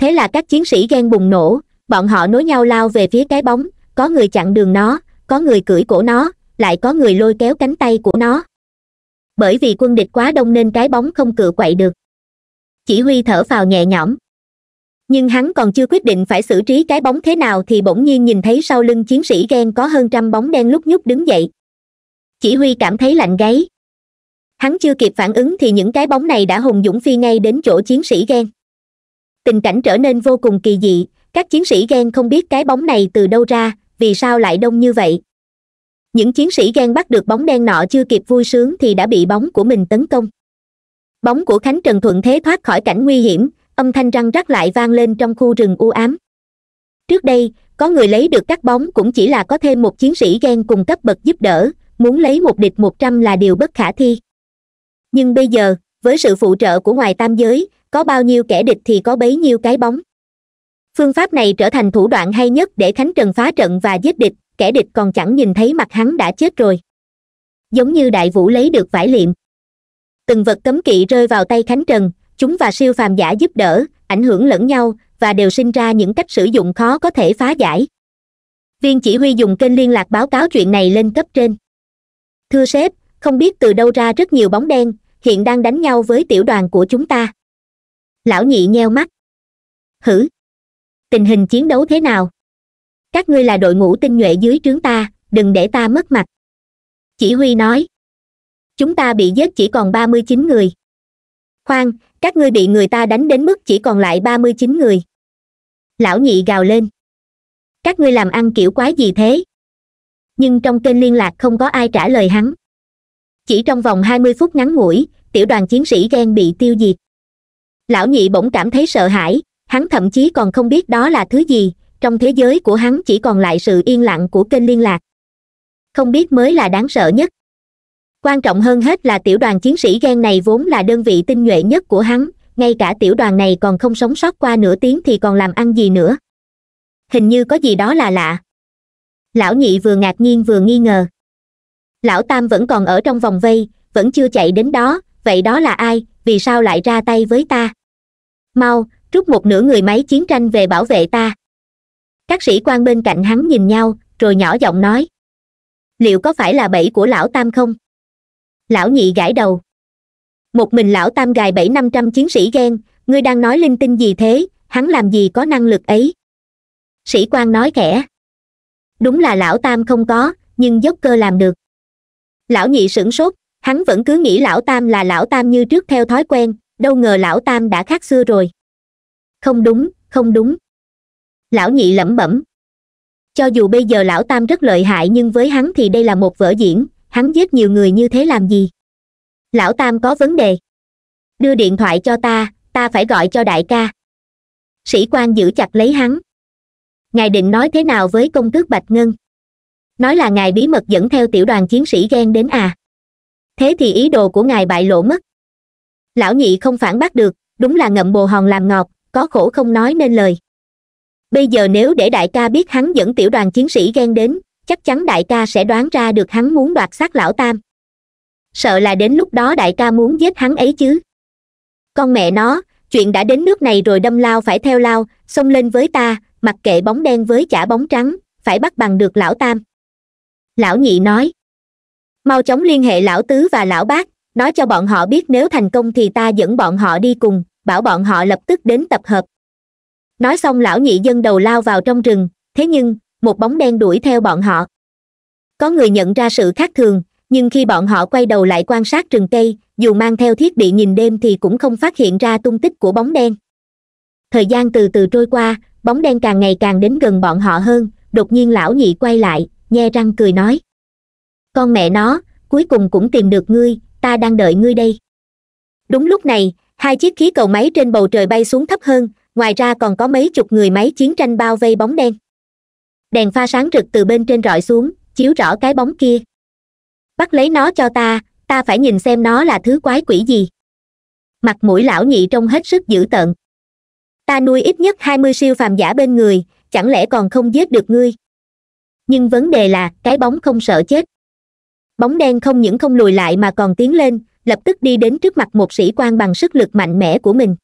thế là các chiến sĩ ghen bùng nổ bọn họ nối nhau lao về phía cái bóng có người chặn đường nó có người cưỡi cổ nó lại có người lôi kéo cánh tay của nó bởi vì quân địch quá đông nên cái bóng không cự quậy được chỉ huy thở phào nhẹ nhõm nhưng hắn còn chưa quyết định phải xử trí cái bóng thế nào thì bỗng nhiên nhìn thấy sau lưng chiến sĩ ghen có hơn trăm bóng đen lúc nhúc đứng dậy chỉ huy cảm thấy lạnh gáy hắn chưa kịp phản ứng thì những cái bóng này đã hùng dũng phi ngay đến chỗ chiến sĩ ghen tình cảnh trở nên vô cùng kỳ dị các chiến sĩ ghen không biết cái bóng này từ đâu ra vì sao lại đông như vậy những chiến sĩ ghen bắt được bóng đen nọ chưa kịp vui sướng thì đã bị bóng của mình tấn công bóng của khánh trần thuận thế thoát khỏi cảnh nguy hiểm âm thanh răng rắc lại vang lên trong khu rừng u ám trước đây có người lấy được các bóng cũng chỉ là có thêm một chiến sĩ ghen cùng cấp bậc giúp đỡ muốn lấy một địch một trăm là điều bất khả thi nhưng bây giờ với sự phụ trợ của ngoài tam giới có bao nhiêu kẻ địch thì có bấy nhiêu cái bóng phương pháp này trở thành thủ đoạn hay nhất để khánh trần phá trận và giết địch kẻ địch còn chẳng nhìn thấy mặt hắn đã chết rồi giống như đại vũ lấy được vải liệm từng vật cấm kỵ rơi vào tay khánh trần chúng và siêu phàm giả giúp đỡ ảnh hưởng lẫn nhau và đều sinh ra những cách sử dụng khó có thể phá giải viên chỉ huy dùng kênh liên lạc báo cáo chuyện này lên cấp trên thưa sếp không biết từ đâu ra rất nhiều bóng đen hiện đang đánh nhau với tiểu đoàn của chúng ta lão nhị nheo mắt hử tình hình chiến đấu thế nào các ngươi là đội ngũ tinh nhuệ dưới trướng ta đừng để ta mất mặt chỉ huy nói chúng ta bị giết chỉ còn ba mươi chín người khoan các ngươi bị người ta đánh đến mức chỉ còn lại ba mươi chín người lão nhị gào lên các ngươi làm ăn kiểu quái gì thế nhưng trong kênh liên lạc không có ai trả lời hắn chỉ trong vòng hai mươi phút ngắn ngủi tiểu đoàn chiến sĩ ghen bị tiêu diệt lão nhị bỗng cảm thấy sợ hãi hắn thậm chí còn không biết đó là thứ gì trong thế giới của hắn chỉ còn lại sự yên lặng của kênh liên lạc không biết mới là đáng sợ nhất quan trọng hơn hết là tiểu đoàn chiến sĩ gan này vốn là đơn vị tinh nhuệ nhất của hắn ngay cả tiểu đoàn này còn không sống sót qua nửa tiếng thì còn làm ăn gì nữa hình như có gì đó là lạ lão nhị vừa ngạc nhiên vừa nghi ngờ lão tam vẫn còn ở trong vòng vây vẫn chưa chạy đến đó vậy đó là ai vì sao lại ra tay với ta mau rút một nửa người máy chiến tranh về bảo vệ ta các sĩ quan bên cạnh hắn nhìn nhau rồi nhỏ giọng nói liệu có phải là bẫy của lão tam không lão nhị gãi đầu một mình lão tam gài bảy năm trăm chiến sĩ ghen ngươi đang nói linh tinh gì thế hắn làm gì có năng lực ấy sĩ quan nói khẽ đúng là lão tam không có nhưng dốc cơ làm được lão nhị sửng sốt hắn vẫn cứ nghĩ lão tam là lão tam như trước theo thói quen đâu ngờ lão tam đã khác xưa rồi không đúng không đúng lão nhị lẩm bẩm cho dù bây giờ lão tam rất lợi hại nhưng với hắn thì đây là một vở diễn hắn giết nhiều người như thế làm gì lão tam có vấn đề đưa điện thoại cho ta ta phải gọi cho đại ca sĩ quan giữ chặt lấy hắn ngài định nói thế nào với công tước bạch ngân nói là ngài bí mật dẫn theo tiểu đoàn chiến sĩ ghen đến à thế thì ý đồ của ngài bại lộ mất lão nhị không phản bác được đúng là ngậm bồ hòn làm ngọt có khổ không nói nên lời bây giờ nếu để đại ca biết hắn dẫn tiểu đoàn chiến sĩ ghen đến chắc chắn đại ca sẽ đoán ra được hắn muốn đoạt xác lão tam sợ là đến lúc đó đại ca muốn giết hắn ấy chứ con mẹ nó chuyện đã đến nước này rồi đâm lao phải theo lao xông lên với ta mặc kệ bóng đen với chả bóng trắng phải bắt bằng được lão tam lão nhị nói mau chóng liên hệ lão tứ và lão bác nói cho bọn họ biết nếu thành công thì ta dẫn bọn họ đi cùng bảo bọn họ lập tức đến tập hợp nói xong lão nhị dân đầu lao vào trong rừng thế nhưng một bóng đen đuổi theo bọn họ có người nhận ra sự khác thường nhưng khi bọn họ quay đầu lại quan sát rừng cây dù mang theo thiết bị nhìn đêm thì cũng không phát hiện ra tung tích của bóng đen thời gian từ từ trôi qua bóng đen càng ngày càng đến gần bọn họ hơn đột nhiên lão nhị quay lại nhe răng cười nói con mẹ nó cuối cùng cũng tìm được ngươi ta đang đợi ngươi đây đúng lúc này hai chiếc khí cầu máy trên bầu trời bay xuống thấp hơn ngoài ra còn có mấy chục người máy chiến tranh bao vây bóng đen đèn pha sáng rực từ bên trên rọi xuống chiếu rõ cái bóng kia bắt lấy nó cho ta ta phải nhìn xem nó là thứ quái quỷ gì mặt mũi lão nhị trông hết sức dữ tợn ta nuôi ít nhất hai mươi siêu phàm giả bên người chẳng lẽ còn không giết được ngươi nhưng vấn đề là cái bóng không sợ chết bóng đen không những không lùi lại mà còn tiến lên lập tức đi đến trước mặt một sĩ quan bằng sức lực mạnh mẽ của mình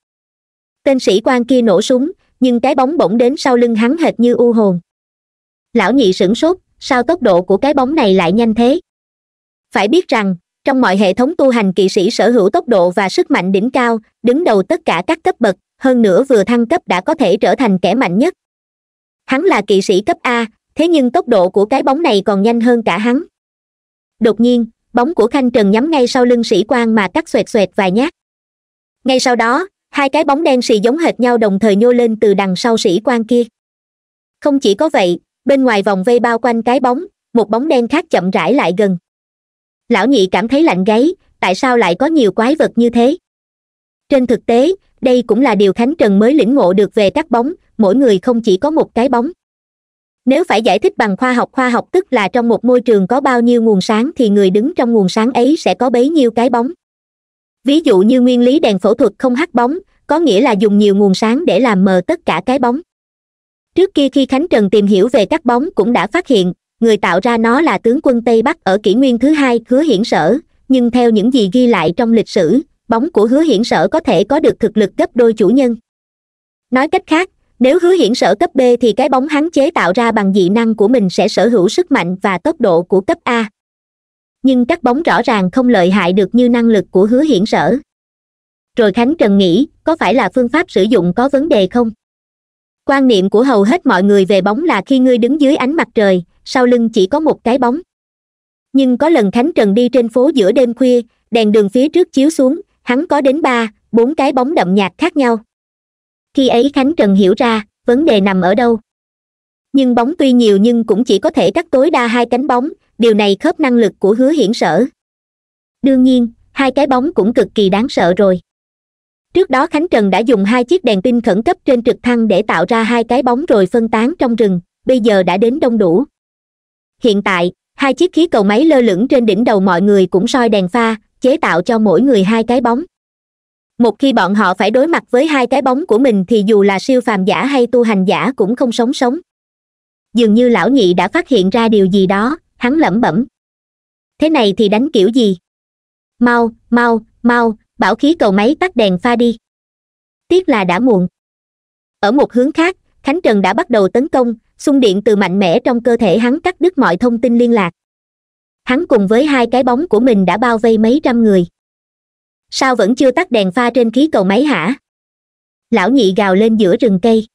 tên sĩ quan kia nổ súng nhưng cái bóng bỗng đến sau lưng hắn hệt như u hồn lão nhị sửng sốt sao tốc độ của cái bóng này lại nhanh thế phải biết rằng trong mọi hệ thống tu hành kỵ sĩ sở hữu tốc độ và sức mạnh đỉnh cao đứng đầu tất cả các cấp bậc hơn nữa vừa thăng cấp đã có thể trở thành kẻ mạnh nhất hắn là kỵ sĩ cấp a thế nhưng tốc độ của cái bóng này còn nhanh hơn cả hắn đột nhiên bóng của khanh trần nhắm ngay sau lưng sĩ quan mà cắt xoẹt xoẹt vài nhát ngay sau đó hai cái bóng đen xì giống hệt nhau đồng thời nhô lên từ đằng sau sĩ quan kia không chỉ có vậy bên ngoài vòng vây bao quanh cái bóng một bóng đen khác chậm rãi lại gần lão nhị cảm thấy lạnh gáy tại sao lại có nhiều quái vật như thế trên thực tế đây cũng là điều khánh trần mới lĩnh ngộ được về các bóng mỗi người không chỉ có một cái bóng nếu phải giải thích bằng khoa học khoa học tức là trong một môi trường có bao nhiêu nguồn sáng thì người đứng trong nguồn sáng ấy sẽ có bấy nhiêu cái bóng ví dụ như nguyên lý đèn phẫu thuật không hắt bóng có nghĩa là dùng nhiều nguồn sáng để làm mờ tất cả cái bóng trước kia khi khánh trần tìm hiểu về các bóng cũng đã phát hiện người tạo ra nó là tướng quân tây bắc ở kỷ nguyên thứ hai hứa hiển sở nhưng theo những gì ghi lại trong lịch sử bóng của hứa hiển sở có thể có được thực lực gấp đôi chủ nhân nói cách khác nếu hứa hiển sở cấp b thì cái bóng hắn chế tạo ra bằng dị năng của mình sẽ sở hữu sức mạnh và tốc độ của cấp a nhưng các bóng rõ ràng không lợi hại được như năng lực của hứa hiển sở rồi khánh trần nghĩ có phải là phương pháp sử dụng có vấn đề không quan niệm của hầu hết mọi người về bóng là khi ngươi đứng dưới ánh mặt trời sau lưng chỉ có một cái bóng nhưng có lần khánh trần đi trên phố giữa đêm khuya đèn đường phía trước chiếu xuống hắn có đến ba bốn cái bóng đậm nhạt khác nhau khi ấy khánh trần hiểu ra vấn đề nằm ở đâu nhưng bóng tuy nhiều nhưng cũng chỉ có thể cắt tối đa hai cánh bóng điều này khớp năng lực của hứa hiển sở đương nhiên hai cái bóng cũng cực kỳ đáng sợ rồi trước đó khánh trần đã dùng hai chiếc đèn pin khẩn cấp trên trực thăng để tạo ra hai cái bóng rồi phân tán trong rừng bây giờ đã đến đông đủ hiện tại hai chiếc khí cầu máy lơ lửng trên đỉnh đầu mọi người cũng soi đèn pha chế tạo cho mỗi người hai cái bóng một khi bọn họ phải đối mặt với hai cái bóng của mình thì dù là siêu phàm giả hay tu hành giả cũng không sống sống dường như lão nhị đã phát hiện ra điều gì đó hắn lẩm bẩm thế này thì đánh kiểu gì mau mau mau bảo khí cầu máy tắt đèn pha đi tiếc là đã muộn ở một hướng khác khánh trần đã bắt đầu tấn công xung điện từ mạnh mẽ trong cơ thể hắn cắt đứt mọi thông tin liên lạc hắn cùng với hai cái bóng của mình đã bao vây mấy trăm người sao vẫn chưa tắt đèn pha trên khí cầu máy hả lão nhị gào lên giữa rừng cây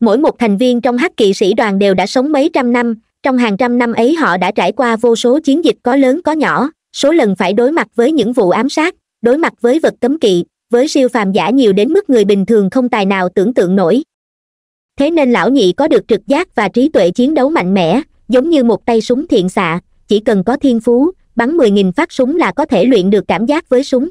mỗi một thành viên trong hắc kỵ sĩ đoàn đều đã sống mấy trăm năm trong hàng trăm năm ấy họ đã trải qua vô số chiến dịch có lớn có nhỏ số lần phải đối mặt với những vụ ám sát đối mặt với vật cấm kỵ với siêu phàm giả nhiều đến mức người bình thường không tài nào tưởng tượng nổi thế nên lão nhị có được trực giác và trí tuệ chiến đấu mạnh mẽ giống như một tay súng thiện xạ chỉ cần có thiên phú bắn mười nghìn phát súng là có thể luyện được cảm giác với súng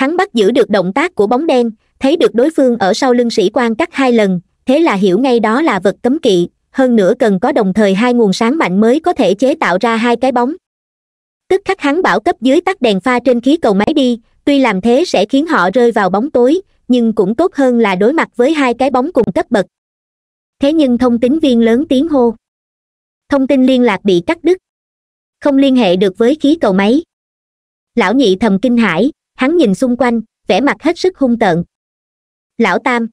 hắn bắt giữ được động tác của bóng đen thấy được đối phương ở sau lưng sĩ quan cắt hai lần thế là hiểu ngay đó là vật cấm kỵ hơn nữa cần có đồng thời hai nguồn sáng mạnh mới có thể chế tạo ra hai cái bóng tức khắc hắn bảo cấp dưới tắt đèn pha trên khí cầu máy đi tuy làm thế sẽ khiến họ rơi vào bóng tối nhưng cũng tốt hơn là đối mặt với hai cái bóng cùng cấp bậc thế nhưng thông tín viên lớn tiếng hô thông tin liên lạc bị cắt đứt không liên hệ được với khí cầu máy lão nhị thầm kinh hãi hắn nhìn xung quanh vẻ mặt hết sức hung tợn lão tam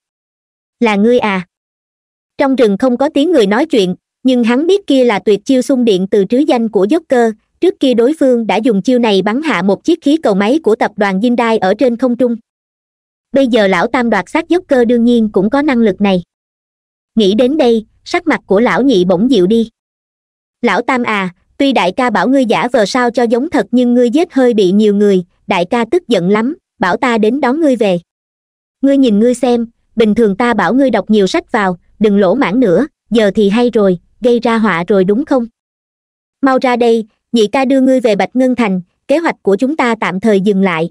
là ngươi à trong rừng không có tiếng người nói chuyện nhưng hắn biết kia là tuyệt chiêu xung điện từ trứ danh của dốc cơ trước kia đối phương đã dùng chiêu này bắn hạ một chiếc khí cầu máy của tập đoàn dinh đai ở trên không trung bây giờ lão tam đoạt xác dốc cơ đương nhiên cũng có năng lực này nghĩ đến đây sắc mặt của lão nhị bỗng dịu đi lão tam à tuy đại ca bảo ngươi giả vờ sao cho giống thật nhưng ngươi giết hơi bị nhiều người đại ca tức giận lắm bảo ta đến đón ngươi về ngươi nhìn ngươi xem bình thường ta bảo ngươi đọc nhiều sách vào đừng lỗ mãn nữa giờ thì hay rồi gây ra họa rồi đúng không mau ra đây nhị ca đưa ngươi về bạch ngân thành kế hoạch của chúng ta tạm thời dừng lại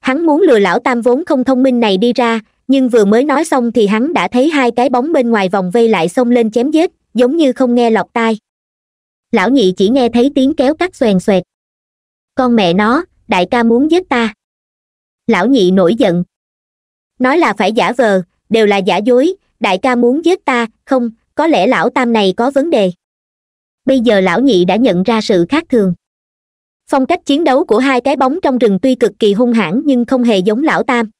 hắn muốn lừa lão tam vốn không thông minh này đi ra nhưng vừa mới nói xong thì hắn đã thấy hai cái bóng bên ngoài vòng vây lại xông lên chém giết giống như không nghe lọc tai lão nhị chỉ nghe thấy tiếng kéo cắt xoèn xoẹt con mẹ nó đại ca muốn giết ta lão nhị nổi giận nói là phải giả vờ đều là giả dối đại ca muốn giết ta không có lẽ lão tam này có vấn đề bây giờ lão nhị đã nhận ra sự khác thường phong cách chiến đấu của hai cái bóng trong rừng tuy cực kỳ hung hãn nhưng không hề giống lão tam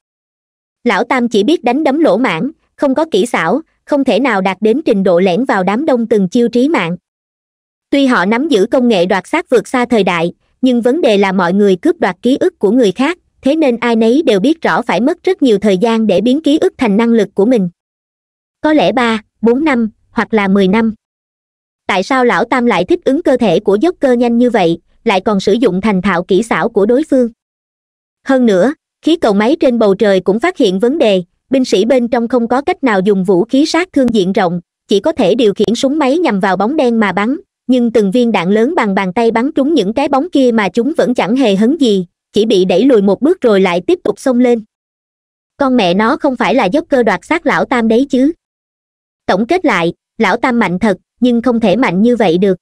lão tam chỉ biết đánh đấm lỗ mãn không có kỹ xảo không thể nào đạt đến trình độ lẻn vào đám đông từng chiêu trí mạng tuy họ nắm giữ công nghệ đoạt xác vượt xa thời đại nhưng vấn đề là mọi người cướp đoạt ký ức của người khác thế nên ai nấy đều biết rõ phải mất rất nhiều thời gian để biến ký ức thành năng lực của mình có lẽ ba bốn năm hoặc là mười năm tại sao lão tam lại thích ứng cơ thể của dốc cơ nhanh như vậy lại còn sử dụng thành thạo kỹ xảo của đối phương hơn nữa khí cầu máy trên bầu trời cũng phát hiện vấn đề binh sĩ bên trong không có cách nào dùng vũ khí sát thương diện rộng chỉ có thể điều khiển súng máy nhằm vào bóng đen mà bắn nhưng từng viên đạn lớn bằng bàn tay bắn trúng những cái bóng kia mà chúng vẫn chẳng hề hấn gì chỉ bị đẩy lùi một bước rồi lại tiếp tục xông lên con mẹ nó không phải là dốc cơ đoạt xác lão tam đấy chứ tổng kết lại lão tam mạnh thật nhưng không thể mạnh như vậy được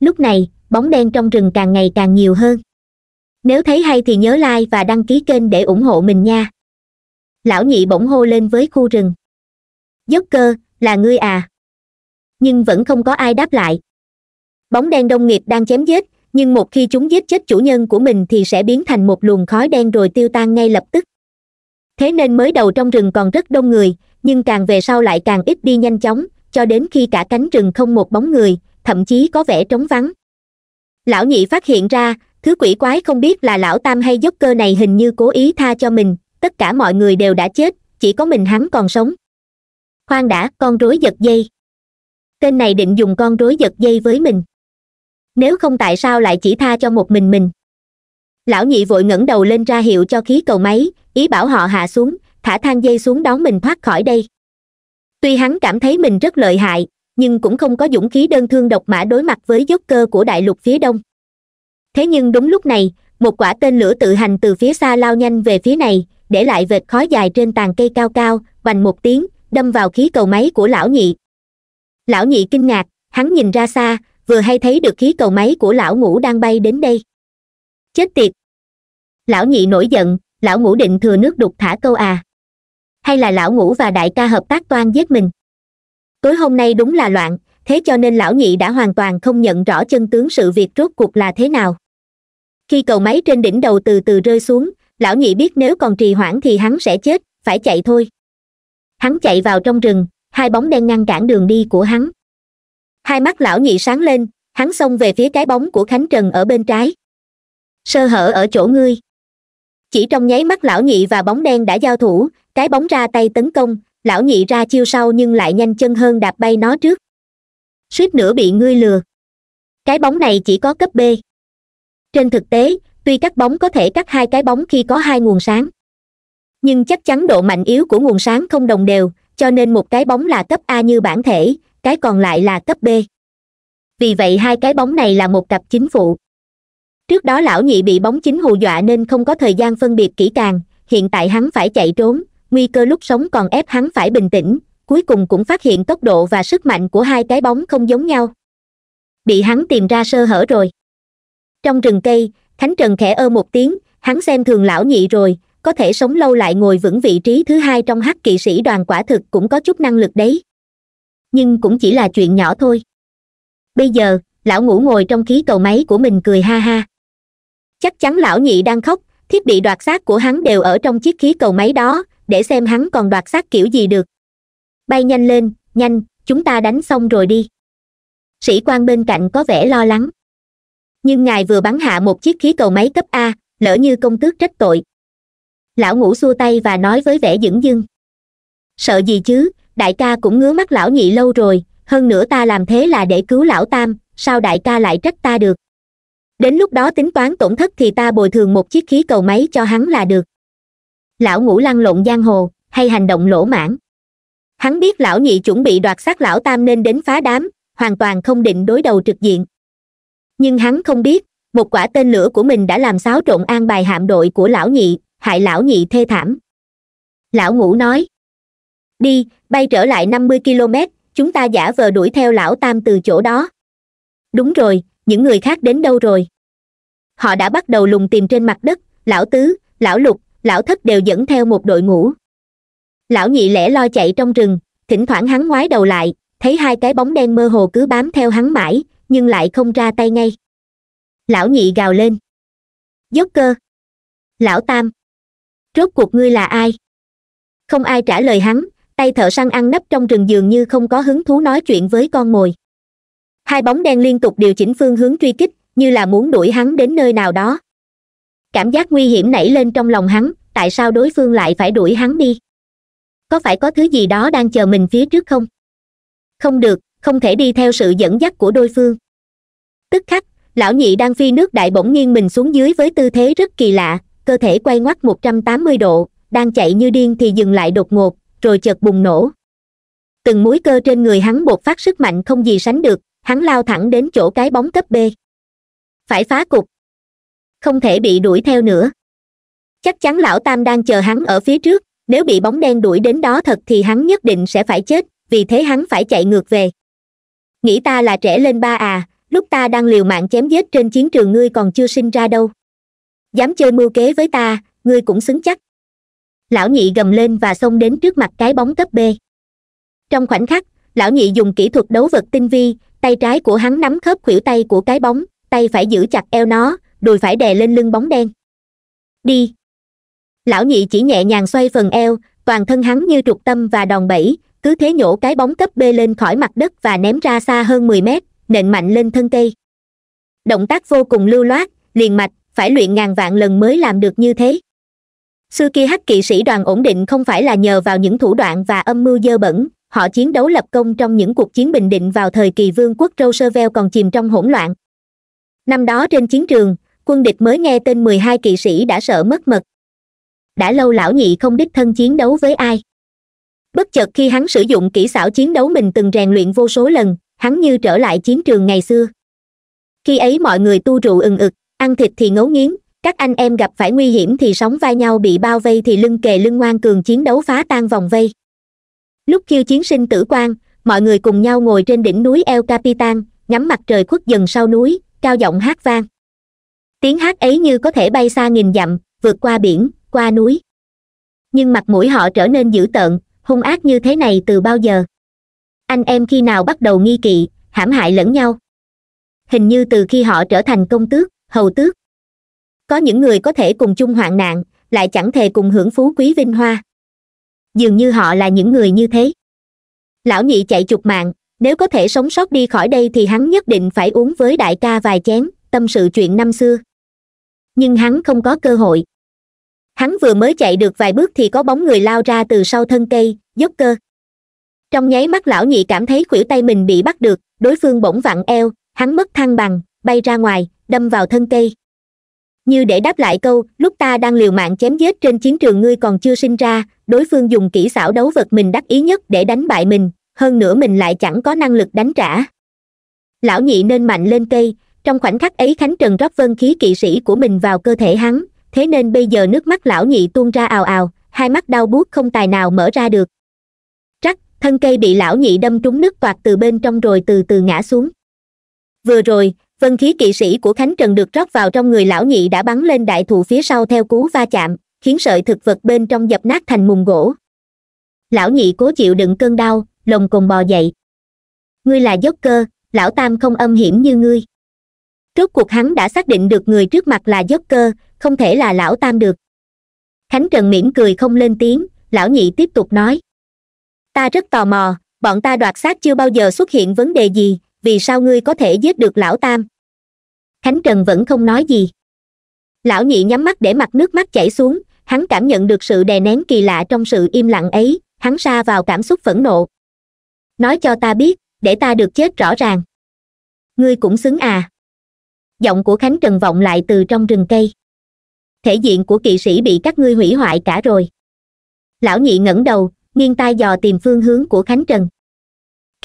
lúc này bóng đen trong rừng càng ngày càng nhiều hơn nếu thấy hay thì nhớ like và đăng ký kênh để ủng hộ mình nha lão nhị bỗng hô lên với khu rừng dốc cơ là ngươi à nhưng vẫn không có ai đáp lại bóng đen đông nghiệp đang chém giết nhưng một khi chúng giết chết chủ nhân của mình thì sẽ biến thành một luồng khói đen rồi tiêu tan ngay lập tức thế nên mới đầu trong rừng còn rất đông người nhưng càng về sau lại càng ít đi nhanh chóng cho đến khi cả cánh rừng không một bóng người thậm chí có vẻ trống vắng lão nhị phát hiện ra thứ quỷ quái không biết là lão tam hay dốc cơ này hình như cố ý tha cho mình tất cả mọi người đều đã chết chỉ có mình hắn còn sống khoan đã con rối giật dây tên này định dùng con rối giật dây với mình nếu không tại sao lại chỉ tha cho một mình mình lão nhị vội ngẩng đầu lên ra hiệu cho khí cầu máy ý bảo họ hạ xuống thả thang dây xuống đón mình thoát khỏi đây tuy hắn cảm thấy mình rất lợi hại nhưng cũng không có dũng khí đơn thương độc mã đối mặt với dốc cơ của đại lục phía đông thế nhưng đúng lúc này một quả tên lửa tự hành từ phía xa lao nhanh về phía này để lại vệt khói dài trên tàn cây cao cao vành một tiếng đâm vào khí cầu máy của lão nhị lão nhị kinh ngạc hắn nhìn ra xa vừa hay thấy được khí cầu máy của lão ngũ đang bay đến đây chết tiệt lão nhị nổi giận lão ngũ định thừa nước đục thả câu à hay là lão ngũ và đại ca hợp tác toan giết mình tối hôm nay đúng là loạn thế cho nên lão nhị đã hoàn toàn không nhận rõ chân tướng sự việc rốt cuộc là thế nào khi cầu máy trên đỉnh đầu từ từ rơi xuống lão nhị biết nếu còn trì hoãn thì hắn sẽ chết phải chạy thôi hắn chạy vào trong rừng hai bóng đen ngăn cản đường đi của hắn hai mắt lão nhị sáng lên hắn xông về phía cái bóng của khánh trần ở bên trái sơ hở ở chỗ ngươi chỉ trong nháy mắt lão nhị và bóng đen đã giao thủ cái bóng ra tay tấn công lão nhị ra chiêu sau nhưng lại nhanh chân hơn đạp bay nó trước suýt nữa bị ngươi lừa cái bóng này chỉ có cấp b trên thực tế tuy các bóng có thể cắt hai cái bóng khi có hai nguồn sáng nhưng chắc chắn độ mạnh yếu của nguồn sáng không đồng đều cho nên một cái bóng là cấp a như bản thể cái còn lại là cấp b vì vậy hai cái bóng này là một cặp chính phụ trước đó lão nhị bị bóng chính hù dọa nên không có thời gian phân biệt kỹ càng hiện tại hắn phải chạy trốn nguy cơ lúc sống còn ép hắn phải bình tĩnh cuối cùng cũng phát hiện tốc độ và sức mạnh của hai cái bóng không giống nhau bị hắn tìm ra sơ hở rồi trong rừng cây khánh trần khẽ ơ một tiếng hắn xem thường lão nhị rồi có thể sống lâu lại ngồi vững vị trí thứ hai trong hắc kỵ sĩ đoàn quả thực cũng có chút năng lực đấy nhưng cũng chỉ là chuyện nhỏ thôi bây giờ lão ngủ ngồi trong khí cầu máy của mình cười ha ha chắc chắn lão nhị đang khóc thiết bị đoạt xác của hắn đều ở trong chiếc khí cầu máy đó để xem hắn còn đoạt xác kiểu gì được bay nhanh lên nhanh chúng ta đánh xong rồi đi sĩ quan bên cạnh có vẻ lo lắng nhưng ngài vừa bắn hạ một chiếc khí cầu máy cấp a lỡ như công tước trách tội lão ngủ xua tay và nói với vẻ dửng dưng sợ gì chứ đại ca cũng ngứa mắt lão nhị lâu rồi hơn nữa ta làm thế là để cứu lão tam sao đại ca lại trách ta được đến lúc đó tính toán tổn thất thì ta bồi thường một chiếc khí cầu máy cho hắn là được lão ngũ lăn lộn giang hồ hay hành động lỗ mãn hắn biết lão nhị chuẩn bị đoạt xác lão tam nên đến phá đám hoàn toàn không định đối đầu trực diện nhưng hắn không biết một quả tên lửa của mình đã làm xáo trộn an bài hạm đội của lão nhị hại lão nhị thê thảm lão ngũ nói đi bay trở lại năm mươi km chúng ta giả vờ đuổi theo lão tam từ chỗ đó đúng rồi những người khác đến đâu rồi họ đã bắt đầu lùng tìm trên mặt đất lão tứ lão lục lão thất đều dẫn theo một đội ngũ lão nhị lẻ loi chạy trong rừng thỉnh thoảng hắn ngoái đầu lại thấy hai cái bóng đen mơ hồ cứ bám theo hắn mãi nhưng lại không ra tay ngay lão nhị gào lên dốc cơ lão tam rốt cuộc ngươi là ai không ai trả lời hắn tay thợ săn ăn nấp trong rừng dường như không có hứng thú nói chuyện với con mồi hai bóng đen liên tục điều chỉnh phương hướng truy kích như là muốn đuổi hắn đến nơi nào đó cảm giác nguy hiểm nảy lên trong lòng hắn tại sao đối phương lại phải đuổi hắn đi có phải có thứ gì đó đang chờ mình phía trước không không được không thể đi theo sự dẫn dắt của đối phương tức khắc lão nhị đang phi nước đại bỗng nhiên mình xuống dưới với tư thế rất kỳ lạ cơ thể quay ngoắt một trăm tám mươi độ đang chạy như điên thì dừng lại đột ngột rồi chợt bùng nổ từng mũi cơ trên người hắn bột phát sức mạnh không gì sánh được hắn lao thẳng đến chỗ cái bóng cấp b phải phá cục không thể bị đuổi theo nữa chắc chắn lão tam đang chờ hắn ở phía trước nếu bị bóng đen đuổi đến đó thật thì hắn nhất định sẽ phải chết vì thế hắn phải chạy ngược về nghĩ ta là trẻ lên ba à lúc ta đang liều mạng chém giết trên chiến trường ngươi còn chưa sinh ra đâu dám chơi mưu kế với ta ngươi cũng xứng chắc lão nhị gầm lên và xông đến trước mặt cái bóng cấp b trong khoảnh khắc lão nhị dùng kỹ thuật đấu vật tinh vi tay trái của hắn nắm khớp khuỷu tay của cái bóng tay phải giữ chặt eo nó đùi phải đè lên lưng bóng đen đi lão nhị chỉ nhẹ nhàng xoay phần eo toàn thân hắn như trục tâm và đòn bẩy cứ thế nhổ cái bóng cấp b lên khỏi mặt đất và ném ra xa hơn mười mét nện mạnh lên thân cây động tác vô cùng lưu loát liền mạch phải luyện ngàn vạn lần mới làm được như thế sư kia hắc kỵ sĩ đoàn ổn định không phải là nhờ vào những thủ đoạn và âm mưu dơ bẩn họ chiến đấu lập công trong những cuộc chiến bình định vào thời kỳ vương quốc roosevelt còn chìm trong hỗn loạn năm đó trên chiến trường quân địch mới nghe tên mười hai kỵ sĩ đã sợ mất mật đã lâu lão nhị không đích thân chiến đấu với ai bất chợt khi hắn sử dụng kỹ xảo chiến đấu mình từng rèn luyện vô số lần hắn như trở lại chiến trường ngày xưa khi ấy mọi người tu rượu ừng ực ăn thịt thì ngấu nghiến các anh em gặp phải nguy hiểm thì sóng vai nhau bị bao vây thì lưng kề lưng ngoan cường chiến đấu phá tan vòng vây lúc khiêu chiến sinh tử quan mọi người cùng nhau ngồi trên đỉnh núi el capitan ngắm mặt trời khuất dần sau núi cao giọng hát vang tiếng hát ấy như có thể bay xa nghìn dặm vượt qua biển qua núi nhưng mặt mũi họ trở nên dữ tợn hung ác như thế này từ bao giờ anh em khi nào bắt đầu nghi kỵ hãm hại lẫn nhau hình như từ khi họ trở thành công tước hầu tước có những người có thể cùng chung hoạn nạn lại chẳng thề cùng hưởng phú quý vinh hoa dường như họ là những người như thế lão nhị chạy chục mạng nếu có thể sống sót đi khỏi đây thì hắn nhất định phải uống với đại ca vài chén tâm sự chuyện năm xưa nhưng hắn không có cơ hội hắn vừa mới chạy được vài bước thì có bóng người lao ra từ sau thân cây dốc cơ trong nháy mắt lão nhị cảm thấy khuỷu tay mình bị bắt được đối phương bỗng vặn eo hắn mất thăng bằng bay ra ngoài đâm vào thân cây như để đáp lại câu lúc ta đang liều mạng chém giết trên chiến trường ngươi còn chưa sinh ra đối phương dùng kỹ xảo đấu vật mình đắc ý nhất để đánh bại mình hơn nữa mình lại chẳng có năng lực đánh trả lão nhị nên mạnh lên cây trong khoảnh khắc ấy khánh trần rót vân khí kỵ sĩ của mình vào cơ thể hắn thế nên bây giờ nước mắt lão nhị tuôn ra ào ào hai mắt đau buốt không tài nào mở ra được trắc thân cây bị lão nhị đâm trúng nước toạc từ bên trong rồi từ từ ngã xuống vừa rồi vân khí kỵ sĩ của khánh trần được rót vào trong người lão nhị đã bắn lên đại thụ phía sau theo cú va chạm khiến sợi thực vật bên trong dập nát thành mùng gỗ lão nhị cố chịu đựng cơn đau lồng cồn bò dậy ngươi là dốc cơ lão tam không âm hiểm như ngươi rốt cuộc hắn đã xác định được người trước mặt là dốc cơ không thể là lão tam được khánh trần mỉm cười không lên tiếng lão nhị tiếp tục nói ta rất tò mò bọn ta đoạt xác chưa bao giờ xuất hiện vấn đề gì vì sao ngươi có thể giết được lão tam khánh trần vẫn không nói gì lão nhị nhắm mắt để mặt nước mắt chảy xuống hắn cảm nhận được sự đè nén kỳ lạ trong sự im lặng ấy hắn sa vào cảm xúc phẫn nộ nói cho ta biết để ta được chết rõ ràng ngươi cũng xứng à giọng của khánh trần vọng lại từ trong rừng cây thể diện của kỵ sĩ bị các ngươi hủy hoại cả rồi lão nhị ngẩng đầu nghiêng tai dò tìm phương hướng của khánh trần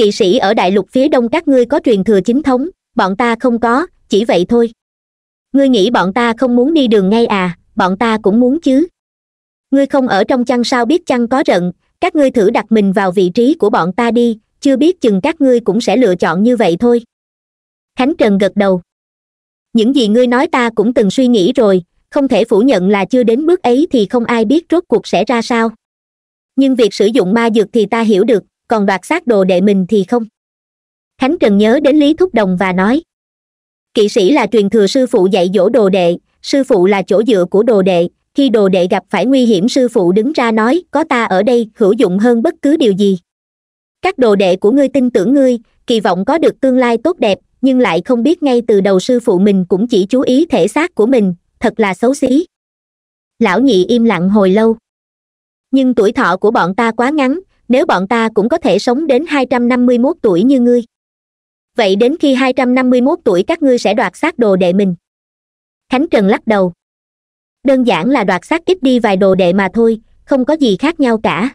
kỵ sĩ ở đại lục phía đông các ngươi có truyền thừa chính thống bọn ta không có chỉ vậy thôi ngươi nghĩ bọn ta không muốn đi đường ngay à bọn ta cũng muốn chứ ngươi không ở trong chăn sao biết chăn có rận các ngươi thử đặt mình vào vị trí của bọn ta đi chưa biết chừng các ngươi cũng sẽ lựa chọn như vậy thôi khánh trần gật đầu những gì ngươi nói ta cũng từng suy nghĩ rồi không thể phủ nhận là chưa đến bước ấy thì không ai biết rốt cuộc sẽ ra sao nhưng việc sử dụng ma dược thì ta hiểu được còn đoạt xác đồ đệ mình thì không khánh trần nhớ đến lý thúc đồng và nói kỵ sĩ là truyền thừa sư phụ dạy dỗ đồ đệ sư phụ là chỗ dựa của đồ đệ khi đồ đệ gặp phải nguy hiểm sư phụ đứng ra nói có ta ở đây hữu dụng hơn bất cứ điều gì các đồ đệ của ngươi tin tưởng ngươi kỳ vọng có được tương lai tốt đẹp nhưng lại không biết ngay từ đầu sư phụ mình cũng chỉ chú ý thể xác của mình thật là xấu xí lão nhị im lặng hồi lâu nhưng tuổi thọ của bọn ta quá ngắn nếu bọn ta cũng có thể sống đến hai trăm năm mươi mốt tuổi như ngươi vậy đến khi hai trăm năm mươi mốt tuổi các ngươi sẽ đoạt xác đồ đệ mình khánh trần lắc đầu đơn giản là đoạt xác ít đi vài đồ đệ mà thôi không có gì khác nhau cả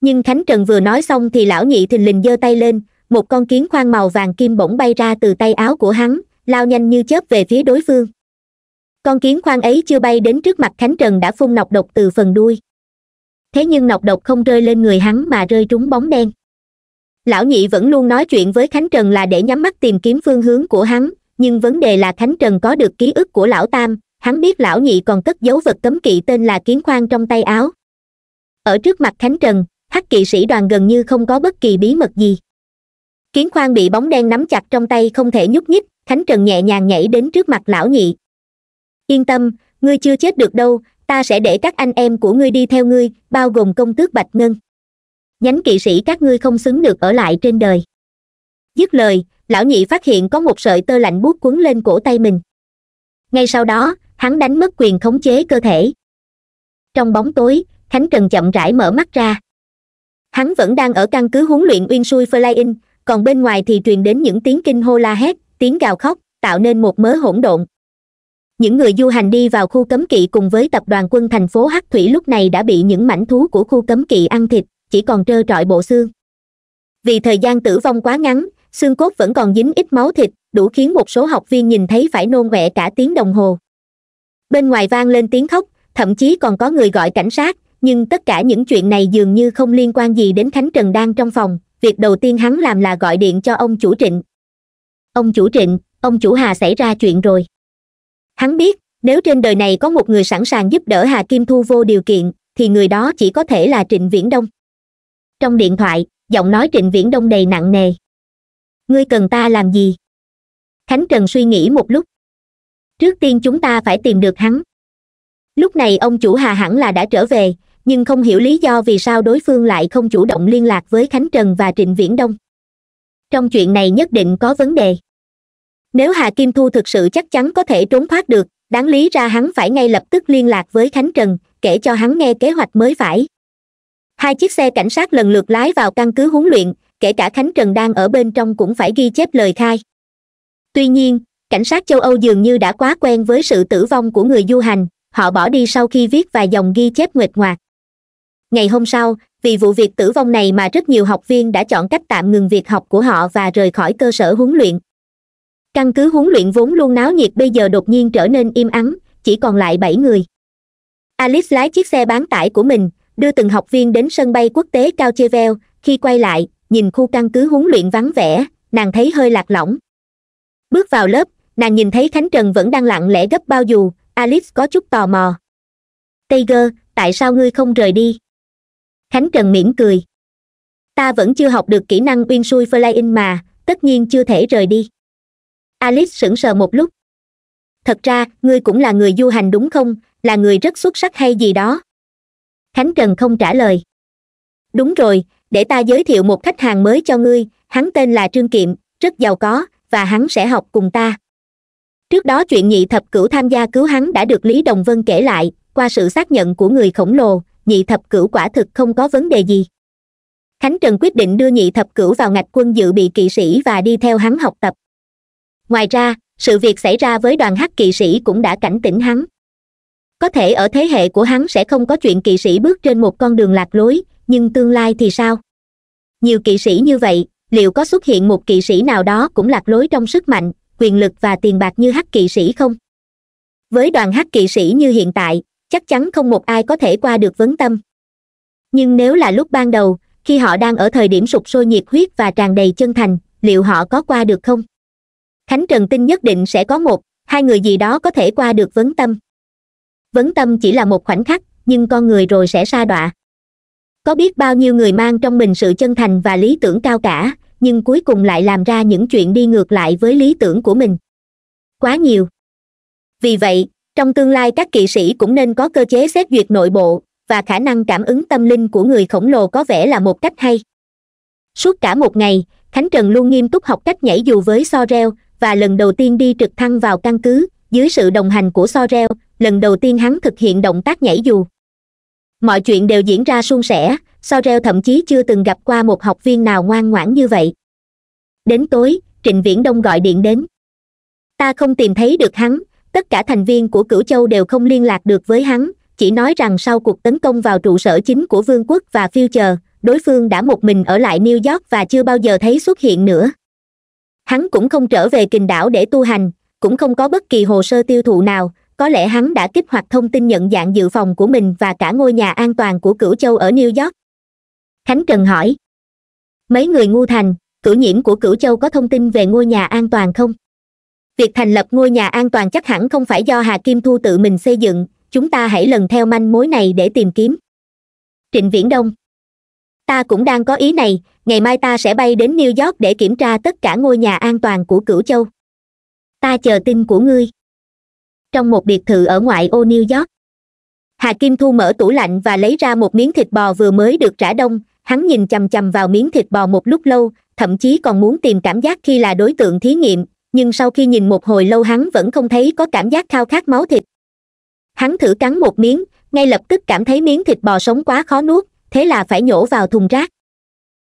nhưng khánh trần vừa nói xong thì lão nhị thình lình giơ tay lên một con kiến khoang màu vàng kim bỗng bay ra từ tay áo của hắn lao nhanh như chớp về phía đối phương con kiến khoang ấy chưa bay đến trước mặt khánh trần đã phun nọc độc từ phần đuôi thế nhưng nọc độc không rơi lên người hắn mà rơi trúng bóng đen lão nhị vẫn luôn nói chuyện với khánh trần là để nhắm mắt tìm kiếm phương hướng của hắn nhưng vấn đề là khánh trần có được ký ức của lão tam hắn biết lão nhị còn cất giấu vật cấm kỵ tên là kiến khoan trong tay áo ở trước mặt khánh trần hắc kỵ sĩ đoàn gần như không có bất kỳ bí mật gì kiến khoan bị bóng đen nắm chặt trong tay không thể nhúc nhích khánh trần nhẹ nhàng nhảy đến trước mặt lão nhị yên tâm ngươi chưa chết được đâu ta sẽ để các anh em của ngươi đi theo ngươi bao gồm công tước bạch ngân nhánh kỵ sĩ các ngươi không xứng được ở lại trên đời dứt lời lão nhị phát hiện có một sợi tơ lạnh buốt quấn lên cổ tay mình ngay sau đó hắn đánh mất quyền khống chế cơ thể trong bóng tối khánh trần chậm rãi mở mắt ra hắn vẫn đang ở căn cứ huấn luyện uyên sui flying còn bên ngoài thì truyền đến những tiếng kinh hô la hét tiếng gào khóc tạo nên một mớ hỗn độn những người du hành đi vào khu cấm kỵ cùng với tập đoàn quân thành phố hắc thủy lúc này đã bị những mảnh thú của khu cấm kỵ ăn thịt chỉ còn trơ trọi bộ xương vì thời gian tử vong quá ngắn xương cốt vẫn còn dính ít máu thịt đủ khiến một số học viên nhìn thấy phải nôn mẹ cả tiếng đồng hồ bên ngoài vang lên tiếng khóc thậm chí còn có người gọi cảnh sát nhưng tất cả những chuyện này dường như không liên quan gì đến khánh trần đang trong phòng việc đầu tiên hắn làm là gọi điện cho ông chủ trịnh ông chủ trịnh ông chủ hà xảy ra chuyện rồi hắn biết nếu trên đời này có một người sẵn sàng giúp đỡ hà kim thu vô điều kiện thì người đó chỉ có thể là trịnh viễn đông trong điện thoại giọng nói trịnh viễn đông đầy nặng nề ngươi cần ta làm gì khánh trần suy nghĩ một lúc trước tiên chúng ta phải tìm được hắn lúc này ông chủ hà hẳn là đã trở về nhưng không hiểu lý do vì sao đối phương lại không chủ động liên lạc với khánh trần và trịnh viễn đông trong chuyện này nhất định có vấn đề nếu hà kim thu thực sự chắc chắn có thể trốn thoát được đáng lý ra hắn phải ngay lập tức liên lạc với khánh trần kể cho hắn nghe kế hoạch mới phải hai chiếc xe cảnh sát lần lượt lái vào căn cứ huấn luyện kể cả khánh trần đang ở bên trong cũng phải ghi chép lời khai tuy nhiên cảnh sát châu âu dường như đã quá quen với sự tử vong của người du hành họ bỏ đi sau khi viết vài dòng ghi chép nguệch ngoạc ngày hôm sau vì vụ việc tử vong này mà rất nhiều học viên đã chọn cách tạm ngừng việc học của họ và rời khỏi cơ sở huấn luyện căn cứ huấn luyện vốn luôn náo nhiệt bây giờ đột nhiên trở nên im ắng chỉ còn lại bảy người alice lái chiếc xe bán tải của mình đưa từng học viên đến sân bay quốc tế cao chê veo khi quay lại nhìn khu căn cứ huấn luyện vắng vẻ nàng thấy hơi lạc lõng bước vào lớp nàng nhìn thấy khánh trần vẫn đang lặng lẽ gấp bao dù alice có chút tò mò tiger tại sao ngươi không rời đi khánh trần mỉm cười ta vẫn chưa học được kỹ năng uyên sui flying mà tất nhiên chưa thể rời đi alice sững sờ một lúc thật ra ngươi cũng là người du hành đúng không là người rất xuất sắc hay gì đó khánh trần không trả lời đúng rồi để ta giới thiệu một khách hàng mới cho ngươi hắn tên là trương kiệm rất giàu có và hắn sẽ học cùng ta trước đó chuyện nhị thập cửu tham gia cứu hắn đã được lý đồng vân kể lại qua sự xác nhận của người khổng lồ nhị thập cửu quả thực không có vấn đề gì khánh trần quyết định đưa nhị thập cửu vào ngạch quân dự bị kỵ sĩ và đi theo hắn học tập ngoài ra sự việc xảy ra với đoàn hắc kỵ sĩ cũng đã cảnh tỉnh hắn có thể ở thế hệ của hắn sẽ không có chuyện kỵ sĩ bước trên một con đường lạc lối nhưng tương lai thì sao nhiều kỵ sĩ như vậy liệu có xuất hiện một kỵ sĩ nào đó cũng lạc lối trong sức mạnh quyền lực và tiền bạc như hắc kỵ sĩ không với đoàn hắc kỵ sĩ như hiện tại chắc chắn không một ai có thể qua được vấn tâm nhưng nếu là lúc ban đầu khi họ đang ở thời điểm sụp sôi nhiệt huyết và tràn đầy chân thành liệu họ có qua được không khánh trần tin nhất định sẽ có một hai người gì đó có thể qua được vấn tâm vấn tâm chỉ là một khoảnh khắc nhưng con người rồi sẽ sa đọa có biết bao nhiêu người mang trong mình sự chân thành và lý tưởng cao cả nhưng cuối cùng lại làm ra những chuyện đi ngược lại với lý tưởng của mình quá nhiều vì vậy trong tương lai các kỵ sĩ cũng nên có cơ chế xét duyệt nội bộ và khả năng cảm ứng tâm linh của người khổng lồ có vẻ là một cách hay suốt cả một ngày khánh trần luôn nghiêm túc học cách nhảy dù với so reo và lần đầu tiên đi trực thăng vào căn cứ dưới sự đồng hành của sorel lần đầu tiên hắn thực hiện động tác nhảy dù mọi chuyện đều diễn ra suôn sẻ sorel thậm chí chưa từng gặp qua một học viên nào ngoan ngoãn như vậy đến tối trịnh viễn đông gọi điện đến ta không tìm thấy được hắn tất cả thành viên của cửu châu đều không liên lạc được với hắn chỉ nói rằng sau cuộc tấn công vào trụ sở chính của vương quốc và phiêu chờ đối phương đã một mình ở lại new york và chưa bao giờ thấy xuất hiện nữa hắn cũng không trở về kình đảo để tu hành cũng không có bất kỳ hồ sơ tiêu thụ nào có lẽ hắn đã kích hoạt thông tin nhận dạng dự phòng của mình và cả ngôi nhà an toàn của cửu châu ở new york khánh trần hỏi mấy người ngu thành cửu nhiễm của cửu châu có thông tin về ngôi nhà an toàn không việc thành lập ngôi nhà an toàn chắc hẳn không phải do hà kim thu tự mình xây dựng chúng ta hãy lần theo manh mối này để tìm kiếm trịnh viễn đông ta cũng đang có ý này ngày mai ta sẽ bay đến new york để kiểm tra tất cả ngôi nhà an toàn của cửu châu ta chờ tin của ngươi trong một biệt thự ở ngoại ô new york hà kim thu mở tủ lạnh và lấy ra một miếng thịt bò vừa mới được trả đông hắn nhìn chằm chằm vào miếng thịt bò một lúc lâu thậm chí còn muốn tìm cảm giác khi là đối tượng thí nghiệm nhưng sau khi nhìn một hồi lâu hắn vẫn không thấy có cảm giác khao khát máu thịt hắn thử cắn một miếng ngay lập tức cảm thấy miếng thịt bò sống quá khó nuốt thế là phải nhổ vào thùng rác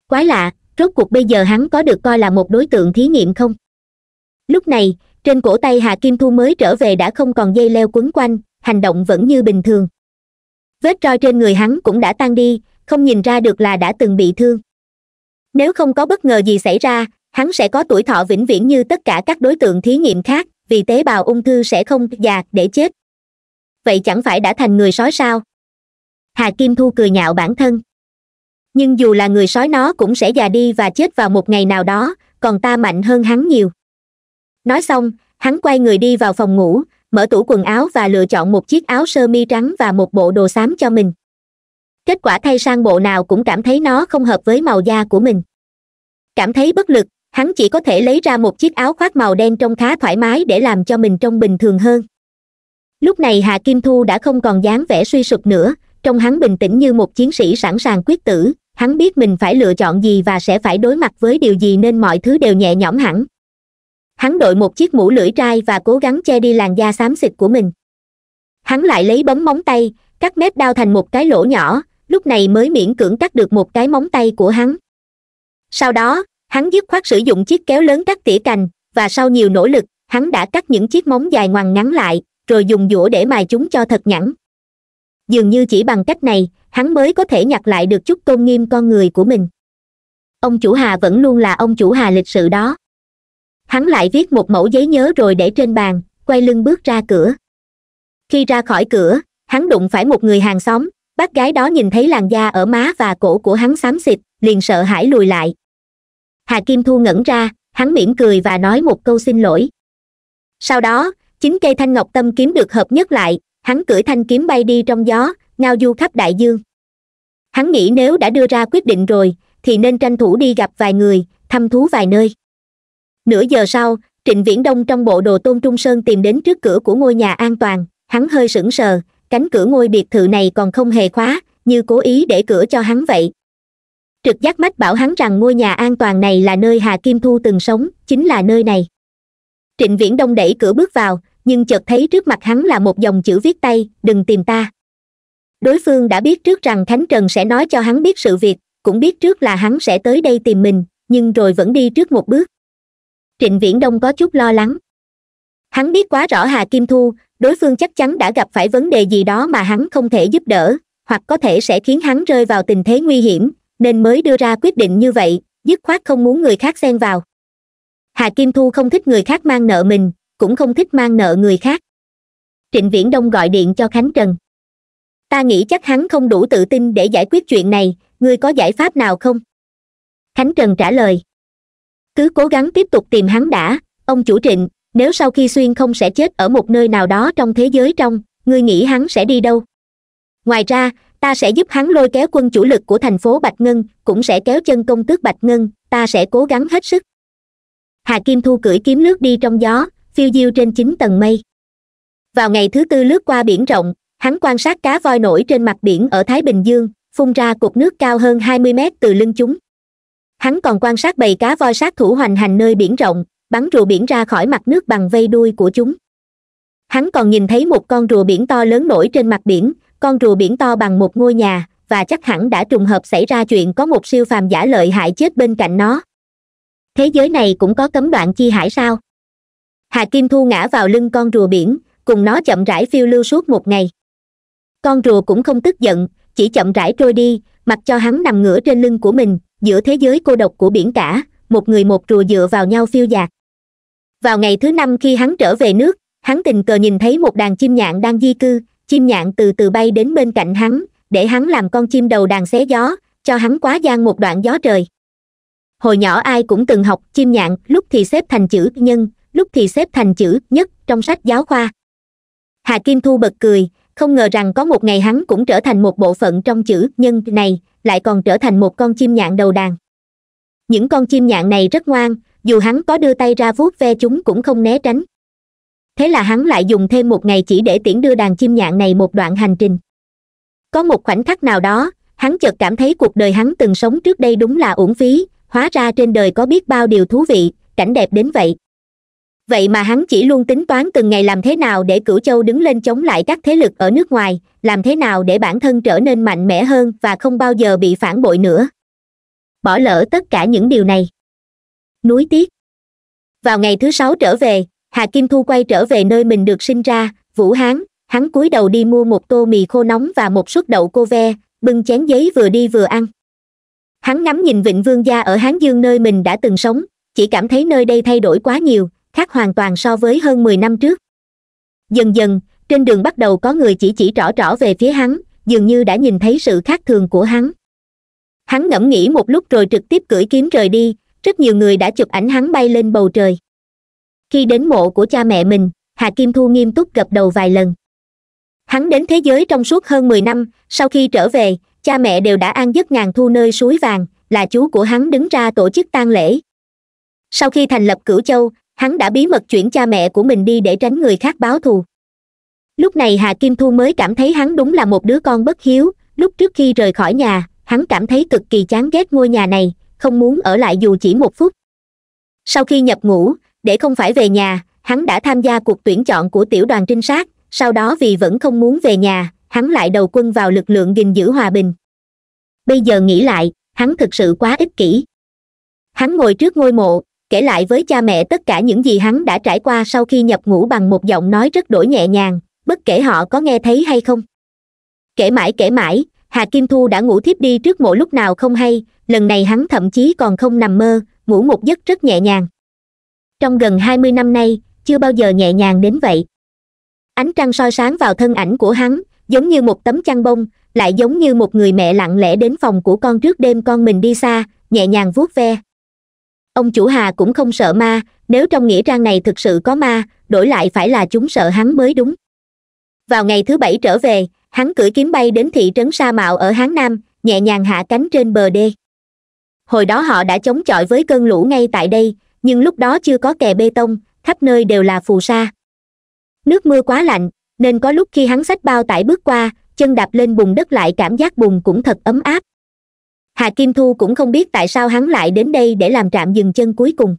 quái lạ rốt cuộc bây giờ hắn có được coi là một đối tượng thí nghiệm không lúc này trên cổ tay hà kim thu mới trở về đã không còn dây leo quấn quanh hành động vẫn như bình thường vết roi trên người hắn cũng đã tan đi không nhìn ra được là đã từng bị thương nếu không có bất ngờ gì xảy ra hắn sẽ có tuổi thọ vĩnh viễn như tất cả các đối tượng thí nghiệm khác vì tế bào ung thư sẽ không già để chết vậy chẳng phải đã thành người sói sao hà kim thu cười nhạo bản thân nhưng dù là người sói nó cũng sẽ già đi và chết vào một ngày nào đó còn ta mạnh hơn hắn nhiều nói xong hắn quay người đi vào phòng ngủ mở tủ quần áo và lựa chọn một chiếc áo sơ mi trắng và một bộ đồ xám cho mình kết quả thay sang bộ nào cũng cảm thấy nó không hợp với màu da của mình cảm thấy bất lực hắn chỉ có thể lấy ra một chiếc áo khoác màu đen trông khá thoải mái để làm cho mình trông bình thường hơn lúc này hà kim thu đã không còn dáng vẻ suy sụp nữa trong hắn bình tĩnh như một chiến sĩ sẵn sàng quyết tử hắn biết mình phải lựa chọn gì và sẽ phải đối mặt với điều gì nên mọi thứ đều nhẹ nhõm hẳn hắn đội một chiếc mũ lưỡi trai và cố gắng che đi làn da xám xịt của mình hắn lại lấy bấm móng tay cắt mép đao thành một cái lỗ nhỏ lúc này mới miễn cưỡng cắt được một cái móng tay của hắn sau đó hắn dứt khoát sử dụng chiếc kéo lớn cắt tỉa cành và sau nhiều nỗ lực hắn đã cắt những chiếc móng dài ngoằn ngắn lại rồi dùng dũa để mài chúng cho thật nhẵn dường như chỉ bằng cách này hắn mới có thể nhặt lại được chút tôn nghiêm con người của mình ông chủ hà vẫn luôn là ông chủ hà lịch sự đó hắn lại viết một mẫu giấy nhớ rồi để trên bàn quay lưng bước ra cửa khi ra khỏi cửa hắn đụng phải một người hàng xóm bác gái đó nhìn thấy làn da ở má và cổ của hắn xám xịt liền sợ hãi lùi lại hà kim thu ngẩn ra hắn mỉm cười và nói một câu xin lỗi sau đó chính cây thanh ngọc tâm kiếm được hợp nhất lại hắn cưỡi thanh kiếm bay đi trong gió ngao du khắp đại dương hắn nghĩ nếu đã đưa ra quyết định rồi thì nên tranh thủ đi gặp vài người thăm thú vài nơi nửa giờ sau trịnh viễn đông trong bộ đồ tôn trung sơn tìm đến trước cửa của ngôi nhà an toàn hắn hơi sững sờ cánh cửa ngôi biệt thự này còn không hề khóa như cố ý để cửa cho hắn vậy trực giác mách bảo hắn rằng ngôi nhà an toàn này là nơi hà kim thu từng sống chính là nơi này trịnh viễn đông đẩy cửa bước vào nhưng chợt thấy trước mặt hắn là một dòng chữ viết tay đừng tìm ta đối phương đã biết trước rằng khánh trần sẽ nói cho hắn biết sự việc cũng biết trước là hắn sẽ tới đây tìm mình nhưng rồi vẫn đi trước một bước trịnh viễn đông có chút lo lắng hắn biết quá rõ hà kim thu đối phương chắc chắn đã gặp phải vấn đề gì đó mà hắn không thể giúp đỡ hoặc có thể sẽ khiến hắn rơi vào tình thế nguy hiểm nên mới đưa ra quyết định như vậy dứt khoát không muốn người khác xen vào hà kim thu không thích người khác mang nợ mình cũng không thích mang nợ người khác trịnh viễn đông gọi điện cho khánh trần ta nghĩ chắc hắn không đủ tự tin để giải quyết chuyện này ngươi có giải pháp nào không khánh trần trả lời cứ cố gắng tiếp tục tìm hắn đã ông chủ trịnh nếu sau khi xuyên không sẽ chết ở một nơi nào đó trong thế giới trong ngươi nghĩ hắn sẽ đi đâu ngoài ra ta sẽ giúp hắn lôi kéo quân chủ lực của thành phố bạch ngân cũng sẽ kéo chân công tước bạch ngân ta sẽ cố gắng hết sức hà kim thu cưỡi kiếm nước đi trong gió phiêu diêu trên chín tầng mây vào ngày thứ tư lướt qua biển rộng hắn quan sát cá voi nổi trên mặt biển ở thái bình dương phun ra cục nước cao hơn hai mươi mét từ lưng chúng hắn còn quan sát bầy cá voi sát thủ hoành hành nơi biển rộng bắn rùa biển ra khỏi mặt nước bằng vây đuôi của chúng hắn còn nhìn thấy một con rùa biển to lớn nổi trên mặt biển con rùa biển to bằng một ngôi nhà và chắc hẳn đã trùng hợp xảy ra chuyện có một siêu phàm giả lợi hại chết bên cạnh nó thế giới này cũng có cấm đoạn chi hải sao hà kim thu ngã vào lưng con rùa biển cùng nó chậm rãi phiêu lưu suốt một ngày con rùa cũng không tức giận chỉ chậm rãi trôi đi mặc cho hắn nằm ngửa trên lưng của mình giữa thế giới cô độc của biển cả một người một rùa dựa vào nhau phiêu dạt vào ngày thứ năm khi hắn trở về nước hắn tình cờ nhìn thấy một đàn chim nhạn đang di cư chim nhạn từ từ bay đến bên cạnh hắn để hắn làm con chim đầu đàn xé gió cho hắn quá gian một đoạn gió trời hồi nhỏ ai cũng từng học chim nhạn lúc thì xếp thành chữ nhân lúc thì xếp thành chữ nhất trong sách giáo khoa hà kim thu bật cười không ngờ rằng có một ngày hắn cũng trở thành một bộ phận trong chữ nhân này lại còn trở thành một con chim nhạn đầu đàn những con chim nhạn này rất ngoan dù hắn có đưa tay ra vuốt ve chúng cũng không né tránh thế là hắn lại dùng thêm một ngày chỉ để tiễn đưa đàn chim nhạn này một đoạn hành trình có một khoảnh khắc nào đó hắn chợt cảm thấy cuộc đời hắn từng sống trước đây đúng là uổng phí hóa ra trên đời có biết bao điều thú vị cảnh đẹp đến vậy vậy mà hắn chỉ luôn tính toán từng ngày làm thế nào để cửu châu đứng lên chống lại các thế lực ở nước ngoài làm thế nào để bản thân trở nên mạnh mẽ hơn và không bao giờ bị phản bội nữa bỏ lỡ tất cả những điều này núi tiếc vào ngày thứ sáu trở về hà kim thu quay trở về nơi mình được sinh ra vũ hán hắn cúi đầu đi mua một tô mì khô nóng và một suất đậu cô ve bưng chén giấy vừa đi vừa ăn hắn ngắm nhìn vịnh vương gia ở hán dương nơi mình đã từng sống chỉ cảm thấy nơi đây thay đổi quá nhiều khác hoàn toàn so với hơn mười năm trước dần dần trên đường bắt đầu có người chỉ chỉ rõ rõ về phía hắn dường như đã nhìn thấy sự khác thường của hắn hắn ngẫm nghĩ một lúc rồi trực tiếp cưỡi kiếm rời đi rất nhiều người đã chụp ảnh hắn bay lên bầu trời khi đến mộ của cha mẹ mình hà kim thu nghiêm túc gập đầu vài lần hắn đến thế giới trong suốt hơn mười năm sau khi trở về cha mẹ đều đã an giấc ngàn thu nơi suối vàng là chú của hắn đứng ra tổ chức tang lễ sau khi thành lập cửu châu hắn đã bí mật chuyển cha mẹ của mình đi để tránh người khác báo thù lúc này hà kim thu mới cảm thấy hắn đúng là một đứa con bất hiếu lúc trước khi rời khỏi nhà hắn cảm thấy cực kỳ chán ghét ngôi nhà này không muốn ở lại dù chỉ một phút sau khi nhập ngũ để không phải về nhà hắn đã tham gia cuộc tuyển chọn của tiểu đoàn trinh sát sau đó vì vẫn không muốn về nhà hắn lại đầu quân vào lực lượng gìn giữ hòa bình bây giờ nghĩ lại hắn thực sự quá ích kỷ hắn ngồi trước ngôi mộ kể lại với cha mẹ tất cả những gì hắn đã trải qua sau khi nhập ngũ bằng một giọng nói rất đổi nhẹ nhàng bất kể họ có nghe thấy hay không kể mãi kể mãi hà kim thu đã ngủ thiếp đi trước mỗi lúc nào không hay lần này hắn thậm chí còn không nằm mơ ngủ một giấc rất nhẹ nhàng trong gần hai mươi năm nay chưa bao giờ nhẹ nhàng đến vậy ánh trăng soi sáng vào thân ảnh của hắn giống như một tấm chăn bông lại giống như một người mẹ lặng lẽ đến phòng của con trước đêm con mình đi xa nhẹ nhàng vuốt ve ông chủ hà cũng không sợ ma nếu trong nghĩa trang này thực sự có ma đổi lại phải là chúng sợ hắn mới đúng vào ngày thứ bảy trở về hắn cưỡi kiếm bay đến thị trấn sa mạo ở hán nam nhẹ nhàng hạ cánh trên bờ đê hồi đó họ đã chống chọi với cơn lũ ngay tại đây nhưng lúc đó chưa có kè bê tông khắp nơi đều là phù sa nước mưa quá lạnh nên có lúc khi hắn sách bao tải bước qua chân đạp lên bùn đất lại cảm giác bùn cũng thật ấm áp hà kim thu cũng không biết tại sao hắn lại đến đây để làm trạm dừng chân cuối cùng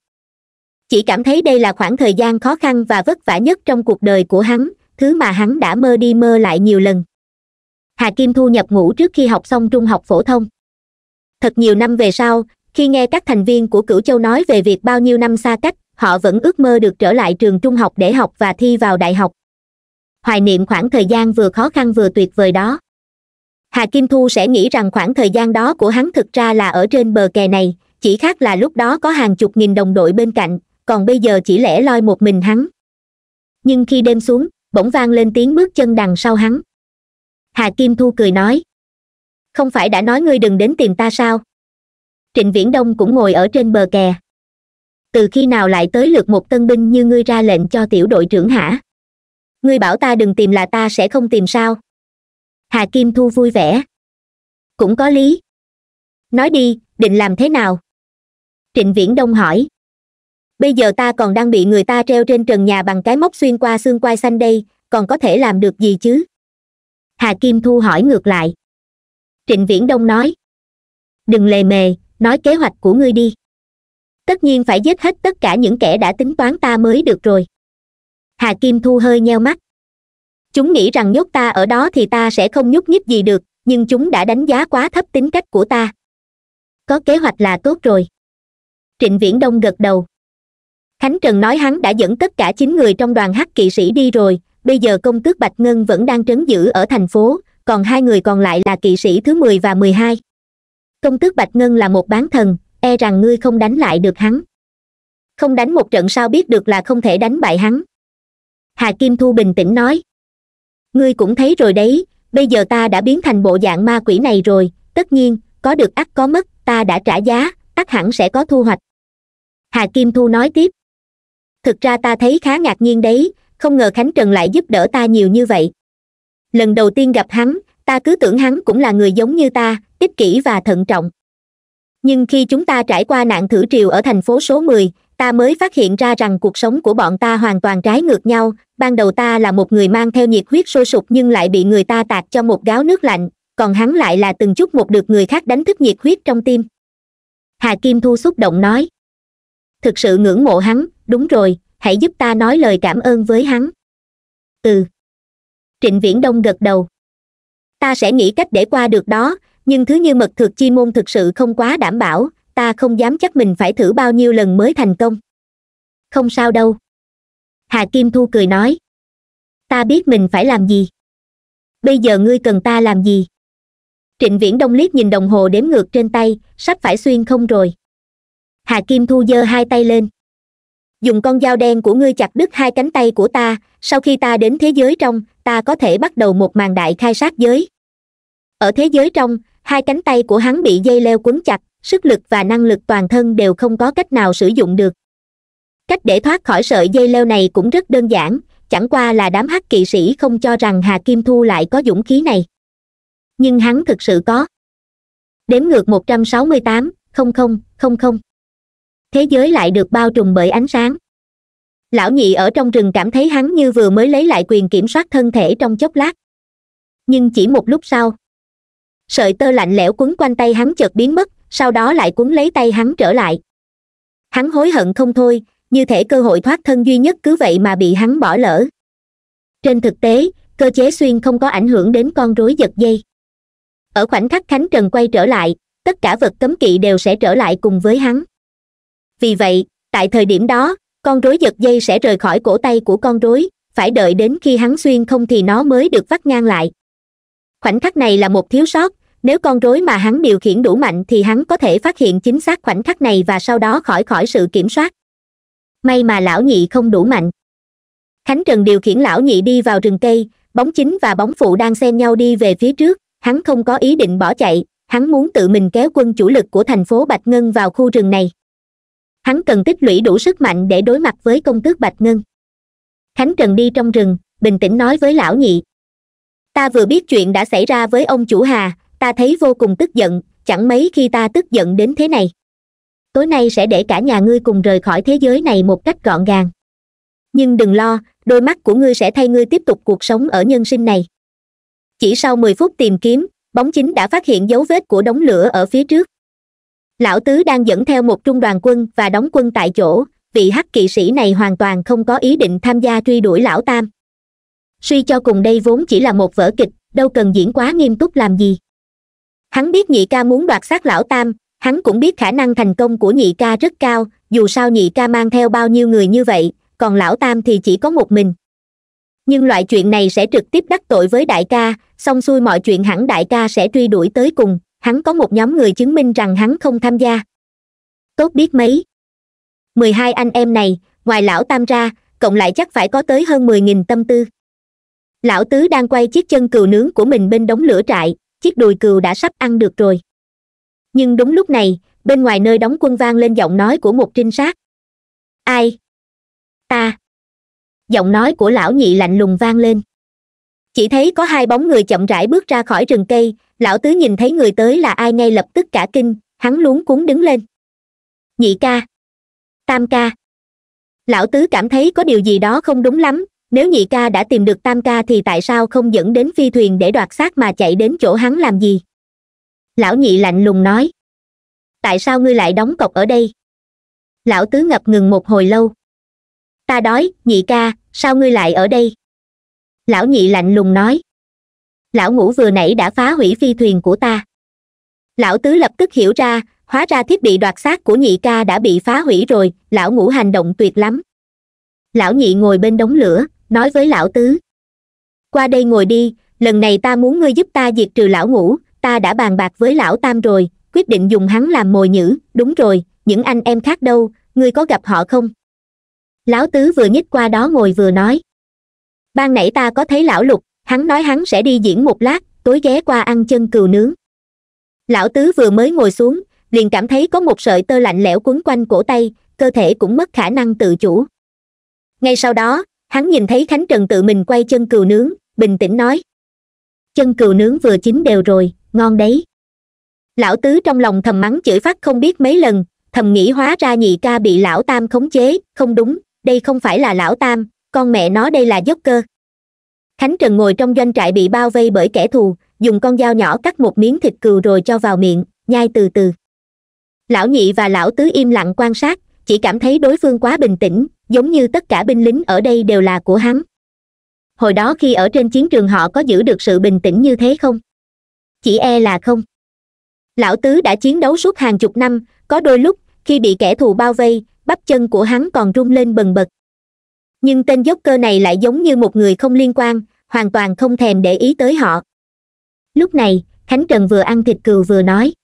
chỉ cảm thấy đây là khoảng thời gian khó khăn và vất vả nhất trong cuộc đời của hắn thứ mà hắn đã mơ đi mơ lại nhiều lần hà kim thu nhập ngũ trước khi học xong trung học phổ thông thật nhiều năm về sau khi nghe các thành viên của cửu châu nói về việc bao nhiêu năm xa cách họ vẫn ước mơ được trở lại trường trung học để học và thi vào đại học hoài niệm khoảng thời gian vừa khó khăn vừa tuyệt vời đó hà kim thu sẽ nghĩ rằng khoảng thời gian đó của hắn thực ra là ở trên bờ kè này chỉ khác là lúc đó có hàng chục nghìn đồng đội bên cạnh còn bây giờ chỉ lẻ loi một mình hắn nhưng khi đêm xuống bỗng vang lên tiếng bước chân đằng sau hắn hà kim thu cười nói không phải đã nói ngươi đừng đến tìm ta sao trịnh viễn đông cũng ngồi ở trên bờ kè từ khi nào lại tới lượt một tân binh như ngươi ra lệnh cho tiểu đội trưởng hả ngươi bảo ta đừng tìm là ta sẽ không tìm sao hà kim thu vui vẻ cũng có lý nói đi định làm thế nào trịnh viễn đông hỏi bây giờ ta còn đang bị người ta treo trên trần nhà bằng cái móc xuyên qua xương quai xanh đây còn có thể làm được gì chứ hà kim thu hỏi ngược lại trịnh viễn đông nói đừng lề mề nói kế hoạch của ngươi đi tất nhiên phải giết hết tất cả những kẻ đã tính toán ta mới được rồi hà kim thu hơi nheo mắt chúng nghĩ rằng nhốt ta ở đó thì ta sẽ không nhúc nhích gì được nhưng chúng đã đánh giá quá thấp tính cách của ta có kế hoạch là tốt rồi trịnh viễn đông gật đầu khánh trần nói hắn đã dẫn tất cả chín người trong đoàn hắc kỵ sĩ đi rồi bây giờ công tước bạch ngân vẫn đang trấn giữ ở thành phố còn hai người còn lại là kỵ sĩ thứ mười và mười hai công tước bạch ngân là một bán thần e rằng ngươi không đánh lại được hắn không đánh một trận sao biết được là không thể đánh bại hắn hà kim thu bình tĩnh nói ngươi cũng thấy rồi đấy bây giờ ta đã biến thành bộ dạng ma quỷ này rồi tất nhiên có được ắt có mất ta đã trả giá ắt hẳn sẽ có thu hoạch hà kim thu nói tiếp thực ra ta thấy khá ngạc nhiên đấy không ngờ khánh trần lại giúp đỡ ta nhiều như vậy lần đầu tiên gặp hắn ta cứ tưởng hắn cũng là người giống như ta ích kỷ và thận trọng nhưng khi chúng ta trải qua nạn thử triều ở thành phố số mười ta mới phát hiện ra rằng cuộc sống của bọn ta hoàn toàn trái ngược nhau ban đầu ta là một người mang theo nhiệt huyết sôi sục nhưng lại bị người ta tạt cho một gáo nước lạnh còn hắn lại là từng chút một được người khác đánh thức nhiệt huyết trong tim hà kim thu xúc động nói thực sự ngưỡng mộ hắn đúng rồi hãy giúp ta nói lời cảm ơn với hắn ừ trịnh viễn đông gật đầu ta sẽ nghĩ cách để qua được đó nhưng thứ như mật thực chi môn thực sự không quá đảm bảo ta không dám chắc mình phải thử bao nhiêu lần mới thành công không sao đâu hà kim thu cười nói ta biết mình phải làm gì bây giờ ngươi cần ta làm gì trịnh viễn đông liếc nhìn đồng hồ đếm ngược trên tay sắp phải xuyên không rồi hà kim thu giơ hai tay lên dùng con dao đen của ngươi chặt đứt hai cánh tay của ta sau khi ta đến thế giới trong ta có thể bắt đầu một màn đại khai sát giới ở thế giới trong hai cánh tay của hắn bị dây leo quấn chặt sức lực và năng lực toàn thân đều không có cách nào sử dụng được cách để thoát khỏi sợi dây leo này cũng rất đơn giản chẳng qua là đám hắc kỵ sĩ không cho rằng hà kim thu lại có dũng khí này nhưng hắn thực sự có đếm ngược một trăm sáu mươi tám không không không không thế giới lại được bao trùm bởi ánh sáng lão nhị ở trong rừng cảm thấy hắn như vừa mới lấy lại quyền kiểm soát thân thể trong chốc lát nhưng chỉ một lúc sau sợi tơ lạnh lẽo quấn quanh tay hắn chợt biến mất sau đó lại cuốn lấy tay hắn trở lại hắn hối hận không thôi như thể cơ hội thoát thân duy nhất cứ vậy mà bị hắn bỏ lỡ trên thực tế cơ chế xuyên không có ảnh hưởng đến con rối giật dây ở khoảnh khắc khánh trần quay trở lại tất cả vật cấm kỵ đều sẽ trở lại cùng với hắn vì vậy tại thời điểm đó con rối giật dây sẽ rời khỏi cổ tay của con rối phải đợi đến khi hắn xuyên không thì nó mới được vắt ngang lại khoảnh khắc này là một thiếu sót nếu con rối mà hắn điều khiển đủ mạnh thì hắn có thể phát hiện chính xác khoảnh khắc này và sau đó khỏi khỏi sự kiểm soát may mà lão nhị không đủ mạnh khánh trần điều khiển lão nhị đi vào rừng cây bóng chính và bóng phụ đang xen nhau đi về phía trước hắn không có ý định bỏ chạy hắn muốn tự mình kéo quân chủ lực của thành phố bạch ngân vào khu rừng này hắn cần tích lũy đủ sức mạnh để đối mặt với công tước bạch ngân khánh trần đi trong rừng bình tĩnh nói với lão nhị ta vừa biết chuyện đã xảy ra với ông chủ hà ta thấy vô cùng tức giận chẳng mấy khi ta tức giận đến thế này tối nay sẽ để cả nhà ngươi cùng rời khỏi thế giới này một cách gọn gàng nhưng đừng lo đôi mắt của ngươi sẽ thay ngươi tiếp tục cuộc sống ở nhân sinh này chỉ sau mười phút tìm kiếm bóng chính đã phát hiện dấu vết của đống lửa ở phía trước lão tứ đang dẫn theo một trung đoàn quân và đóng quân tại chỗ vị hắc kỵ sĩ này hoàn toàn không có ý định tham gia truy đuổi lão tam suy cho cùng đây vốn chỉ là một vở kịch đâu cần diễn quá nghiêm túc làm gì hắn biết nhị ca muốn đoạt xác lão tam hắn cũng biết khả năng thành công của nhị ca rất cao dù sao nhị ca mang theo bao nhiêu người như vậy còn lão tam thì chỉ có một mình nhưng loại chuyện này sẽ trực tiếp đắc tội với đại ca xong xuôi mọi chuyện hẳn đại ca sẽ truy đuổi tới cùng hắn có một nhóm người chứng minh rằng hắn không tham gia tốt biết mấy mười hai anh em này ngoài lão tam ra cộng lại chắc phải có tới hơn mười nghìn tâm tư lão tứ đang quay chiếc chân cừu nướng của mình bên đống lửa trại chiếc đùi cừu đã sắp ăn được rồi nhưng đúng lúc này bên ngoài nơi đóng quân vang lên giọng nói của một trinh sát ai ta giọng nói của lão nhị lạnh lùng vang lên chỉ thấy có hai bóng người chậm rãi bước ra khỏi rừng cây lão tứ nhìn thấy người tới là ai ngay lập tức cả kinh hắn luống cuống đứng lên nhị ca tam ca lão tứ cảm thấy có điều gì đó không đúng lắm nếu nhị ca đã tìm được tam ca thì tại sao không dẫn đến phi thuyền để đoạt xác mà chạy đến chỗ hắn làm gì lão nhị lạnh lùng nói tại sao ngươi lại đóng cọc ở đây lão tứ ngập ngừng một hồi lâu ta đói nhị ca sao ngươi lại ở đây lão nhị lạnh lùng nói lão ngũ vừa nãy đã phá hủy phi thuyền của ta lão tứ lập tức hiểu ra hóa ra thiết bị đoạt xác của nhị ca đã bị phá hủy rồi lão ngũ hành động tuyệt lắm lão nhị ngồi bên đống lửa nói với lão tứ qua đây ngồi đi lần này ta muốn ngươi giúp ta diệt trừ lão ngũ ta đã bàn bạc với lão tam rồi quyết định dùng hắn làm mồi nhữ đúng rồi những anh em khác đâu ngươi có gặp họ không lão tứ vừa nhích qua đó ngồi vừa nói ban nãy ta có thấy lão lục hắn nói hắn sẽ đi diễn một lát tối ghé qua ăn chân cừu nướng lão tứ vừa mới ngồi xuống liền cảm thấy có một sợi tơ lạnh lẽo quấn quanh cổ tay cơ thể cũng mất khả năng tự chủ ngay sau đó hắn nhìn thấy khánh trần tự mình quay chân cừu nướng bình tĩnh nói chân cừu nướng vừa chín đều rồi ngon đấy lão tứ trong lòng thầm mắng chửi phát không biết mấy lần thầm nghĩ hóa ra nhị ca bị lão tam khống chế không đúng đây không phải là lão tam con mẹ nó đây là dốc cơ khánh trần ngồi trong doanh trại bị bao vây bởi kẻ thù dùng con dao nhỏ cắt một miếng thịt cừu rồi cho vào miệng nhai từ từ lão nhị và lão tứ im lặng quan sát chỉ cảm thấy đối phương quá bình tĩnh giống như tất cả binh lính ở đây đều là của hắn hồi đó khi ở trên chiến trường họ có giữ được sự bình tĩnh như thế không chỉ e là không lão tứ đã chiến đấu suốt hàng chục năm có đôi lúc khi bị kẻ thù bao vây bắp chân của hắn còn rung lên bần bật nhưng tên dốc cơ này lại giống như một người không liên quan hoàn toàn không thèm để ý tới họ lúc này khánh trần vừa ăn thịt cừu vừa nói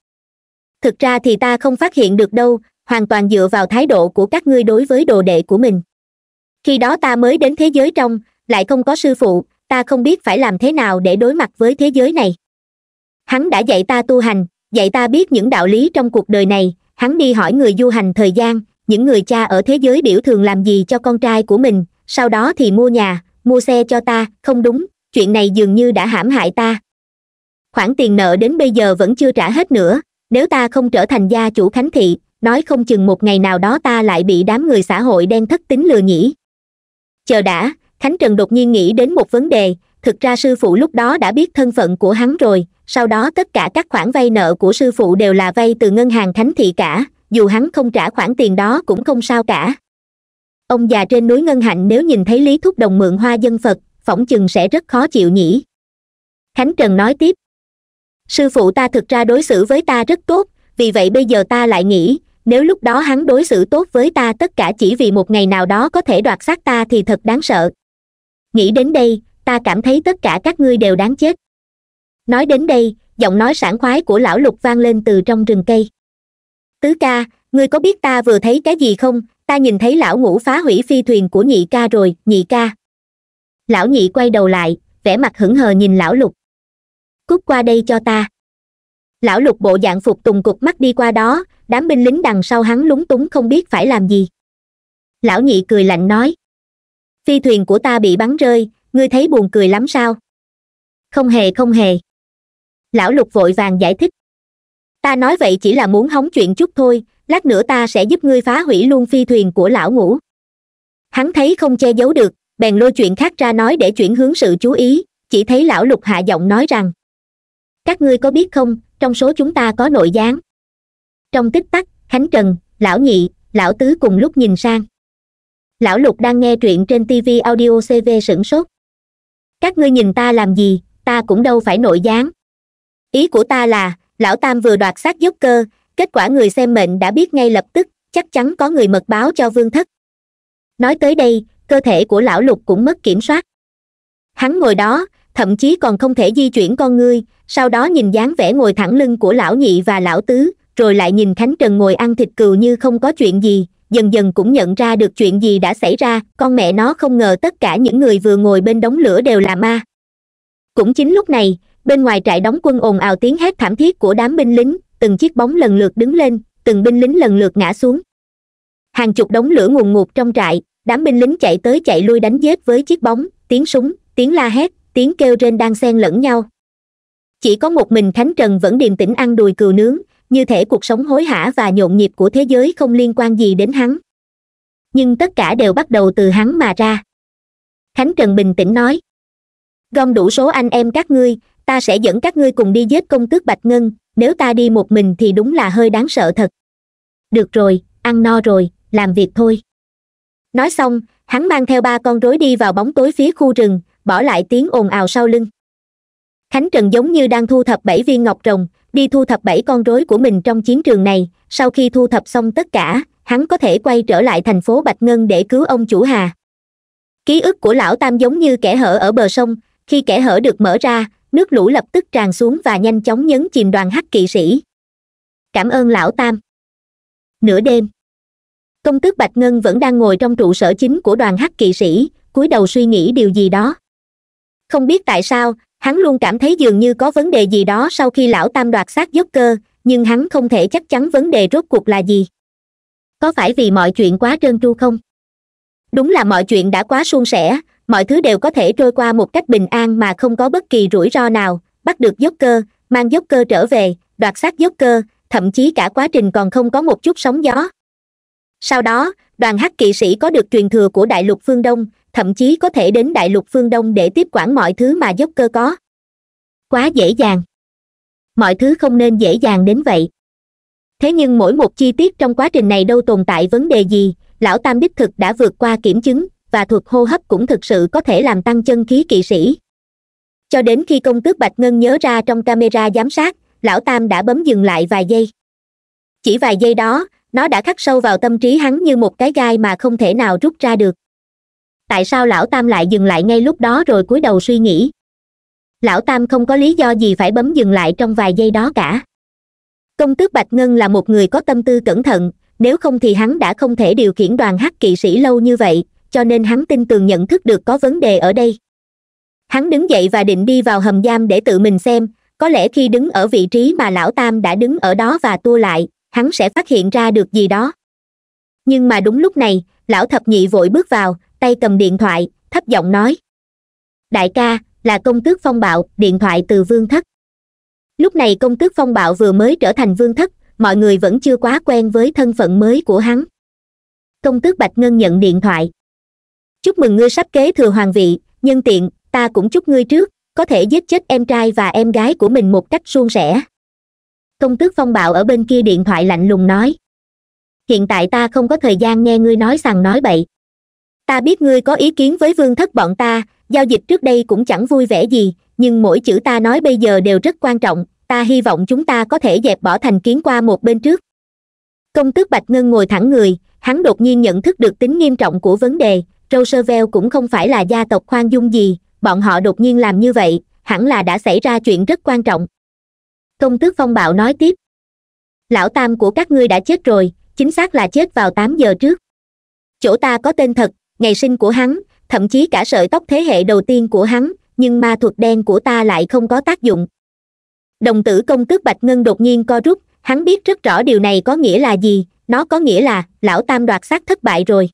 thực ra thì ta không phát hiện được đâu hoàn toàn dựa vào thái độ của các ngươi đối với đồ đệ của mình khi đó ta mới đến thế giới trong lại không có sư phụ ta không biết phải làm thế nào để đối mặt với thế giới này hắn đã dạy ta tu hành dạy ta biết những đạo lý trong cuộc đời này hắn đi hỏi người du hành thời gian những người cha ở thế giới biểu thường làm gì cho con trai của mình sau đó thì mua nhà mua xe cho ta không đúng chuyện này dường như đã hãm hại ta khoản tiền nợ đến bây giờ vẫn chưa trả hết nữa nếu ta không trở thành gia chủ khánh thị nói không chừng một ngày nào đó ta lại bị đám người xã hội đen thất tính lừa nhỉ chờ đã khánh trần đột nhiên nghĩ đến một vấn đề thực ra sư phụ lúc đó đã biết thân phận của hắn rồi sau đó tất cả các khoản vay nợ của sư phụ đều là vay từ ngân hàng thánh thị cả dù hắn không trả khoản tiền đó cũng không sao cả ông già trên núi ngân hạnh nếu nhìn thấy lý thúc đồng mượn hoa dân phật phỏng chừng sẽ rất khó chịu nhỉ khánh trần nói tiếp sư phụ ta thực ra đối xử với ta rất tốt vì vậy bây giờ ta lại nghĩ nếu lúc đó hắn đối xử tốt với ta tất cả chỉ vì một ngày nào đó có thể đoạt xác ta thì thật đáng sợ nghĩ đến đây ta cảm thấy tất cả các ngươi đều đáng chết nói đến đây giọng nói sảng khoái của lão lục vang lên từ trong rừng cây tứ ca ngươi có biết ta vừa thấy cái gì không ta nhìn thấy lão ngũ phá hủy phi thuyền của nhị ca rồi nhị ca lão nhị quay đầu lại vẻ mặt hững hờ nhìn lão lục cút qua đây cho ta lão lục bộ dạng phục tùng cục mắt đi qua đó đám binh lính đằng sau hắn lúng túng không biết phải làm gì lão nhị cười lạnh nói phi thuyền của ta bị bắn rơi ngươi thấy buồn cười lắm sao không hề không hề lão lục vội vàng giải thích ta nói vậy chỉ là muốn hóng chuyện chút thôi lát nữa ta sẽ giúp ngươi phá hủy luôn phi thuyền của lão ngũ hắn thấy không che giấu được bèn lôi chuyện khác ra nói để chuyển hướng sự chú ý chỉ thấy lão lục hạ giọng nói rằng các ngươi có biết không trong số chúng ta có nội gián trong tích tắc khánh trần lão nhị lão tứ cùng lúc nhìn sang lão lục đang nghe truyện trên tv audio cv sửng sốt các ngươi nhìn ta làm gì ta cũng đâu phải nội gián ý của ta là lão tam vừa đoạt xác dốc cơ kết quả người xem mệnh đã biết ngay lập tức chắc chắn có người mật báo cho vương thất nói tới đây cơ thể của lão lục cũng mất kiểm soát hắn ngồi đó thậm chí còn không thể di chuyển con ngươi sau đó nhìn dáng vẻ ngồi thẳng lưng của lão nhị và lão tứ rồi lại nhìn khánh trần ngồi ăn thịt cừu như không có chuyện gì dần dần cũng nhận ra được chuyện gì đã xảy ra con mẹ nó không ngờ tất cả những người vừa ngồi bên đống lửa đều là ma cũng chính lúc này bên ngoài trại đóng quân ồn ào tiếng hét thảm thiết của đám binh lính từng chiếc bóng lần lượt đứng lên từng binh lính lần lượt ngã xuống hàng chục đống lửa ngùn ngụt trong trại đám binh lính chạy tới chạy lui đánh giết với chiếc bóng tiếng súng tiếng la hét tiếng kêu rên đang xen lẫn nhau chỉ có một mình khánh trần vẫn điềm tĩnh ăn đùi cừu nướng như thể cuộc sống hối hả và nhộn nhịp của thế giới không liên quan gì đến hắn nhưng tất cả đều bắt đầu từ hắn mà ra khánh trần bình tĩnh nói gom đủ số anh em các ngươi ta sẽ dẫn các ngươi cùng đi giết công tước bạch ngân nếu ta đi một mình thì đúng là hơi đáng sợ thật được rồi ăn no rồi làm việc thôi nói xong hắn mang theo ba con rối đi vào bóng tối phía khu rừng bỏ lại tiếng ồn ào sau lưng khánh trần giống như đang thu thập bảy viên ngọc rồng đi thu thập bảy con rối của mình trong chiến trường này sau khi thu thập xong tất cả hắn có thể quay trở lại thành phố bạch ngân để cứu ông chủ hà ký ức của lão tam giống như kẻ hở ở bờ sông khi kẻ hở được mở ra nước lũ lập tức tràn xuống và nhanh chóng nhấn chìm đoàn hắc kỵ sĩ cảm ơn lão tam nửa đêm công tước bạch ngân vẫn đang ngồi trong trụ sở chính của đoàn hắc kỵ sĩ cúi đầu suy nghĩ điều gì đó không biết tại sao hắn luôn cảm thấy dường như có vấn đề gì đó sau khi lão tam đoạt xác dốc cơ nhưng hắn không thể chắc chắn vấn đề rốt cuộc là gì có phải vì mọi chuyện quá trơn tru không đúng là mọi chuyện đã quá suôn sẻ mọi thứ đều có thể trôi qua một cách bình an mà không có bất kỳ rủi ro nào bắt được dốc cơ mang dốc cơ trở về đoạt xác dốc cơ thậm chí cả quá trình còn không có một chút sóng gió sau đó đoàn hắc kỵ sĩ có được truyền thừa của đại lục phương đông thậm chí có thể đến đại lục phương đông để tiếp quản mọi thứ mà dốc cơ có quá dễ dàng mọi thứ không nên dễ dàng đến vậy thế nhưng mỗi một chi tiết trong quá trình này đâu tồn tại vấn đề gì lão tam đích thực đã vượt qua kiểm chứng và thuật hô hấp cũng thực sự có thể làm tăng chân khí kỵ sĩ cho đến khi công tước bạch ngân nhớ ra trong camera giám sát lão tam đã bấm dừng lại vài giây chỉ vài giây đó nó đã khắc sâu vào tâm trí hắn như một cái gai mà không thể nào rút ra được tại sao lão tam lại dừng lại ngay lúc đó rồi cúi đầu suy nghĩ lão tam không có lý do gì phải bấm dừng lại trong vài giây đó cả công tước bạch ngân là một người có tâm tư cẩn thận nếu không thì hắn đã không thể điều khiển đoàn hắc kỵ sĩ lâu như vậy cho nên hắn tin tưởng nhận thức được có vấn đề ở đây hắn đứng dậy và định đi vào hầm giam để tự mình xem có lẽ khi đứng ở vị trí mà lão tam đã đứng ở đó và tua lại hắn sẽ phát hiện ra được gì đó nhưng mà đúng lúc này lão thập nhị vội bước vào tay cầm điện thoại thấp giọng nói đại ca là công tước phong bạo điện thoại từ vương thất lúc này công tước phong bạo vừa mới trở thành vương thất mọi người vẫn chưa quá quen với thân phận mới của hắn công tước bạch ngân nhận điện thoại chúc mừng ngươi sắp kế thừa hoàng vị nhân tiện ta cũng chúc ngươi trước có thể giết chết em trai và em gái của mình một cách suôn sẻ công tước phong bạo ở bên kia điện thoại lạnh lùng nói hiện tại ta không có thời gian nghe ngươi nói rằng nói bậy ta biết ngươi có ý kiến với vương thất bọn ta giao dịch trước đây cũng chẳng vui vẻ gì nhưng mỗi chữ ta nói bây giờ đều rất quan trọng ta hy vọng chúng ta có thể dẹp bỏ thành kiến qua một bên trước công tước bạch ngân ngồi thẳng người hắn đột nhiên nhận thức được tính nghiêm trọng của vấn đề roosevelt cũng không phải là gia tộc khoan dung gì bọn họ đột nhiên làm như vậy hẳn là đã xảy ra chuyện rất quan trọng công tước phong bạo nói tiếp lão tam của các ngươi đã chết rồi chính xác là chết vào tám giờ trước chỗ ta có tên thật ngày sinh của hắn thậm chí cả sợi tóc thế hệ đầu tiên của hắn nhưng ma thuật đen của ta lại không có tác dụng đồng tử công tước bạch ngân đột nhiên co rút hắn biết rất rõ điều này có nghĩa là gì nó có nghĩa là lão tam đoạt xác thất bại rồi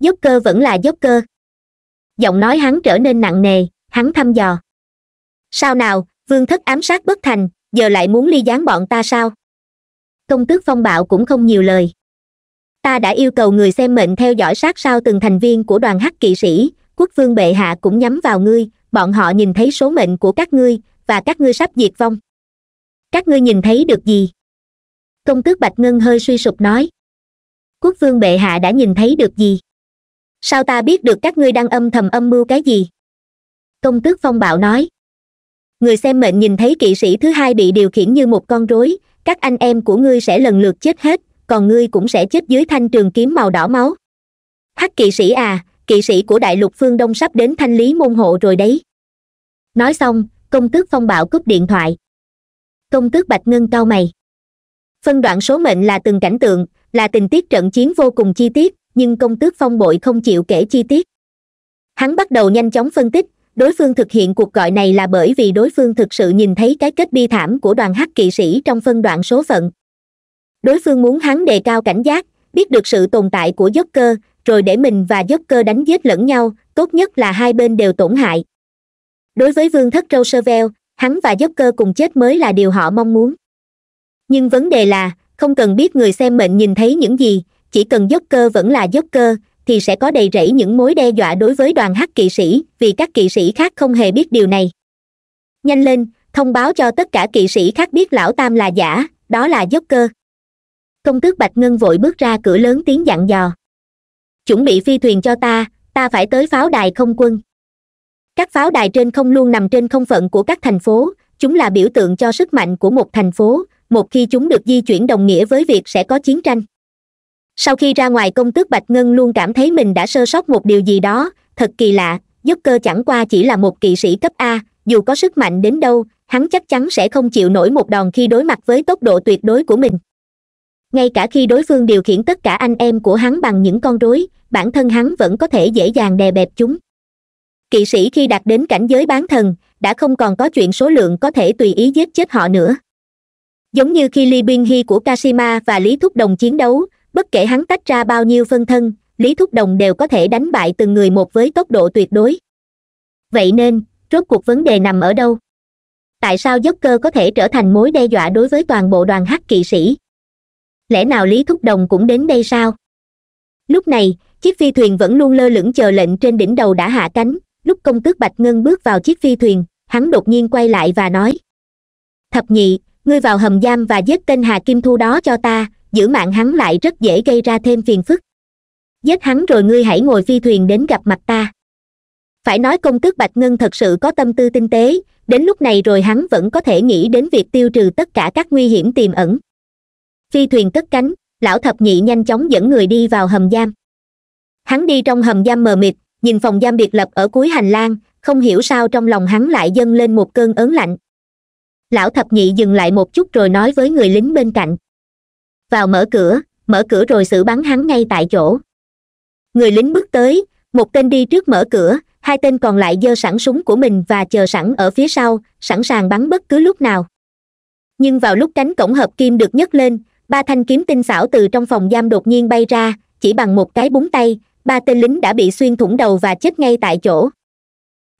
dốc cơ vẫn là dốc cơ giọng nói hắn trở nên nặng nề hắn thăm dò sao nào vương thất ám sát bất thành giờ lại muốn ly gián bọn ta sao công tước phong bạo cũng không nhiều lời ta đã yêu cầu người xem mệnh theo dõi sát sao từng thành viên của đoàn hắc kỵ sĩ quốc vương bệ hạ cũng nhắm vào ngươi bọn họ nhìn thấy số mệnh của các ngươi và các ngươi sắp diệt vong các ngươi nhìn thấy được gì công tước bạch ngân hơi suy sụp nói quốc vương bệ hạ đã nhìn thấy được gì sao ta biết được các ngươi đang âm thầm âm mưu cái gì công tước phong bạo nói người xem mệnh nhìn thấy kỵ sĩ thứ hai bị điều khiển như một con rối các anh em của ngươi sẽ lần lượt chết hết còn ngươi cũng sẽ chết dưới thanh trường kiếm màu đỏ máu hắc kỵ sĩ à kỵ sĩ của đại lục phương đông sắp đến thanh lý môn hộ rồi đấy nói xong công tước phong bạo cúp điện thoại công tước bạch ngân cao mày phân đoạn số mệnh là từng cảnh tượng là tình tiết trận chiến vô cùng chi tiết nhưng công tước phong bội không chịu kể chi tiết hắn bắt đầu nhanh chóng phân tích đối phương thực hiện cuộc gọi này là bởi vì đối phương thực sự nhìn thấy cái kết bi thảm của đoàn hắc kỵ sĩ trong phân đoạn số phận đối phương muốn hắn đề cao cảnh giác biết được sự tồn tại của dốc cơ rồi để mình và dốc cơ đánh giết lẫn nhau tốt nhất là hai bên đều tổn hại đối với vương thất râu sơ veo hắn và dốc cơ cùng chết mới là điều họ mong muốn nhưng vấn đề là không cần biết người xem mệnh nhìn thấy những gì chỉ cần dốc cơ vẫn là dốc cơ thì sẽ có đầy rẫy những mối đe dọa đối với đoàn hắc kỵ sĩ vì các kỵ sĩ khác không hề biết điều này nhanh lên thông báo cho tất cả kỵ sĩ khác biết lão tam là giả đó là dốc cơ công tước bạch ngân vội bước ra cửa lớn tiếng dặn dò chuẩn bị phi thuyền cho ta ta phải tới pháo đài không quân các pháo đài trên không luôn nằm trên không phận của các thành phố chúng là biểu tượng cho sức mạnh của một thành phố một khi chúng được di chuyển đồng nghĩa với việc sẽ có chiến tranh sau khi ra ngoài công tước bạch ngân luôn cảm thấy mình đã sơ sót một điều gì đó thật kỳ lạ dốc cơ chẳng qua chỉ là một kỵ sĩ cấp a dù có sức mạnh đến đâu hắn chắc chắn sẽ không chịu nổi một đòn khi đối mặt với tốc độ tuyệt đối của mình ngay cả khi đối phương điều khiển tất cả anh em của hắn bằng những con rối bản thân hắn vẫn có thể dễ dàng đè bẹp chúng kỵ sĩ khi đạt đến cảnh giới bán thần đã không còn có chuyện số lượng có thể tùy ý giết chết họ nữa giống như khi li bin hi của kashima và lý thúc đồng chiến đấu bất kể hắn tách ra bao nhiêu phân thân lý thúc đồng đều có thể đánh bại từng người một với tốc độ tuyệt đối vậy nên rốt cuộc vấn đề nằm ở đâu tại sao dốc có thể trở thành mối đe dọa đối với toàn bộ đoàn hắc kỵ sĩ lẽ nào lý thúc đồng cũng đến đây sao lúc này chiếc phi thuyền vẫn luôn lơ lửng chờ lệnh trên đỉnh đầu đã hạ cánh lúc công tước bạch ngân bước vào chiếc phi thuyền hắn đột nhiên quay lại và nói thập nhị ngươi vào hầm giam và giết tên hà kim thu đó cho ta giữ mạng hắn lại rất dễ gây ra thêm phiền phức giết hắn rồi ngươi hãy ngồi phi thuyền đến gặp mặt ta phải nói công tước bạch ngân thật sự có tâm tư tinh tế đến lúc này rồi hắn vẫn có thể nghĩ đến việc tiêu trừ tất cả các nguy hiểm tiềm ẩn phi thuyền cất cánh lão thập nhị nhanh chóng dẫn người đi vào hầm giam hắn đi trong hầm giam mờ mịt nhìn phòng giam biệt lập ở cuối hành lang không hiểu sao trong lòng hắn lại dâng lên một cơn ớn lạnh lão thập nhị dừng lại một chút rồi nói với người lính bên cạnh vào mở cửa mở cửa rồi xử bắn hắn ngay tại chỗ người lính bước tới một tên đi trước mở cửa hai tên còn lại giơ sẵn súng của mình và chờ sẵn ở phía sau sẵn sàng bắn bất cứ lúc nào nhưng vào lúc cánh cổng hợp kim được nhấc lên ba thanh kiếm tinh xảo từ trong phòng giam đột nhiên bay ra chỉ bằng một cái búng tay ba tên lính đã bị xuyên thủng đầu và chết ngay tại chỗ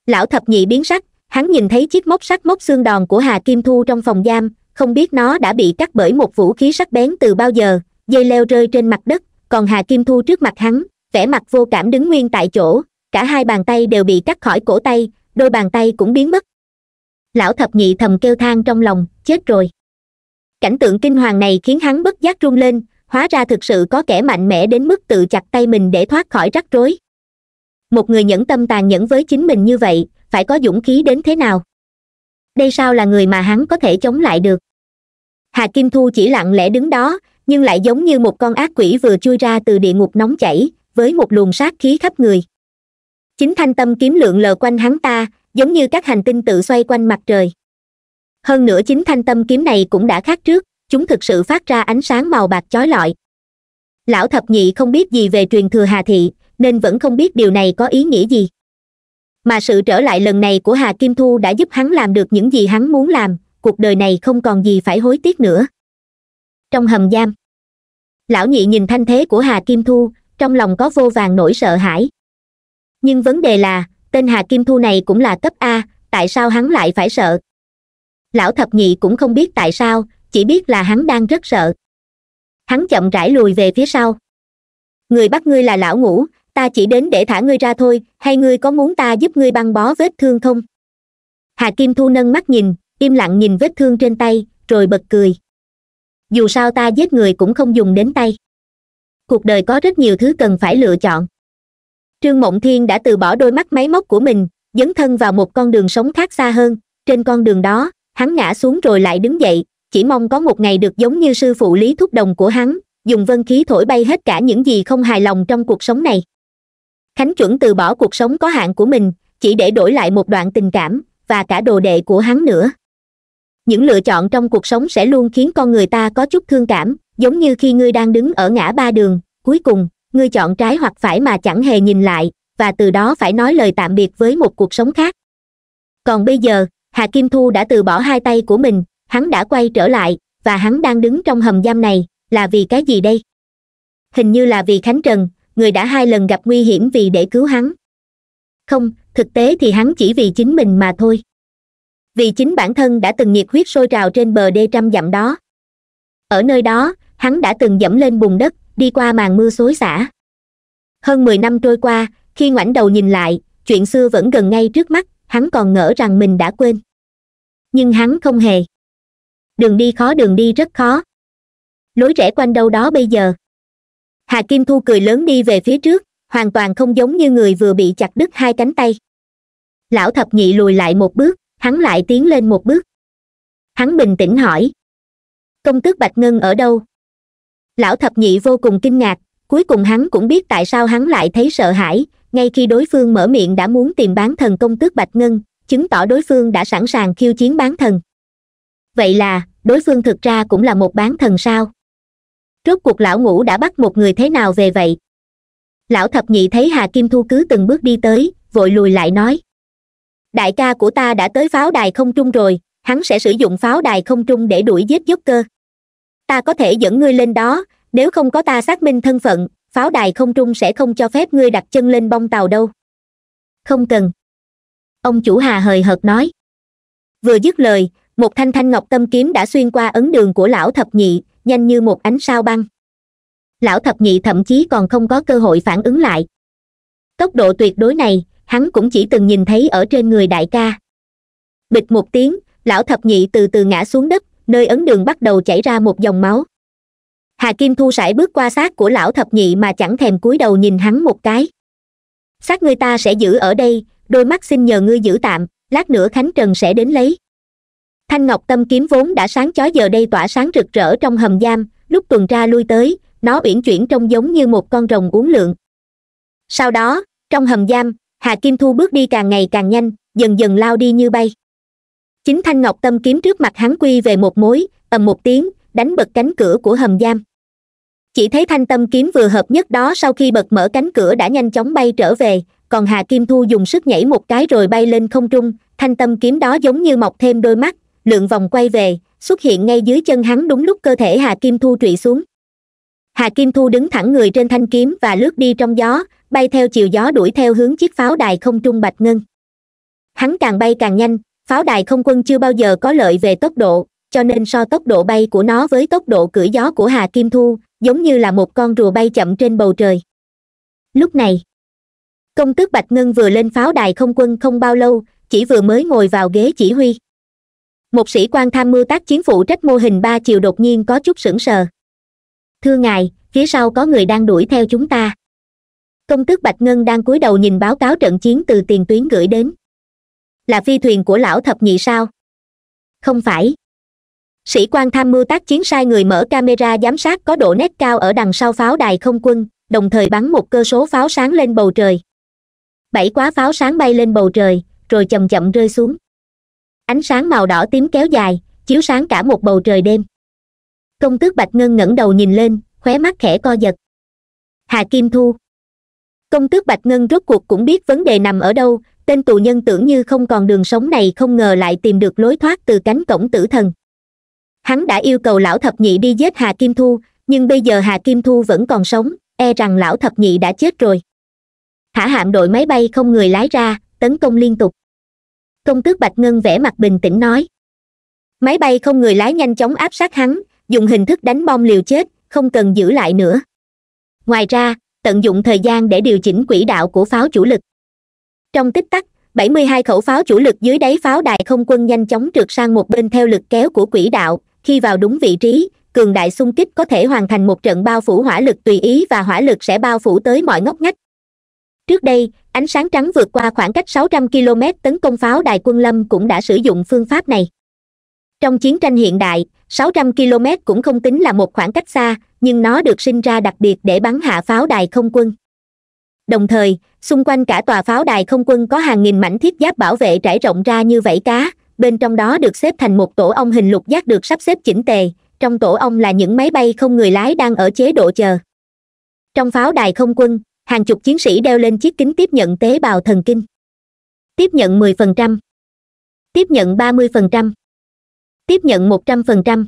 lão thập nhị biến sắc hắn nhìn thấy chiếc móc sắt móc xương đòn của hà kim thu trong phòng giam không biết nó đã bị cắt bởi một vũ khí sắc bén từ bao giờ dây leo rơi trên mặt đất còn hà kim thu trước mặt hắn vẻ mặt vô cảm đứng nguyên tại chỗ cả hai bàn tay đều bị cắt khỏi cổ tay đôi bàn tay cũng biến mất lão thập nhị thầm kêu than trong lòng chết rồi cảnh tượng kinh hoàng này khiến hắn bất giác run lên hóa ra thực sự có kẻ mạnh mẽ đến mức tự chặt tay mình để thoát khỏi rắc rối một người nhẫn tâm tàn nhẫn với chính mình như vậy phải có dũng khí đến thế nào đây sao là người mà hắn có thể chống lại được hà kim thu chỉ lặng lẽ đứng đó nhưng lại giống như một con ác quỷ vừa chui ra từ địa ngục nóng chảy với một luồng sát khí khắp người chính thanh tâm kiếm lượng lờ quanh hắn ta giống như các hành tinh tự xoay quanh mặt trời hơn nữa chính thanh tâm kiếm này cũng đã khác trước chúng thực sự phát ra ánh sáng màu bạc chói lọi lão thập nhị không biết gì về truyền thừa hà thị nên vẫn không biết điều này có ý nghĩa gì mà sự trở lại lần này của hà kim thu đã giúp hắn làm được những gì hắn muốn làm cuộc đời này không còn gì phải hối tiếc nữa trong hầm giam lão nhị nhìn thanh thế của hà kim thu trong lòng có vô vàng nỗi sợ hãi nhưng vấn đề là tên hà kim thu này cũng là cấp a tại sao hắn lại phải sợ lão thập nhị cũng không biết tại sao chỉ biết là hắn đang rất sợ hắn chậm rãi lùi về phía sau người bắt ngươi là lão ngũ ta chỉ đến để thả ngươi ra thôi hay ngươi có muốn ta giúp ngươi băng bó vết thương không hà kim thu nâng mắt nhìn im lặng nhìn vết thương trên tay rồi bật cười dù sao ta giết người cũng không dùng đến tay cuộc đời có rất nhiều thứ cần phải lựa chọn trương mộng thiên đã từ bỏ đôi mắt máy móc của mình dấn thân vào một con đường sống khác xa hơn trên con đường đó hắn ngã xuống rồi lại đứng dậy chỉ mong có một ngày được giống như sư phụ lý thúc đồng của hắn dùng vân khí thổi bay hết cả những gì không hài lòng trong cuộc sống này khánh chuẩn từ bỏ cuộc sống có hạn của mình chỉ để đổi lại một đoạn tình cảm và cả đồ đệ của hắn nữa những lựa chọn trong cuộc sống sẽ luôn khiến con người ta có chút thương cảm giống như khi ngươi đang đứng ở ngã ba đường cuối cùng ngươi chọn trái hoặc phải mà chẳng hề nhìn lại và từ đó phải nói lời tạm biệt với một cuộc sống khác còn bây giờ hà kim thu đã từ bỏ hai tay của mình hắn đã quay trở lại và hắn đang đứng trong hầm giam này là vì cái gì đây hình như là vì khánh trần người đã hai lần gặp nguy hiểm vì để cứu hắn không thực tế thì hắn chỉ vì chính mình mà thôi vì chính bản thân đã từng nhiệt huyết sôi trào trên bờ đê trăm dặm đó ở nơi đó hắn đã từng dẫm lên bùn đất đi qua màn mưa xối xả hơn mười năm trôi qua khi ngoảnh đầu nhìn lại chuyện xưa vẫn gần ngay trước mắt hắn còn ngỡ rằng mình đã quên nhưng hắn không hề đường đi khó đường đi rất khó lối rẽ quanh đâu đó bây giờ hà kim thu cười lớn đi về phía trước hoàn toàn không giống như người vừa bị chặt đứt hai cánh tay lão thập nhị lùi lại một bước hắn lại tiến lên một bước hắn bình tĩnh hỏi công tước bạch ngân ở đâu lão thập nhị vô cùng kinh ngạc cuối cùng hắn cũng biết tại sao hắn lại thấy sợ hãi ngay khi đối phương mở miệng đã muốn tìm bán thần công tước bạch ngân chứng tỏ đối phương đã sẵn sàng khiêu chiến bán thần vậy là đối phương thực ra cũng là một bán thần sao rốt cuộc lão ngũ đã bắt một người thế nào về vậy lão thập nhị thấy hà kim thu cứ từng bước đi tới vội lùi lại nói đại ca của ta đã tới pháo đài không trung rồi hắn sẽ sử dụng pháo đài không trung để đuổi giết dốc cơ ta có thể dẫn ngươi lên đó nếu không có ta xác minh thân phận pháo đài không trung sẽ không cho phép ngươi đặt chân lên bông tàu đâu không cần ông chủ hà hời hợt nói vừa dứt lời một thanh thanh ngọc tâm kiếm đã xuyên qua ấn đường của lão thập nhị nhanh như một ánh sao băng lão thập nhị thậm chí còn không có cơ hội phản ứng lại tốc độ tuyệt đối này hắn cũng chỉ từng nhìn thấy ở trên người đại ca bịch một tiếng lão thập nhị từ từ ngã xuống đất nơi ấn đường bắt đầu chảy ra một dòng máu hà kim thu sải bước qua xác của lão thập nhị mà chẳng thèm cúi đầu nhìn hắn một cái xác người ta sẽ giữ ở đây đôi mắt xin nhờ ngươi giữ tạm lát nữa khánh trần sẽ đến lấy thanh ngọc tâm kiếm vốn đã sáng chói giờ đây tỏa sáng rực rỡ trong hầm giam lúc tuần tra lui tới nó uyển chuyển trông giống như một con rồng uốn lượn sau đó trong hầm giam hà kim thu bước đi càng ngày càng nhanh dần dần lao đi như bay chính thanh ngọc tâm kiếm trước mặt hắn quy về một mối ầm một tiếng đánh bật cánh cửa của hầm giam chỉ thấy thanh tâm kiếm vừa hợp nhất đó sau khi bật mở cánh cửa đã nhanh chóng bay trở về còn hà kim thu dùng sức nhảy một cái rồi bay lên không trung thanh tâm kiếm đó giống như mọc thêm đôi mắt lượn vòng quay về xuất hiện ngay dưới chân hắn đúng lúc cơ thể hà kim thu trụy xuống hà kim thu đứng thẳng người trên thanh kiếm và lướt đi trong gió bay theo chiều gió đuổi theo hướng chiếc pháo đài không trung bạch ngân hắn càng bay càng nhanh pháo đài không quân chưa bao giờ có lợi về tốc độ cho nên so tốc độ bay của nó với tốc độ cưỡi gió của hà kim thu giống như là một con rùa bay chậm trên bầu trời lúc này công tước bạch ngân vừa lên pháo đài không quân không bao lâu chỉ vừa mới ngồi vào ghế chỉ huy một sĩ quan tham mưu tác chiến phụ trách mô hình ba chiều đột nhiên có chút sững sờ thưa ngài phía sau có người đang đuổi theo chúng ta công tước bạch ngân đang cúi đầu nhìn báo cáo trận chiến từ tiền tuyến gửi đến là phi thuyền của lão thập nhị sao không phải sĩ quan tham mưu tác chiến sai người mở camera giám sát có độ nét cao ở đằng sau pháo đài không quân đồng thời bắn một cơ số pháo sáng lên bầu trời bảy quá pháo sáng bay lên bầu trời rồi chậm chậm rơi xuống ánh sáng màu đỏ tím kéo dài chiếu sáng cả một bầu trời đêm công tước bạch ngân ngẩng đầu nhìn lên khóe mắt khẽ co giật hà kim thu công tước bạch ngân rốt cuộc cũng biết vấn đề nằm ở đâu tên tù nhân tưởng như không còn đường sống này không ngờ lại tìm được lối thoát từ cánh cổng tử thần hắn đã yêu cầu lão thập nhị đi giết hà kim thu nhưng bây giờ hà kim thu vẫn còn sống e rằng lão thập nhị đã chết rồi hả hạm đội máy bay không người lái ra tấn công liên tục công tước bạch ngân vẽ mặt bình tĩnh nói máy bay không người lái nhanh chóng áp sát hắn dùng hình thức đánh bom liều chết không cần giữ lại nữa ngoài ra tận dụng thời gian để điều chỉnh quỹ đạo của pháo chủ lực trong tích tắc 72 khẩu pháo chủ lực dưới đáy pháo đài không quân nhanh chóng trượt sang một bên theo lực kéo của quỹ đạo khi vào đúng vị trí cường đại xung kích có thể hoàn thành một trận bao phủ hỏa lực tùy ý và hỏa lực sẽ bao phủ tới mọi ngóc ngách trước đây ánh sáng trắng vượt qua khoảng cách sáu trăm km tấn công pháo đài quân lâm cũng đã sử dụng phương pháp này trong chiến tranh hiện đại sáu trăm km cũng không tính là một khoảng cách xa nhưng nó được sinh ra đặc biệt để bắn hạ pháo đài không quân đồng thời xung quanh cả tòa pháo đài không quân có hàng nghìn mảnh thiết giáp bảo vệ trải rộng ra như vảy cá bên trong đó được xếp thành một tổ ong hình lục giác được sắp xếp chỉnh tề trong tổ ong là những máy bay không người lái đang ở chế độ chờ trong pháo đài không quân hàng chục chiến sĩ đeo lên chiếc kính tiếp nhận tế bào thần kinh tiếp nhận 10%, tiếp nhận 30%, tiếp nhận 100%.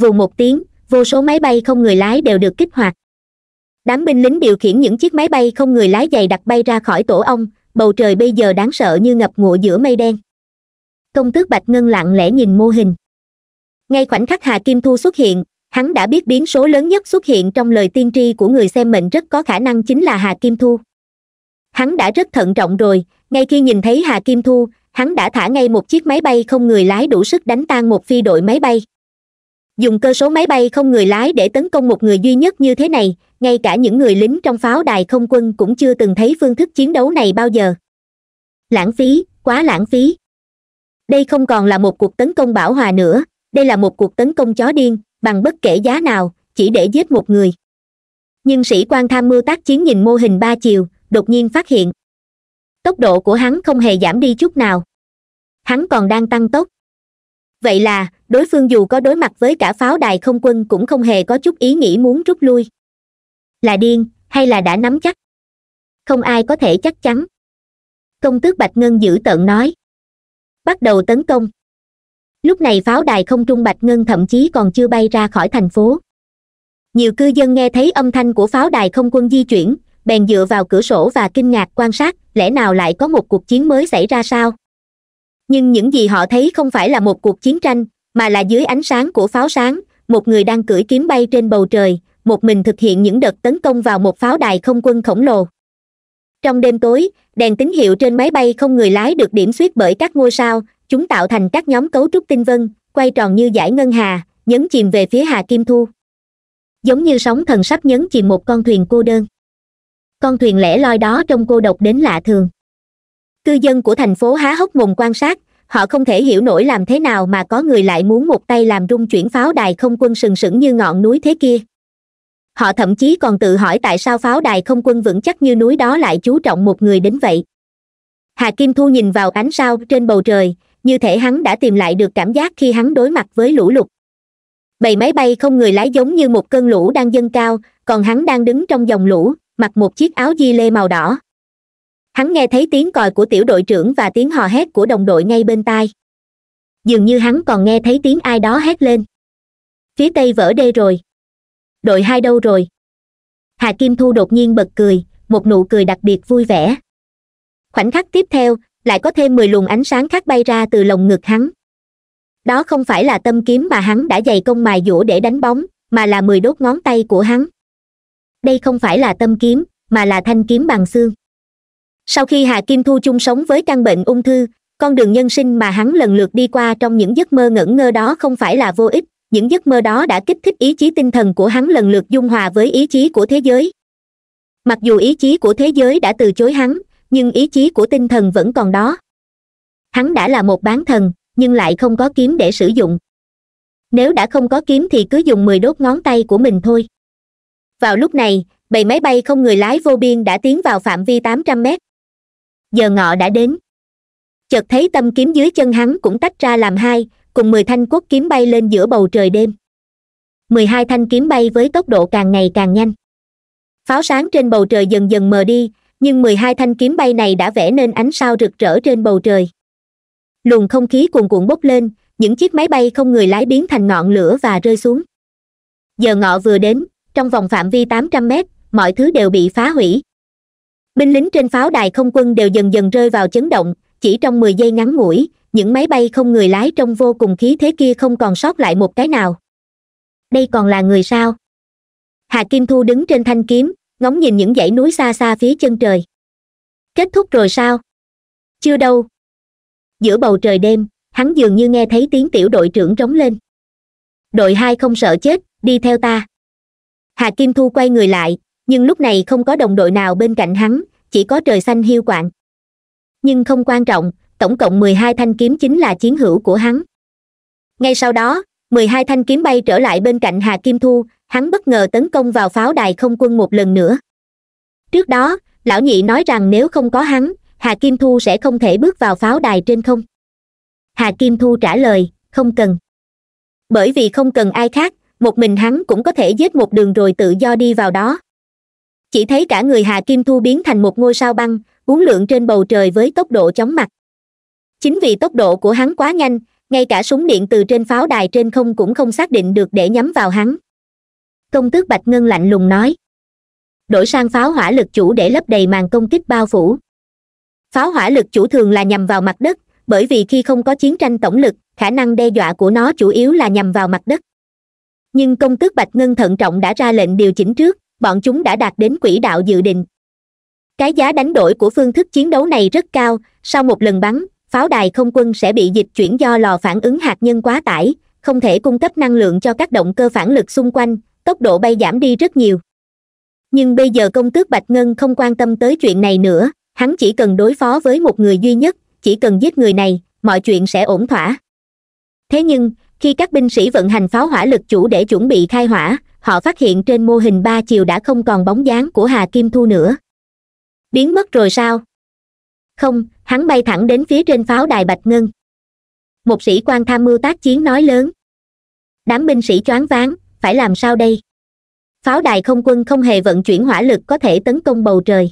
Vù một tiếng vô số máy bay không người lái đều được kích hoạt đám binh lính điều khiển những chiếc máy bay không người lái dày đặc bay ra khỏi tổ ong bầu trời bây giờ đáng sợ như ngập ngụa giữa mây đen công tước bạch ngân lặng lẽ nhìn mô hình ngay khoảnh khắc hà kim thu xuất hiện hắn đã biết biến số lớn nhất xuất hiện trong lời tiên tri của người xem mệnh rất có khả năng chính là hà kim thu hắn đã rất thận trọng rồi ngay khi nhìn thấy hà kim thu hắn đã thả ngay một chiếc máy bay không người lái đủ sức đánh tan một phi đội máy bay dùng cơ số máy bay không người lái để tấn công một người duy nhất như thế này ngay cả những người lính trong pháo đài không quân cũng chưa từng thấy phương thức chiến đấu này bao giờ lãng phí quá lãng phí đây không còn là một cuộc tấn công bảo hòa nữa đây là một cuộc tấn công chó điên bằng bất kể giá nào chỉ để giết một người nhưng sĩ quan tham mưu tác chiến nhìn mô hình ba chiều đột nhiên phát hiện tốc độ của hắn không hề giảm đi chút nào hắn còn đang tăng tốc vậy là đối phương dù có đối mặt với cả pháo đài không quân cũng không hề có chút ý nghĩ muốn rút lui là điên hay là đã nắm chắc không ai có thể chắc chắn công tước bạch ngân giữ tợn nói bắt đầu tấn công lúc này pháo đài không trung bạch ngân thậm chí còn chưa bay ra khỏi thành phố nhiều cư dân nghe thấy âm thanh của pháo đài không quân di chuyển bèn dựa vào cửa sổ và kinh ngạc quan sát lẽ nào lại có một cuộc chiến mới xảy ra sao nhưng những gì họ thấy không phải là một cuộc chiến tranh mà là dưới ánh sáng của pháo sáng một người đang cưỡi kiếm bay trên bầu trời một mình thực hiện những đợt tấn công vào một pháo đài không quân khổng lồ trong đêm tối đèn tín hiệu trên máy bay không người lái được điểm xuyết bởi các ngôi sao chúng tạo thành các nhóm cấu trúc tinh vân quay tròn như dải ngân hà nhấn chìm về phía hà kim thu giống như sóng thần sắp nhấn chìm một con thuyền cô đơn con thuyền lẻ loi đó trông cô độc đến lạ thường cư dân của thành phố há hốc mồm quan sát họ không thể hiểu nổi làm thế nào mà có người lại muốn một tay làm rung chuyển pháo đài không quân sừng sững như ngọn núi thế kia họ thậm chí còn tự hỏi tại sao pháo đài không quân vững chắc như núi đó lại chú trọng một người đến vậy hà kim thu nhìn vào ánh sao trên bầu trời như thể hắn đã tìm lại được cảm giác khi hắn đối mặt với lũ lụt bầy máy bay không người lái giống như một cơn lũ đang dâng cao còn hắn đang đứng trong dòng lũ mặc một chiếc áo di lê màu đỏ hắn nghe thấy tiếng còi của tiểu đội trưởng và tiếng hò hét của đồng đội ngay bên tai dường như hắn còn nghe thấy tiếng ai đó hét lên phía tây vỡ đê rồi đội hai đâu rồi hà kim thu đột nhiên bật cười một nụ cười đặc biệt vui vẻ khoảnh khắc tiếp theo lại có thêm mười luồng ánh sáng khác bay ra từ lồng ngực hắn đó không phải là tâm kiếm mà hắn đã dày công mài dũa để đánh bóng mà là mười đốt ngón tay của hắn đây không phải là tâm kiếm mà là thanh kiếm bằng xương sau khi hà kim thu chung sống với căn bệnh ung thư con đường nhân sinh mà hắn lần lượt đi qua trong những giấc mơ ngẩn ngơ đó không phải là vô ích những giấc mơ đó đã kích thích ý chí tinh thần của hắn lần lượt dung hòa với ý chí của thế giới mặc dù ý chí của thế giới đã từ chối hắn nhưng ý chí của tinh thần vẫn còn đó hắn đã là một bán thần nhưng lại không có kiếm để sử dụng nếu đã không có kiếm thì cứ dùng mười đốt ngón tay của mình thôi vào lúc này bầy máy bay không người lái vô biên đã tiến vào phạm vi tám trăm mét giờ ngọ đã đến chợt thấy tâm kiếm dưới chân hắn cũng tách ra làm hai cùng mười thanh quốc kiếm bay lên giữa bầu trời đêm mười hai thanh kiếm bay với tốc độ càng ngày càng nhanh pháo sáng trên bầu trời dần dần mờ đi nhưng mười hai thanh kiếm bay này đã vẽ nên ánh sao rực rỡ trên bầu trời luồng không khí cuồn cuộn bốc lên những chiếc máy bay không người lái biến thành ngọn lửa và rơi xuống giờ ngọ vừa đến trong vòng phạm vi tám trăm mét mọi thứ đều bị phá hủy binh lính trên pháo đài không quân đều dần dần rơi vào chấn động chỉ trong mười giây ngắn ngủi những máy bay không người lái trong vô cùng khí thế kia không còn sót lại một cái nào đây còn là người sao hà kim thu đứng trên thanh kiếm ngóng nhìn những dãy núi xa xa phía chân trời kết thúc rồi sao chưa đâu giữa bầu trời đêm hắn dường như nghe thấy tiếng tiểu đội trưởng trống lên đội hai không sợ chết đi theo ta hà kim thu quay người lại nhưng lúc này không có đồng đội nào bên cạnh hắn chỉ có trời xanh hiu quạng nhưng không quan trọng tổng cộng mười hai thanh kiếm chính là chiến hữu của hắn ngay sau đó mười hai thanh kiếm bay trở lại bên cạnh hà kim thu hắn bất ngờ tấn công vào pháo đài không quân một lần nữa trước đó lão nhị nói rằng nếu không có hắn hà kim thu sẽ không thể bước vào pháo đài trên không hà kim thu trả lời không cần bởi vì không cần ai khác một mình hắn cũng có thể giết một đường rồi tự do đi vào đó chỉ thấy cả người hà kim thu biến thành một ngôi sao băng uốn lượn trên bầu trời với tốc độ chóng mặt chính vì tốc độ của hắn quá nhanh ngay cả súng điện từ trên pháo đài trên không cũng không xác định được để nhắm vào hắn công tước bạch ngân lạnh lùng nói đổi sang pháo hỏa lực chủ để lấp đầy màn công kích bao phủ pháo hỏa lực chủ thường là nhằm vào mặt đất bởi vì khi không có chiến tranh tổng lực khả năng đe dọa của nó chủ yếu là nhằm vào mặt đất nhưng công tước bạch ngân thận trọng đã ra lệnh điều chỉnh trước bọn chúng đã đạt đến quỹ đạo dự định cái giá đánh đổi của phương thức chiến đấu này rất cao sau một lần bắn pháo đài không quân sẽ bị dịch chuyển do lò phản ứng hạt nhân quá tải không thể cung cấp năng lượng cho các động cơ phản lực xung quanh tốc độ bay giảm đi rất nhiều nhưng bây giờ công tước bạch ngân không quan tâm tới chuyện này nữa hắn chỉ cần đối phó với một người duy nhất chỉ cần giết người này mọi chuyện sẽ ổn thỏa thế nhưng khi các binh sĩ vận hành pháo hỏa lực chủ để chuẩn bị khai hỏa họ phát hiện trên mô hình ba chiều đã không còn bóng dáng của hà kim thu nữa biến mất rồi sao không hắn bay thẳng đến phía trên pháo đài bạch ngân một sĩ quan tham mưu tác chiến nói lớn đám binh sĩ choáng váng phải làm sao đây pháo đài không quân không hề vận chuyển hỏa lực có thể tấn công bầu trời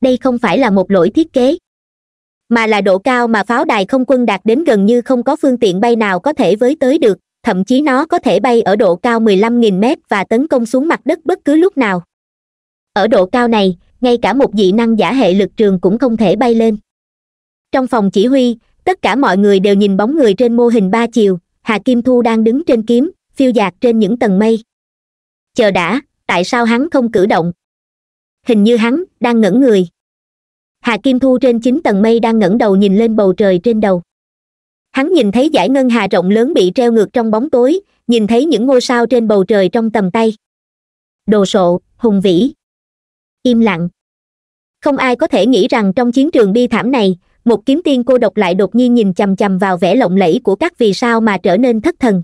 đây không phải là một lỗi thiết kế mà là độ cao mà pháo đài không quân đạt đến gần như không có phương tiện bay nào có thể với tới được thậm chí nó có thể bay ở độ cao 15.000 mét và tấn công xuống mặt đất bất cứ lúc nào ở độ cao này ngay cả một dị năng giả hệ lực trường cũng không thể bay lên trong phòng chỉ huy tất cả mọi người đều nhìn bóng người trên mô hình ba chiều hà kim thu đang đứng trên kiếm phiêu dạt trên những tầng mây chờ đã tại sao hắn không cử động hình như hắn đang ngẩn người hà kim thu trên chín tầng mây đang ngẩng đầu nhìn lên bầu trời trên đầu hắn nhìn thấy giải ngân hà rộng lớn bị treo ngược trong bóng tối nhìn thấy những ngôi sao trên bầu trời trong tầm tay đồ sộ hùng vĩ im lặng không ai có thể nghĩ rằng trong chiến trường bi thảm này một kiếm tiên cô độc lại đột nhiên nhìn chằm chằm vào vẻ lộng lẫy của các vì sao mà trở nên thất thần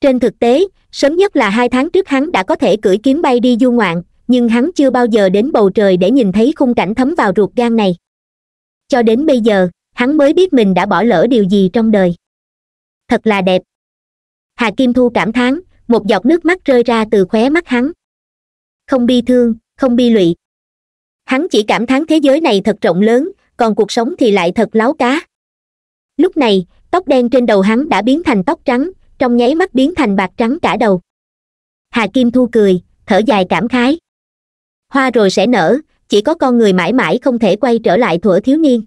trên thực tế sớm nhất là hai tháng trước hắn đã có thể cưỡi kiếm bay đi du ngoạn nhưng hắn chưa bao giờ đến bầu trời để nhìn thấy khung cảnh thấm vào ruột gan này cho đến bây giờ hắn mới biết mình đã bỏ lỡ điều gì trong đời thật là đẹp hà kim thu cảm thán một giọt nước mắt rơi ra từ khóe mắt hắn không bi thương không bi lụy hắn chỉ cảm thán thế giới này thật rộng lớn còn cuộc sống thì lại thật láo cá lúc này tóc đen trên đầu hắn đã biến thành tóc trắng trong nháy mắt biến thành bạc trắng cả đầu hà kim thu cười thở dài cảm khái hoa rồi sẽ nở chỉ có con người mãi mãi không thể quay trở lại thuở thiếu niên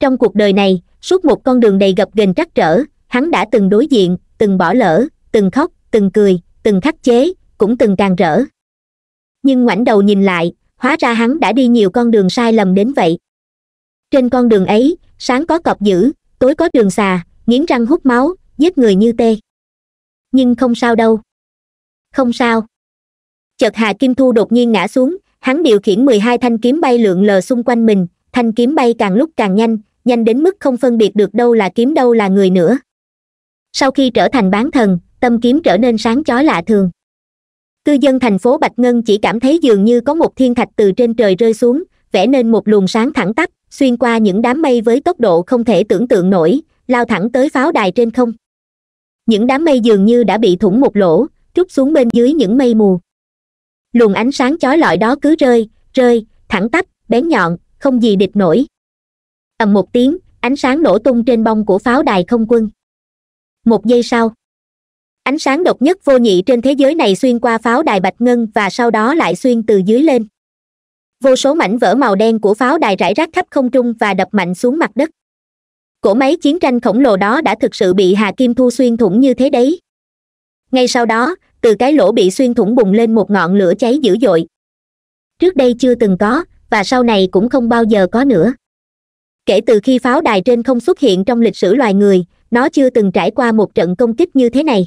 trong cuộc đời này suốt một con đường đầy gập ghềnh trắc trở hắn đã từng đối diện từng bỏ lỡ từng khóc từng cười từng khắc chế cũng từng càng rỡ nhưng ngoảnh đầu nhìn lại hóa ra hắn đã đi nhiều con đường sai lầm đến vậy trên con đường ấy sáng có cọp dữ tối có trường xà nghiến răng hút máu giết người như tê nhưng không sao đâu không sao chợt Hà kim thu đột nhiên ngã xuống hắn điều khiển mười hai thanh kiếm bay lượn lờ xung quanh mình thanh kiếm bay càng lúc càng nhanh nhanh đến mức không phân biệt được đâu là kiếm đâu là người nữa sau khi trở thành bán thần tâm kiếm trở nên sáng chói lạ thường cư dân thành phố bạch ngân chỉ cảm thấy dường như có một thiên thạch từ trên trời rơi xuống vẽ nên một luồng sáng thẳng tắp xuyên qua những đám mây với tốc độ không thể tưởng tượng nổi lao thẳng tới pháo đài trên không những đám mây dường như đã bị thủng một lỗ trút xuống bên dưới những mây mù luồng ánh sáng chói lọi đó cứ rơi rơi thẳng tắp bén nhọn không gì địch nổi ầm một tiếng ánh sáng nổ tung trên bông của pháo đài không quân một giây sau ánh sáng độc nhất vô nhị trên thế giới này xuyên qua pháo đài bạch ngân và sau đó lại xuyên từ dưới lên vô số mảnh vỡ màu đen của pháo đài rải rác khắp không trung và đập mạnh xuống mặt đất cỗ máy chiến tranh khổng lồ đó đã thực sự bị hà kim thu xuyên thủng như thế đấy ngay sau đó từ cái lỗ bị xuyên thủng bùng lên một ngọn lửa cháy dữ dội trước đây chưa từng có và sau này cũng không bao giờ có nữa kể từ khi pháo đài trên không xuất hiện trong lịch sử loài người nó chưa từng trải qua một trận công kích như thế này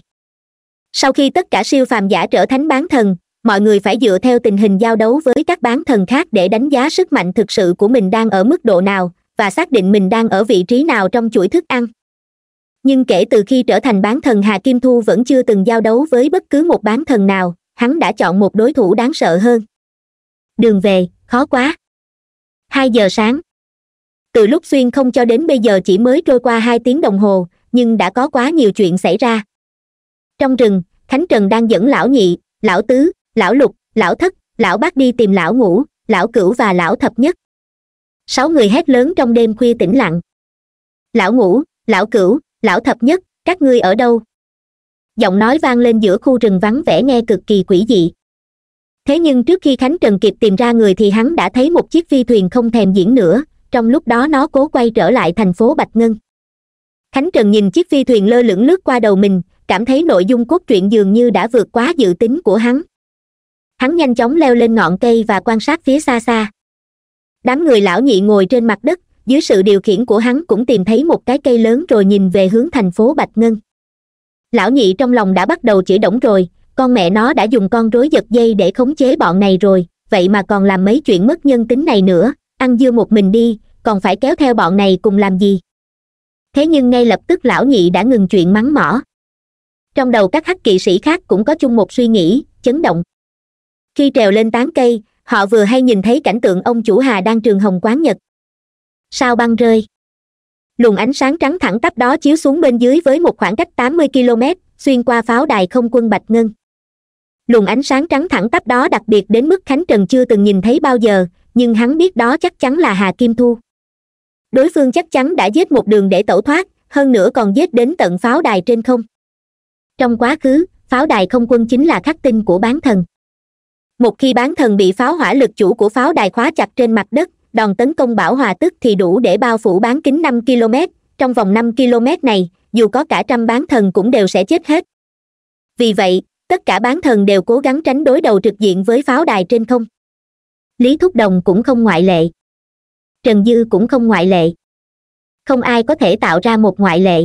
sau khi tất cả siêu phàm giả trở thánh bán thần mọi người phải dựa theo tình hình giao đấu với các bán thần khác để đánh giá sức mạnh thực sự của mình đang ở mức độ nào và xác định mình đang ở vị trí nào trong chuỗi thức ăn nhưng kể từ khi trở thành bán thần hà kim thu vẫn chưa từng giao đấu với bất cứ một bán thần nào hắn đã chọn một đối thủ đáng sợ hơn đường về khó quá hai giờ sáng từ lúc xuyên không cho đến bây giờ chỉ mới trôi qua hai tiếng đồng hồ nhưng đã có quá nhiều chuyện xảy ra trong rừng khánh trần đang dẫn lão nhị lão tứ lão lục lão thất lão bác đi tìm lão ngũ lão cửu và lão thập nhất sáu người hét lớn trong đêm khuya tĩnh lặng lão ngũ lão cửu lão thập nhất các ngươi ở đâu giọng nói vang lên giữa khu rừng vắng vẻ nghe cực kỳ quỷ dị thế nhưng trước khi khánh trần kịp tìm ra người thì hắn đã thấy một chiếc phi thuyền không thèm diễn nữa trong lúc đó nó cố quay trở lại thành phố bạch ngân khánh trần nhìn chiếc phi thuyền lơ lửng lướt qua đầu mình cảm thấy nội dung cốt truyện dường như đã vượt quá dự tính của hắn hắn nhanh chóng leo lên ngọn cây và quan sát phía xa xa đám người lão nhị ngồi trên mặt đất dưới sự điều khiển của hắn cũng tìm thấy một cái cây lớn rồi nhìn về hướng thành phố bạch ngân lão nhị trong lòng đã bắt đầu chỉ động rồi con mẹ nó đã dùng con rối giật dây để khống chế bọn này rồi vậy mà còn làm mấy chuyện mất nhân tính này nữa ăn dưa một mình đi còn phải kéo theo bọn này cùng làm gì thế nhưng ngay lập tức lão nhị đã ngừng chuyện mắng mỏ trong đầu các hắc kỵ sĩ khác cũng có chung một suy nghĩ chấn động khi trèo lên tán cây họ vừa hay nhìn thấy cảnh tượng ông chủ hà đang trường hồng quán nhật sao băng rơi luồng ánh sáng trắng thẳng tắp đó chiếu xuống bên dưới với một khoảng cách tám mươi km xuyên qua pháo đài không quân bạch ngân luồng ánh sáng trắng thẳng tắp đó đặc biệt đến mức khánh trần chưa từng nhìn thấy bao giờ nhưng hắn biết đó chắc chắn là hà kim thu đối phương chắc chắn đã giết một đường để tẩu thoát hơn nữa còn giết đến tận pháo đài trên không trong quá khứ pháo đài không quân chính là khắc tinh của bán thần một khi bán thần bị pháo hỏa lực chủ của pháo đài khóa chặt trên mặt đất đòn tấn công bảo hòa tức thì đủ để bao phủ bán kính năm km trong vòng năm km này dù có cả trăm bán thần cũng đều sẽ chết hết vì vậy tất cả bán thần đều cố gắng tránh đối đầu trực diện với pháo đài trên không lý thúc đồng cũng không ngoại lệ trần dư cũng không ngoại lệ không ai có thể tạo ra một ngoại lệ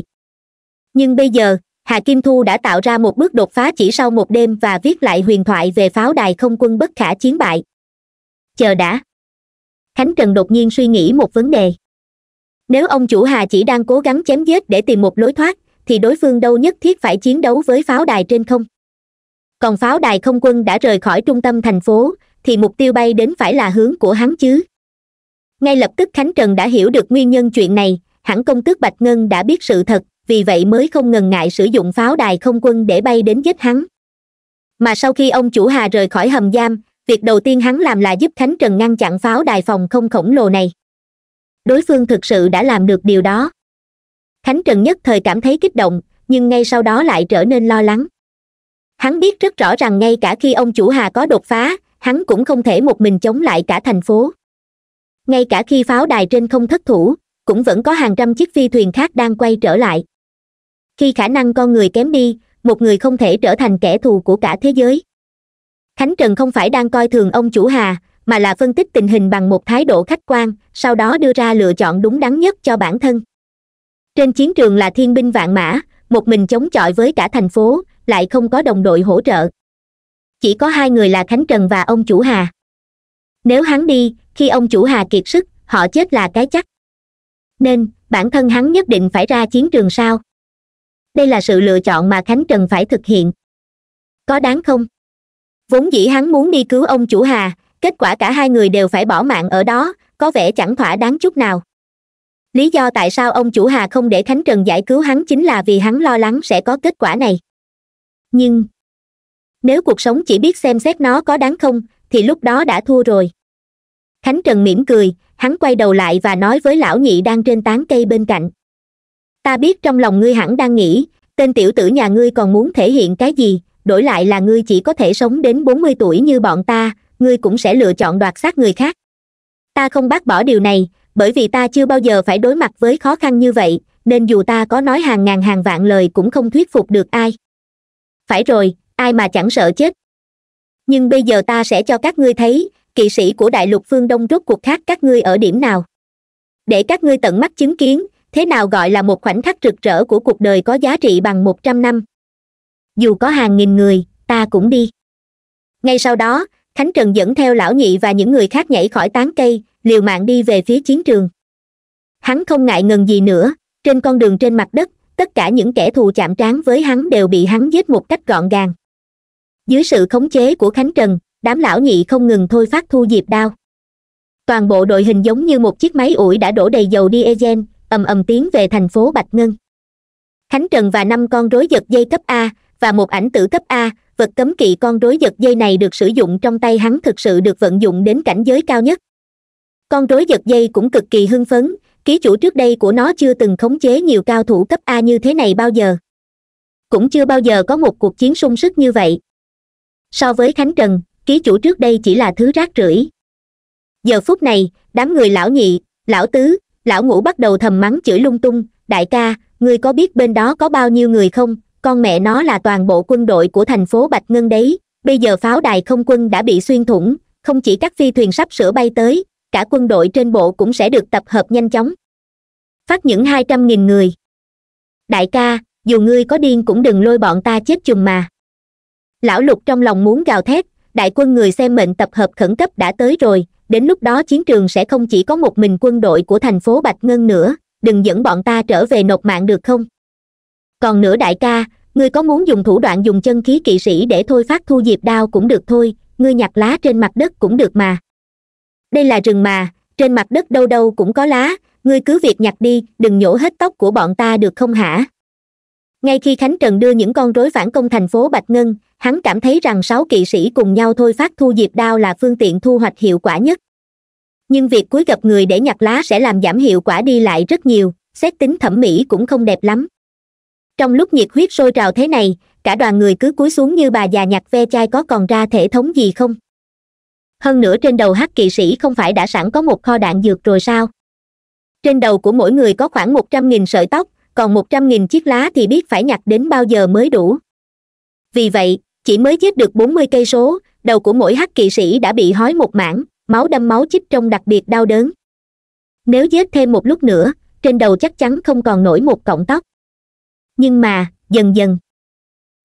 nhưng bây giờ hà kim thu đã tạo ra một bước đột phá chỉ sau một đêm và viết lại huyền thoại về pháo đài không quân bất khả chiến bại chờ đã khánh trần đột nhiên suy nghĩ một vấn đề nếu ông chủ hà chỉ đang cố gắng chém giết để tìm một lối thoát thì đối phương đâu nhất thiết phải chiến đấu với pháo đài trên không còn pháo đài không quân đã rời khỏi trung tâm thành phố thì mục tiêu bay đến phải là hướng của hắn chứ ngay lập tức khánh trần đã hiểu được nguyên nhân chuyện này hẳn công tước bạch ngân đã biết sự thật vì vậy mới không ngần ngại sử dụng pháo đài không quân để bay đến giết hắn mà sau khi ông chủ hà rời khỏi hầm giam việc đầu tiên hắn làm là giúp khánh trần ngăn chặn pháo đài phòng không khổng lồ này đối phương thực sự đã làm được điều đó khánh trần nhất thời cảm thấy kích động nhưng ngay sau đó lại trở nên lo lắng hắn biết rất rõ rằng ngay cả khi ông chủ hà có đột phá hắn cũng không thể một mình chống lại cả thành phố ngay cả khi pháo đài trên không thất thủ cũng vẫn có hàng trăm chiếc phi thuyền khác đang quay trở lại khi khả năng con người kém đi một người không thể trở thành kẻ thù của cả thế giới khánh trần không phải đang coi thường ông chủ hà mà là phân tích tình hình bằng một thái độ khách quan sau đó đưa ra lựa chọn đúng đắn nhất cho bản thân trên chiến trường là thiên binh vạn mã một mình chống chọi với cả thành phố lại không có đồng đội hỗ trợ chỉ có hai người là khánh trần và ông chủ hà nếu hắn đi khi ông chủ hà kiệt sức họ chết là cái chắc nên bản thân hắn nhất định phải ra chiến trường sao đây là sự lựa chọn mà khánh trần phải thực hiện có đáng không vốn dĩ hắn muốn đi cứu ông chủ hà kết quả cả hai người đều phải bỏ mạng ở đó có vẻ chẳng thỏa đáng chút nào lý do tại sao ông chủ hà không để khánh trần giải cứu hắn chính là vì hắn lo lắng sẽ có kết quả này nhưng nếu cuộc sống chỉ biết xem xét nó có đáng không thì lúc đó đã thua rồi khánh trần mỉm cười hắn quay đầu lại và nói với lão nhị đang trên tán cây bên cạnh ta biết trong lòng ngươi hẳn đang nghĩ tên tiểu tử nhà ngươi còn muốn thể hiện cái gì đổi lại là ngươi chỉ có thể sống đến bốn mươi tuổi như bọn ta ngươi cũng sẽ lựa chọn đoạt xác người khác ta không bác bỏ điều này bởi vì ta chưa bao giờ phải đối mặt với khó khăn như vậy nên dù ta có nói hàng ngàn hàng vạn lời cũng không thuyết phục được ai phải rồi ai mà chẳng sợ chết nhưng bây giờ ta sẽ cho các ngươi thấy kỵ sĩ của đại lục phương đông rốt cuộc khác các ngươi ở điểm nào để các ngươi tận mắt chứng kiến thế nào gọi là một khoảnh khắc rực rỡ của cuộc đời có giá trị bằng một trăm năm dù có hàng nghìn người ta cũng đi ngay sau đó khánh trần dẫn theo lão nhị và những người khác nhảy khỏi tán cây liều mạng đi về phía chiến trường hắn không ngại ngần gì nữa trên con đường trên mặt đất tất cả những kẻ thù chạm trán với hắn đều bị hắn giết một cách gọn gàng dưới sự khống chế của khánh trần đám lão nhị không ngừng thôi phát thu diệp đao toàn bộ đội hình giống như một chiếc máy ủi đã đổ đầy dầu diesel ầm ầm tiến về thành phố bạch ngân khánh trần và năm con rối giật dây cấp a và một ảnh tử cấp a vật cấm kỵ con rối giật dây này được sử dụng trong tay hắn thực sự được vận dụng đến cảnh giới cao nhất con rối giật dây cũng cực kỳ hưng phấn ký chủ trước đây của nó chưa từng khống chế nhiều cao thủ cấp a như thế này bao giờ cũng chưa bao giờ có một cuộc chiến sung sức như vậy so với khánh trần ký chủ trước đây chỉ là thứ rác rưởi giờ phút này đám người lão nhị lão tứ lão ngũ bắt đầu thầm mắng chửi lung tung đại ca ngươi có biết bên đó có bao nhiêu người không con mẹ nó là toàn bộ quân đội của thành phố bạch ngân đấy bây giờ pháo đài không quân đã bị xuyên thủng không chỉ các phi thuyền sắp sửa bay tới cả quân đội trên bộ cũng sẽ được tập hợp nhanh chóng phát những hai trăm nghìn người đại ca dù ngươi có điên cũng đừng lôi bọn ta chết chùm mà lão lục trong lòng muốn gào thét đại quân người xem mệnh tập hợp khẩn cấp đã tới rồi đến lúc đó chiến trường sẽ không chỉ có một mình quân đội của thành phố bạch ngân nữa đừng dẫn bọn ta trở về nộp mạng được không còn nữa đại ca ngươi có muốn dùng thủ đoạn dùng chân khí kỵ sĩ để thôi phát thu diệp đao cũng được thôi ngươi nhặt lá trên mặt đất cũng được mà đây là rừng mà trên mặt đất đâu đâu cũng có lá ngươi cứ việc nhặt đi đừng nhổ hết tóc của bọn ta được không hả ngay khi khánh trần đưa những con rối phản công thành phố bạch ngân hắn cảm thấy rằng sáu kỵ sĩ cùng nhau thôi phát thu diệp đao là phương tiện thu hoạch hiệu quả nhất nhưng việc cúi gập người để nhặt lá sẽ làm giảm hiệu quả đi lại rất nhiều xét tính thẩm mỹ cũng không đẹp lắm trong lúc nhiệt huyết sôi trào thế này cả đoàn người cứ cúi xuống như bà già nhặt ve chai có còn ra thể thống gì không hơn nữa trên đầu hắc kỵ sĩ không phải đã sẵn có một kho đạn dược rồi sao trên đầu của mỗi người có khoảng một trăm nghìn sợi tóc còn một trăm nghìn chiếc lá thì biết phải nhặt đến bao giờ mới đủ vì vậy chỉ mới chết được bốn mươi cây số đầu của mỗi hắc kỵ sĩ đã bị hói một mảng máu đâm máu chích trong đặc biệt đau đớn nếu giết thêm một lúc nữa trên đầu chắc chắn không còn nổi một cọng tóc nhưng mà dần dần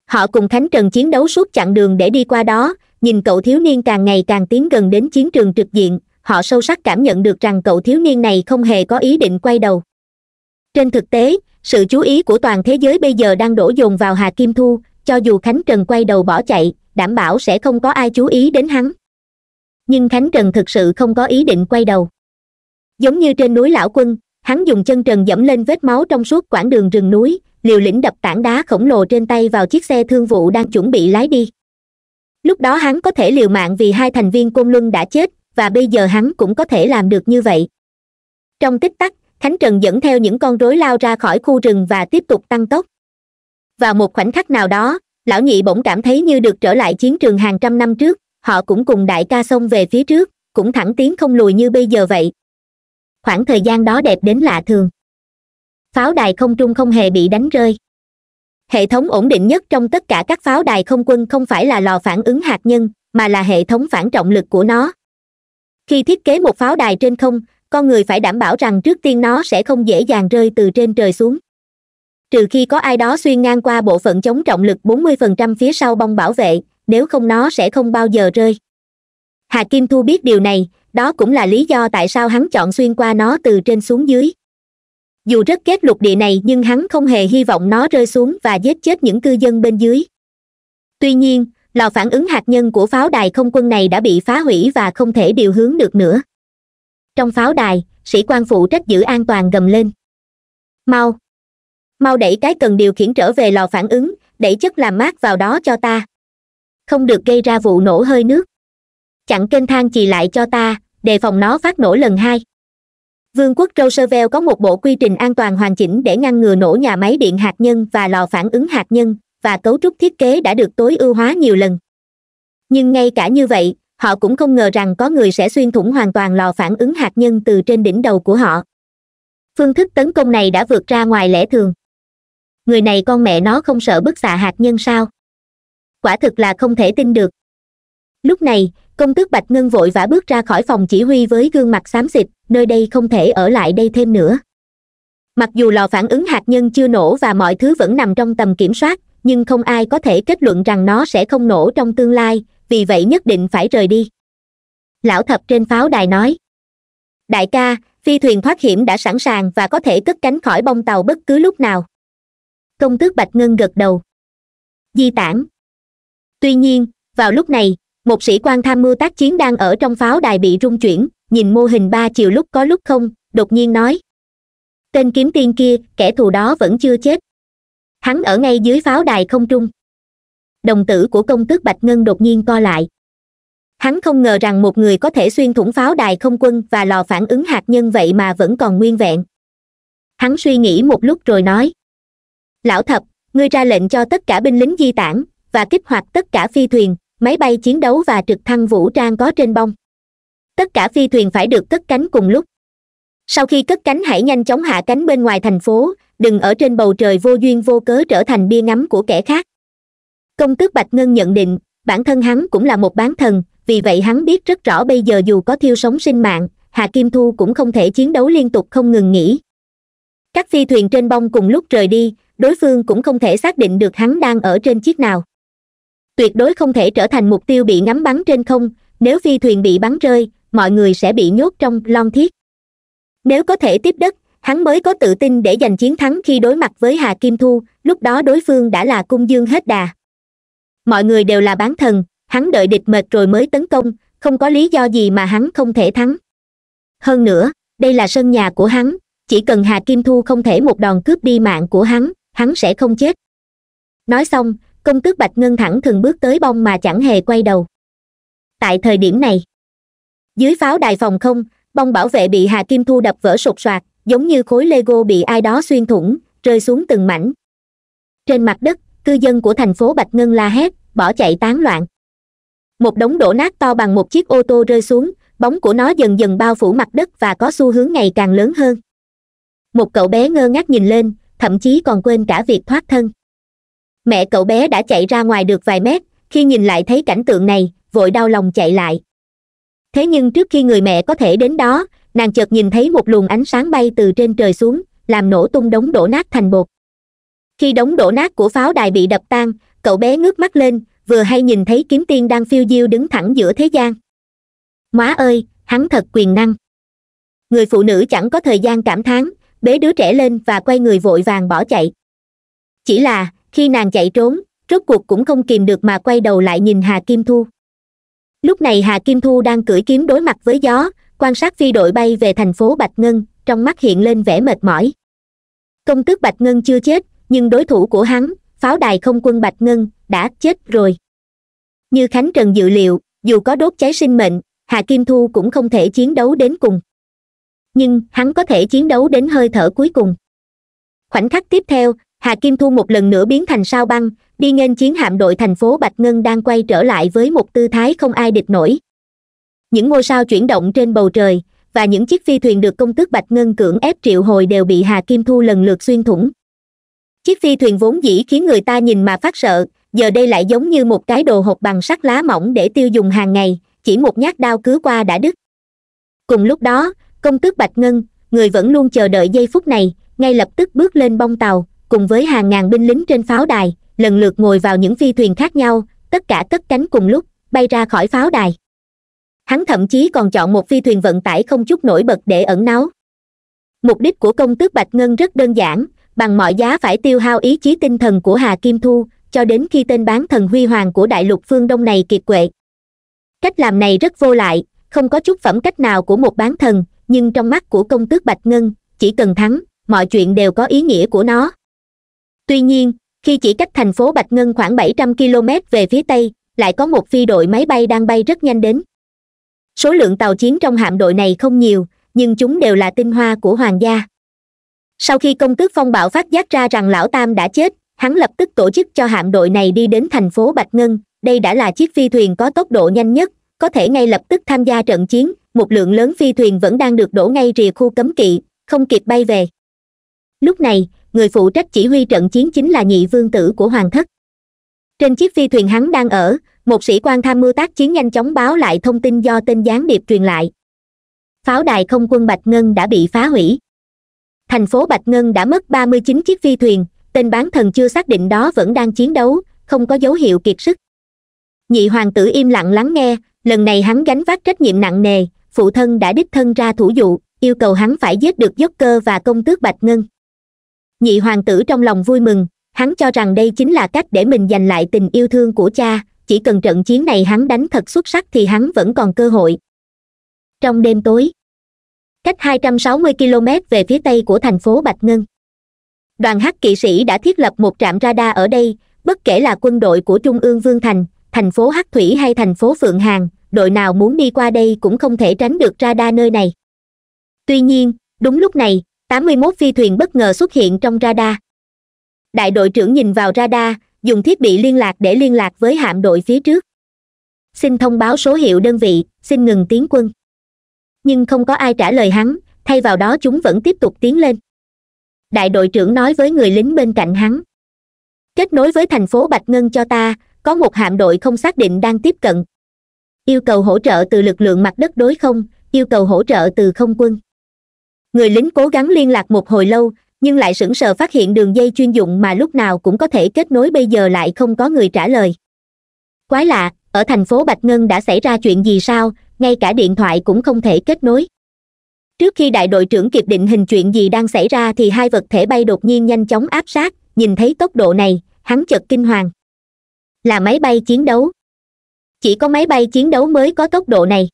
họ cùng khánh trần chiến đấu suốt chặng đường để đi qua đó nhìn cậu thiếu niên càng ngày càng tiến gần đến chiến trường trực diện họ sâu sắc cảm nhận được rằng cậu thiếu niên này không hề có ý định quay đầu trên thực tế sự chú ý của toàn thế giới bây giờ đang đổ dồn vào hà kim thu cho dù khánh trần quay đầu bỏ chạy đảm bảo sẽ không có ai chú ý đến hắn nhưng khánh trần thực sự không có ý định quay đầu giống như trên núi lão quân hắn dùng chân trần dẫm lên vết máu trong suốt quãng đường rừng núi liều lĩnh đập tảng đá khổng lồ trên tay vào chiếc xe thương vụ đang chuẩn bị lái đi lúc đó hắn có thể liều mạng vì hai thành viên côn luân đã chết và bây giờ hắn cũng có thể làm được như vậy trong tích tắc khánh trần dẫn theo những con rối lao ra khỏi khu rừng và tiếp tục tăng tốc vào một khoảnh khắc nào đó lão nhị bỗng cảm thấy như được trở lại chiến trường hàng trăm năm trước họ cũng cùng đại ca xông về phía trước cũng thẳng tiến không lùi như bây giờ vậy khoảng thời gian đó đẹp đến lạ thường pháo đài không trung không hề bị đánh rơi hệ thống ổn định nhất trong tất cả các pháo đài không quân không phải là lò phản ứng hạt nhân mà là hệ thống phản trọng lực của nó khi thiết kế một pháo đài trên không con người phải đảm bảo rằng trước tiên nó sẽ không dễ dàng rơi từ trên trời xuống trừ khi có ai đó xuyên ngang qua bộ phận chống trọng lực 40% phía sau bông bảo vệ nếu không nó sẽ không bao giờ rơi hà kim thu biết điều này đó cũng là lý do tại sao hắn chọn xuyên qua nó từ trên xuống dưới dù rất ghét lục địa này nhưng hắn không hề hy vọng nó rơi xuống và giết chết những cư dân bên dưới tuy nhiên lò phản ứng hạt nhân của pháo đài không quân này đã bị phá hủy và không thể điều hướng được nữa trong pháo đài sĩ quan phụ trách giữ an toàn gầm lên mau mau đẩy cái cần điều khiển trở về lò phản ứng đẩy chất làm mát vào đó cho ta không được gây ra vụ nổ hơi nước chặn kênh thang chì lại cho ta đề phòng nó phát nổ lần hai vương quốc roosevelt có một bộ quy trình an toàn hoàn chỉnh để ngăn ngừa nổ nhà máy điện hạt nhân và lò phản ứng hạt nhân và cấu trúc thiết kế đã được tối ưu hóa nhiều lần nhưng ngay cả như vậy họ cũng không ngờ rằng có người sẽ xuyên thủng hoàn toàn lò phản ứng hạt nhân từ trên đỉnh đầu của họ phương thức tấn công này đã vượt ra ngoài lẽ thường người này con mẹ nó không sợ bức xạ hạt nhân sao quả thực là không thể tin được lúc này công tước bạch ngân vội vã bước ra khỏi phòng chỉ huy với gương mặt xám xịt nơi đây không thể ở lại đây thêm nữa mặc dù lò phản ứng hạt nhân chưa nổ và mọi thứ vẫn nằm trong tầm kiểm soát nhưng không ai có thể kết luận rằng nó sẽ không nổ trong tương lai vì vậy nhất định phải rời đi lão thập trên pháo đài nói đại ca phi thuyền thoát hiểm đã sẵn sàng và có thể cất cánh khỏi bông tàu bất cứ lúc nào công tước bạch ngân gật đầu di tản tuy nhiên vào lúc này một sĩ quan tham mưu tác chiến đang ở trong pháo đài bị rung chuyển nhìn mô hình ba chiều lúc có lúc không đột nhiên nói tên kiếm tiên kia kẻ thù đó vẫn chưa chết hắn ở ngay dưới pháo đài không trung đồng tử của công tước bạch ngân đột nhiên co lại hắn không ngờ rằng một người có thể xuyên thủng pháo đài không quân và lò phản ứng hạt nhân vậy mà vẫn còn nguyên vẹn hắn suy nghĩ một lúc rồi nói lão thập ngươi ra lệnh cho tất cả binh lính di tản và kích hoạt tất cả phi thuyền máy bay chiến đấu và trực thăng vũ trang có trên bông tất cả phi thuyền phải được cất cánh cùng lúc sau khi cất cánh hãy nhanh chóng hạ cánh bên ngoài thành phố đừng ở trên bầu trời vô duyên vô cớ trở thành bia ngắm của kẻ khác công tước bạch ngân nhận định bản thân hắn cũng là một bán thần vì vậy hắn biết rất rõ bây giờ dù có thiêu sống sinh mạng hà kim thu cũng không thể chiến đấu liên tục không ngừng nghỉ các phi thuyền trên bông cùng lúc rời đi đối phương cũng không thể xác định được hắn đang ở trên chiếc nào tuyệt đối không thể trở thành mục tiêu bị ngắm bắn trên không nếu phi thuyền bị bắn rơi mọi người sẽ bị nhốt trong lon thiết nếu có thể tiếp đất hắn mới có tự tin để giành chiến thắng khi đối mặt với hà kim thu lúc đó đối phương đã là cung dương hết đà mọi người đều là bán thần hắn đợi địch mệt rồi mới tấn công không có lý do gì mà hắn không thể thắng hơn nữa đây là sân nhà của hắn chỉ cần hà kim thu không thể một đòn cướp đi mạng của hắn hắn sẽ không chết nói xong công tước bạch ngân thẳng thừng bước tới bong mà chẳng hề quay đầu tại thời điểm này dưới pháo đài phòng không bong bảo vệ bị hà kim thu đập vỡ sột soạt giống như khối lego bị ai đó xuyên thủng rơi xuống từng mảnh trên mặt đất cư dân của thành phố bạch ngân la hét bỏ chạy tán loạn một đống đổ nát to bằng một chiếc ô tô rơi xuống bóng của nó dần dần bao phủ mặt đất và có xu hướng ngày càng lớn hơn một cậu bé ngơ ngác nhìn lên thậm chí còn quên cả việc thoát thân mẹ cậu bé đã chạy ra ngoài được vài mét khi nhìn lại thấy cảnh tượng này vội đau lòng chạy lại thế nhưng trước khi người mẹ có thể đến đó nàng chợt nhìn thấy một luồng ánh sáng bay từ trên trời xuống làm nổ tung đống đổ nát thành bột khi đống đổ nát của pháo đài bị đập tan cậu bé ngước mắt lên vừa hay nhìn thấy kiếm tiên đang phiêu diêu đứng thẳng giữa thế gian má ơi hắn thật quyền năng người phụ nữ chẳng có thời gian cảm thán bế đứa trẻ lên và quay người vội vàng bỏ chạy chỉ là khi nàng chạy trốn rốt cuộc cũng không kìm được mà quay đầu lại nhìn hà kim thu lúc này hà kim thu đang cưỡi kiếm đối mặt với gió quan sát phi đội bay về thành phố bạch ngân trong mắt hiện lên vẻ mệt mỏi công tước bạch ngân chưa chết nhưng đối thủ của hắn pháo đài không quân bạch ngân đã chết rồi như khánh trần dự liệu dù có đốt cháy sinh mệnh hà kim thu cũng không thể chiến đấu đến cùng nhưng hắn có thể chiến đấu đến hơi thở cuối cùng khoảnh khắc tiếp theo hà kim thu một lần nữa biến thành sao băng đi nghênh chiến hạm đội thành phố bạch ngân đang quay trở lại với một tư thái không ai địch nổi những ngôi sao chuyển động trên bầu trời và những chiếc phi thuyền được công tước bạch ngân cưỡng ép triệu hồi đều bị hà kim thu lần lượt xuyên thủng chiếc phi thuyền vốn dĩ khiến người ta nhìn mà phát sợ giờ đây lại giống như một cái đồ hộp bằng sắt lá mỏng để tiêu dùng hàng ngày chỉ một nhát đao cứ qua đã đứt cùng lúc đó công tước bạch ngân người vẫn luôn chờ đợi giây phút này ngay lập tức bước lên bong tàu cùng với hàng ngàn binh lính trên pháo đài lần lượt ngồi vào những phi thuyền khác nhau tất cả cất cánh cùng lúc bay ra khỏi pháo đài hắn thậm chí còn chọn một phi thuyền vận tải không chút nổi bật để ẩn náu mục đích của công tước bạch ngân rất đơn giản bằng mọi giá phải tiêu hao ý chí tinh thần của hà kim thu cho đến khi tên bán thần huy hoàng của đại lục phương đông này kiệt quệ cách làm này rất vô lại không có chút phẩm cách nào của một bán thần nhưng trong mắt của công tước bạch ngân chỉ cần thắng mọi chuyện đều có ý nghĩa của nó tuy nhiên khi chỉ cách thành phố bạch ngân khoảng bảy trăm km về phía tây lại có một phi đội máy bay đang bay rất nhanh đến số lượng tàu chiến trong hạm đội này không nhiều nhưng chúng đều là tinh hoa của hoàng gia sau khi công tước phong bạo phát giác ra rằng lão tam đã chết hắn lập tức tổ chức cho hạm đội này đi đến thành phố bạch ngân đây đã là chiếc phi thuyền có tốc độ nhanh nhất có thể ngay lập tức tham gia trận chiến một lượng lớn phi thuyền vẫn đang được đổ ngay rìa khu cấm kỵ không kịp bay về lúc này người phụ trách chỉ huy trận chiến chính là nhị vương tử của hoàng thất trên chiếc phi thuyền hắn đang ở một sĩ quan tham mưu tác chiến nhanh chóng báo lại thông tin do tên gián điệp truyền lại pháo đài không quân bạch ngân đã bị phá hủy thành phố bạch ngân đã mất 39 chiếc phi thuyền tên bán thần chưa xác định đó vẫn đang chiến đấu không có dấu hiệu kiệt sức nhị hoàng tử im lặng lắng nghe lần này hắn gánh vác trách nhiệm nặng nề phụ thân đã đích thân ra thủ dụ yêu cầu hắn phải giết được dốc cơ và công tước bạch ngân nhị hoàng tử trong lòng vui mừng hắn cho rằng đây chính là cách để mình giành lại tình yêu thương của cha chỉ cần trận chiến này hắn đánh thật xuất sắc thì hắn vẫn còn cơ hội trong đêm tối cách 260 km về phía tây của thành phố bạch ngân đoàn hắc kỵ sĩ đã thiết lập một trạm radar ở đây bất kể là quân đội của trung ương vương thành thành phố hắc thủy hay thành phố phượng hàn đội nào muốn đi qua đây cũng không thể tránh được radar nơi này tuy nhiên đúng lúc này 81 phi thuyền bất ngờ xuất hiện trong radar đại đội trưởng nhìn vào radar dùng thiết bị liên lạc để liên lạc với hạm đội phía trước xin thông báo số hiệu đơn vị xin ngừng tiến quân nhưng không có ai trả lời hắn thay vào đó chúng vẫn tiếp tục tiến lên đại đội trưởng nói với người lính bên cạnh hắn kết nối với thành phố bạch ngân cho ta có một hạm đội không xác định đang tiếp cận yêu cầu hỗ trợ từ lực lượng mặt đất đối không yêu cầu hỗ trợ từ không quân người lính cố gắng liên lạc một hồi lâu nhưng lại sững sờ phát hiện đường dây chuyên dụng mà lúc nào cũng có thể kết nối bây giờ lại không có người trả lời quái lạ ở thành phố bạch ngân đã xảy ra chuyện gì sao ngay cả điện thoại cũng không thể kết nối trước khi đại đội trưởng kịp định hình chuyện gì đang xảy ra thì hai vật thể bay đột nhiên nhanh chóng áp sát nhìn thấy tốc độ này hắn chợt kinh hoàng là máy bay chiến đấu chỉ có máy bay chiến đấu mới có tốc độ này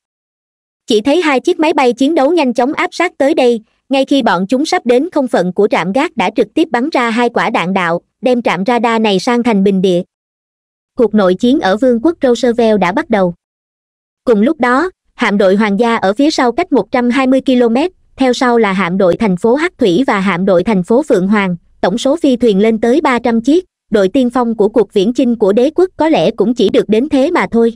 chỉ thấy hai chiếc máy bay chiến đấu nhanh chóng áp sát tới đây ngay khi bọn chúng sắp đến không phận của trạm gác đã trực tiếp bắn ra hai quả đạn đạo đem trạm radar này sang thành bình địa cuộc nội chiến ở vương quốc roosevelt đã bắt đầu cùng lúc đó hạm đội hoàng gia ở phía sau cách 120 km theo sau là hạm đội thành phố hắc thủy và hạm đội thành phố phượng hoàng tổng số phi thuyền lên tới 300 chiếc đội tiên phong của cuộc viễn chinh của đế quốc có lẽ cũng chỉ được đến thế mà thôi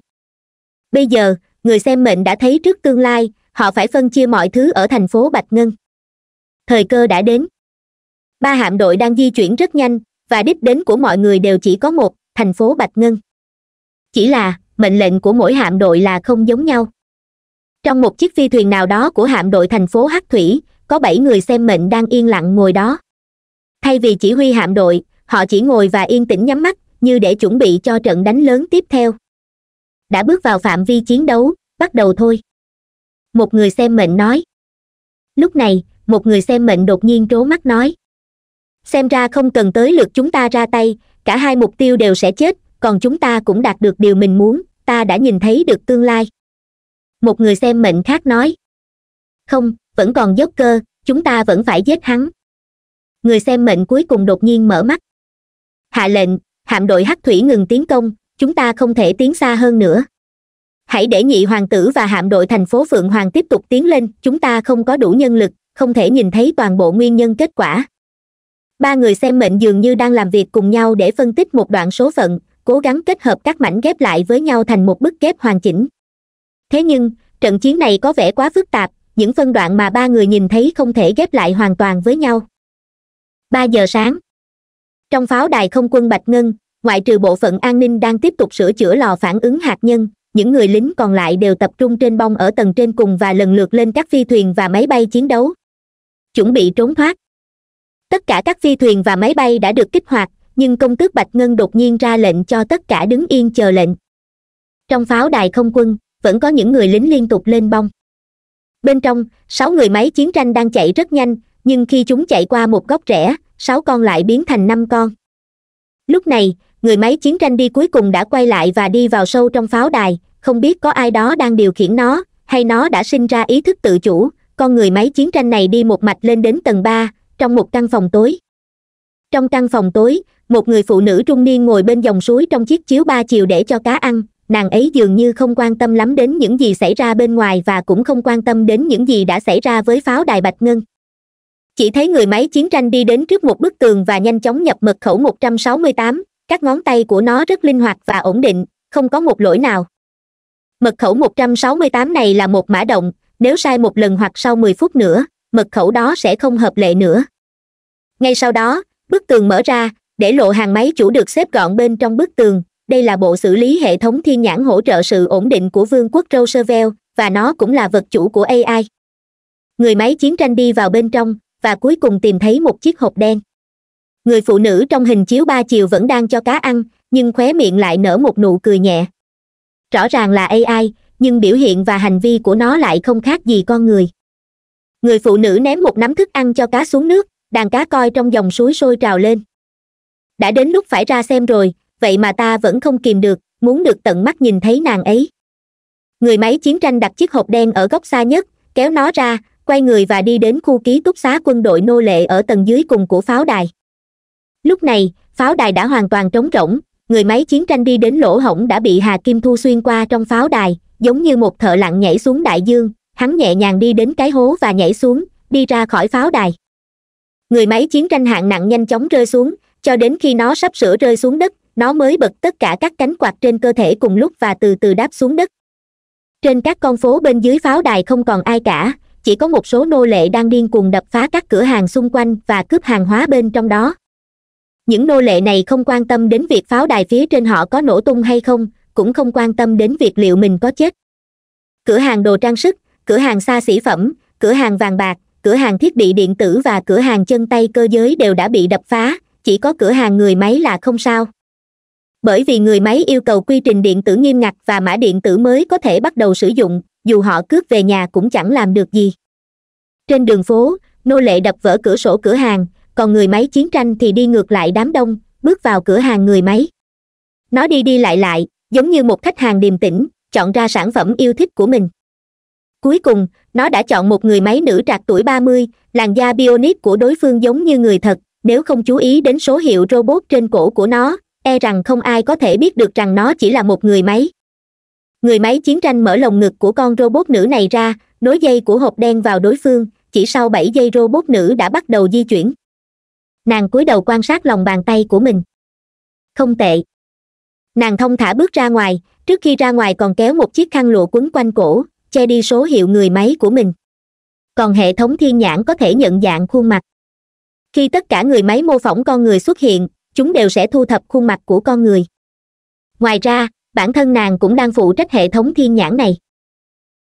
bây giờ người xem mệnh đã thấy trước tương lai họ phải phân chia mọi thứ ở thành phố bạch ngân thời cơ đã đến ba hạm đội đang di chuyển rất nhanh và đích đến của mọi người đều chỉ có một thành phố bạch ngân chỉ là mệnh lệnh của mỗi hạm đội là không giống nhau trong một chiếc phi thuyền nào đó của hạm đội thành phố hắc thủy có bảy người xem mệnh đang yên lặng ngồi đó thay vì chỉ huy hạm đội họ chỉ ngồi và yên tĩnh nhắm mắt như để chuẩn bị cho trận đánh lớn tiếp theo đã bước vào phạm vi chiến đấu bắt đầu thôi một người xem mệnh nói lúc này một người xem mệnh đột nhiên trố mắt nói xem ra không cần tới lượt chúng ta ra tay cả hai mục tiêu đều sẽ chết còn chúng ta cũng đạt được điều mình muốn ta đã nhìn thấy được tương lai một người xem mệnh khác nói không vẫn còn dốc cơ chúng ta vẫn phải giết hắn người xem mệnh cuối cùng đột nhiên mở mắt hạ lệnh hạm đội hắc thủy ngừng tiến công chúng ta không thể tiến xa hơn nữa hãy để nhị hoàng tử và hạm đội thành phố phượng hoàng tiếp tục tiến lên chúng ta không có đủ nhân lực không thể nhìn thấy toàn bộ nguyên nhân kết quả ba người xem mệnh dường như đang làm việc cùng nhau để phân tích một đoạn số phận cố gắng kết hợp các mảnh ghép lại với nhau thành một bức ghép hoàn chỉnh thế nhưng trận chiến này có vẻ quá phức tạp những phân đoạn mà ba người nhìn thấy không thể ghép lại hoàn toàn với nhau ba giờ sáng trong pháo đài không quân bạch ngân ngoại trừ bộ phận an ninh đang tiếp tục sửa chữa lò phản ứng hạt nhân những người lính còn lại đều tập trung trên bông ở tầng trên cùng và lần lượt lên các phi thuyền và máy bay chiến đấu chuẩn bị trốn thoát tất cả các phi thuyền và máy bay đã được kích hoạt nhưng công tước bạch ngân đột nhiên ra lệnh cho tất cả đứng yên chờ lệnh trong pháo đài không quân vẫn có những người lính liên tục lên bong bên trong sáu người máy chiến tranh đang chạy rất nhanh nhưng khi chúng chạy qua một góc rẽ sáu con lại biến thành năm con lúc này người máy chiến tranh đi cuối cùng đã quay lại và đi vào sâu trong pháo đài không biết có ai đó đang điều khiển nó hay nó đã sinh ra ý thức tự chủ con người máy chiến tranh này đi một mạch lên đến tầng ba trong một căn phòng tối trong căn phòng tối một người phụ nữ trung niên ngồi bên dòng suối trong chiếc chiếu ba chiều để cho cá ăn nàng ấy dường như không quan tâm lắm đến những gì xảy ra bên ngoài và cũng không quan tâm đến những gì đã xảy ra với pháo đài bạch ngân chỉ thấy người máy chiến tranh đi đến trước một bức tường và nhanh chóng nhập mật khẩu 168, các ngón tay của nó rất linh hoạt và ổn định không có một lỗi nào mật khẩu 168 này là một mã động nếu sai một lần hoặc sau 10 phút nữa mật khẩu đó sẽ không hợp lệ nữa ngay sau đó bức tường mở ra để lộ hàng máy chủ được xếp gọn bên trong bức tường đây là bộ xử lý hệ thống thiên nhãn hỗ trợ sự ổn định của vương quốc roosevelt và nó cũng là vật chủ của ai người máy chiến tranh đi vào bên trong và cuối cùng tìm thấy một chiếc hộp đen người phụ nữ trong hình chiếu ba chiều vẫn đang cho cá ăn nhưng khóe miệng lại nở một nụ cười nhẹ rõ ràng là ai nhưng biểu hiện và hành vi của nó lại không khác gì con người người phụ nữ ném một nắm thức ăn cho cá xuống nước đàn cá coi trong dòng suối sôi trào lên đã đến lúc phải ra xem rồi vậy mà ta vẫn không kìm được muốn được tận mắt nhìn thấy nàng ấy người máy chiến tranh đặt chiếc hộp đen ở góc xa nhất kéo nó ra quay người và đi đến khu ký túc xá quân đội nô lệ ở tầng dưới cùng của pháo đài lúc này pháo đài đã hoàn toàn trống rỗng người máy chiến tranh đi đến lỗ hổng đã bị hà kim thu xuyên qua trong pháo đài giống như một thợ lặn nhảy xuống đại dương hắn nhẹ nhàng đi đến cái hố và nhảy xuống đi ra khỏi pháo đài người máy chiến tranh hạng nặng nhanh chóng rơi xuống cho đến khi nó sắp sửa rơi xuống đất nó mới bật tất cả các cánh quạt trên cơ thể cùng lúc và từ từ đáp xuống đất trên các con phố bên dưới pháo đài không còn ai cả chỉ có một số nô lệ đang điên cuồng đập phá các cửa hàng xung quanh và cướp hàng hóa bên trong đó những nô lệ này không quan tâm đến việc pháo đài phía trên họ có nổ tung hay không cũng không quan tâm đến việc liệu mình có chết cửa hàng đồ trang sức cửa hàng xa xỉ phẩm cửa hàng vàng bạc cửa hàng thiết bị điện tử và cửa hàng chân tay cơ giới đều đã bị đập phá chỉ có cửa hàng người máy là không sao bởi vì người máy yêu cầu quy trình điện tử nghiêm ngặt và mã điện tử mới có thể bắt đầu sử dụng dù họ cướp về nhà cũng chẳng làm được gì trên đường phố nô lệ đập vỡ cửa sổ cửa hàng còn người máy chiến tranh thì đi ngược lại đám đông bước vào cửa hàng người máy nó đi đi lại lại giống như một khách hàng điềm tĩnh chọn ra sản phẩm yêu thích của mình cuối cùng nó đã chọn một người máy nữ trạc tuổi ba mươi làn da bionic của đối phương giống như người thật nếu không chú ý đến số hiệu robot trên cổ của nó e rằng không ai có thể biết được rằng nó chỉ là một người máy người máy chiến tranh mở lồng ngực của con robot nữ này ra nối dây của hộp đen vào đối phương chỉ sau bảy giây robot nữ đã bắt đầu di chuyển nàng cúi đầu quan sát lòng bàn tay của mình không tệ nàng thông thả bước ra ngoài trước khi ra ngoài còn kéo một chiếc khăn lụa quấn quanh cổ che đi số hiệu người máy của mình còn hệ thống thiên nhãn có thể nhận dạng khuôn mặt khi tất cả người máy mô phỏng con người xuất hiện chúng đều sẽ thu thập khuôn mặt của con người ngoài ra bản thân nàng cũng đang phụ trách hệ thống thiên nhãn này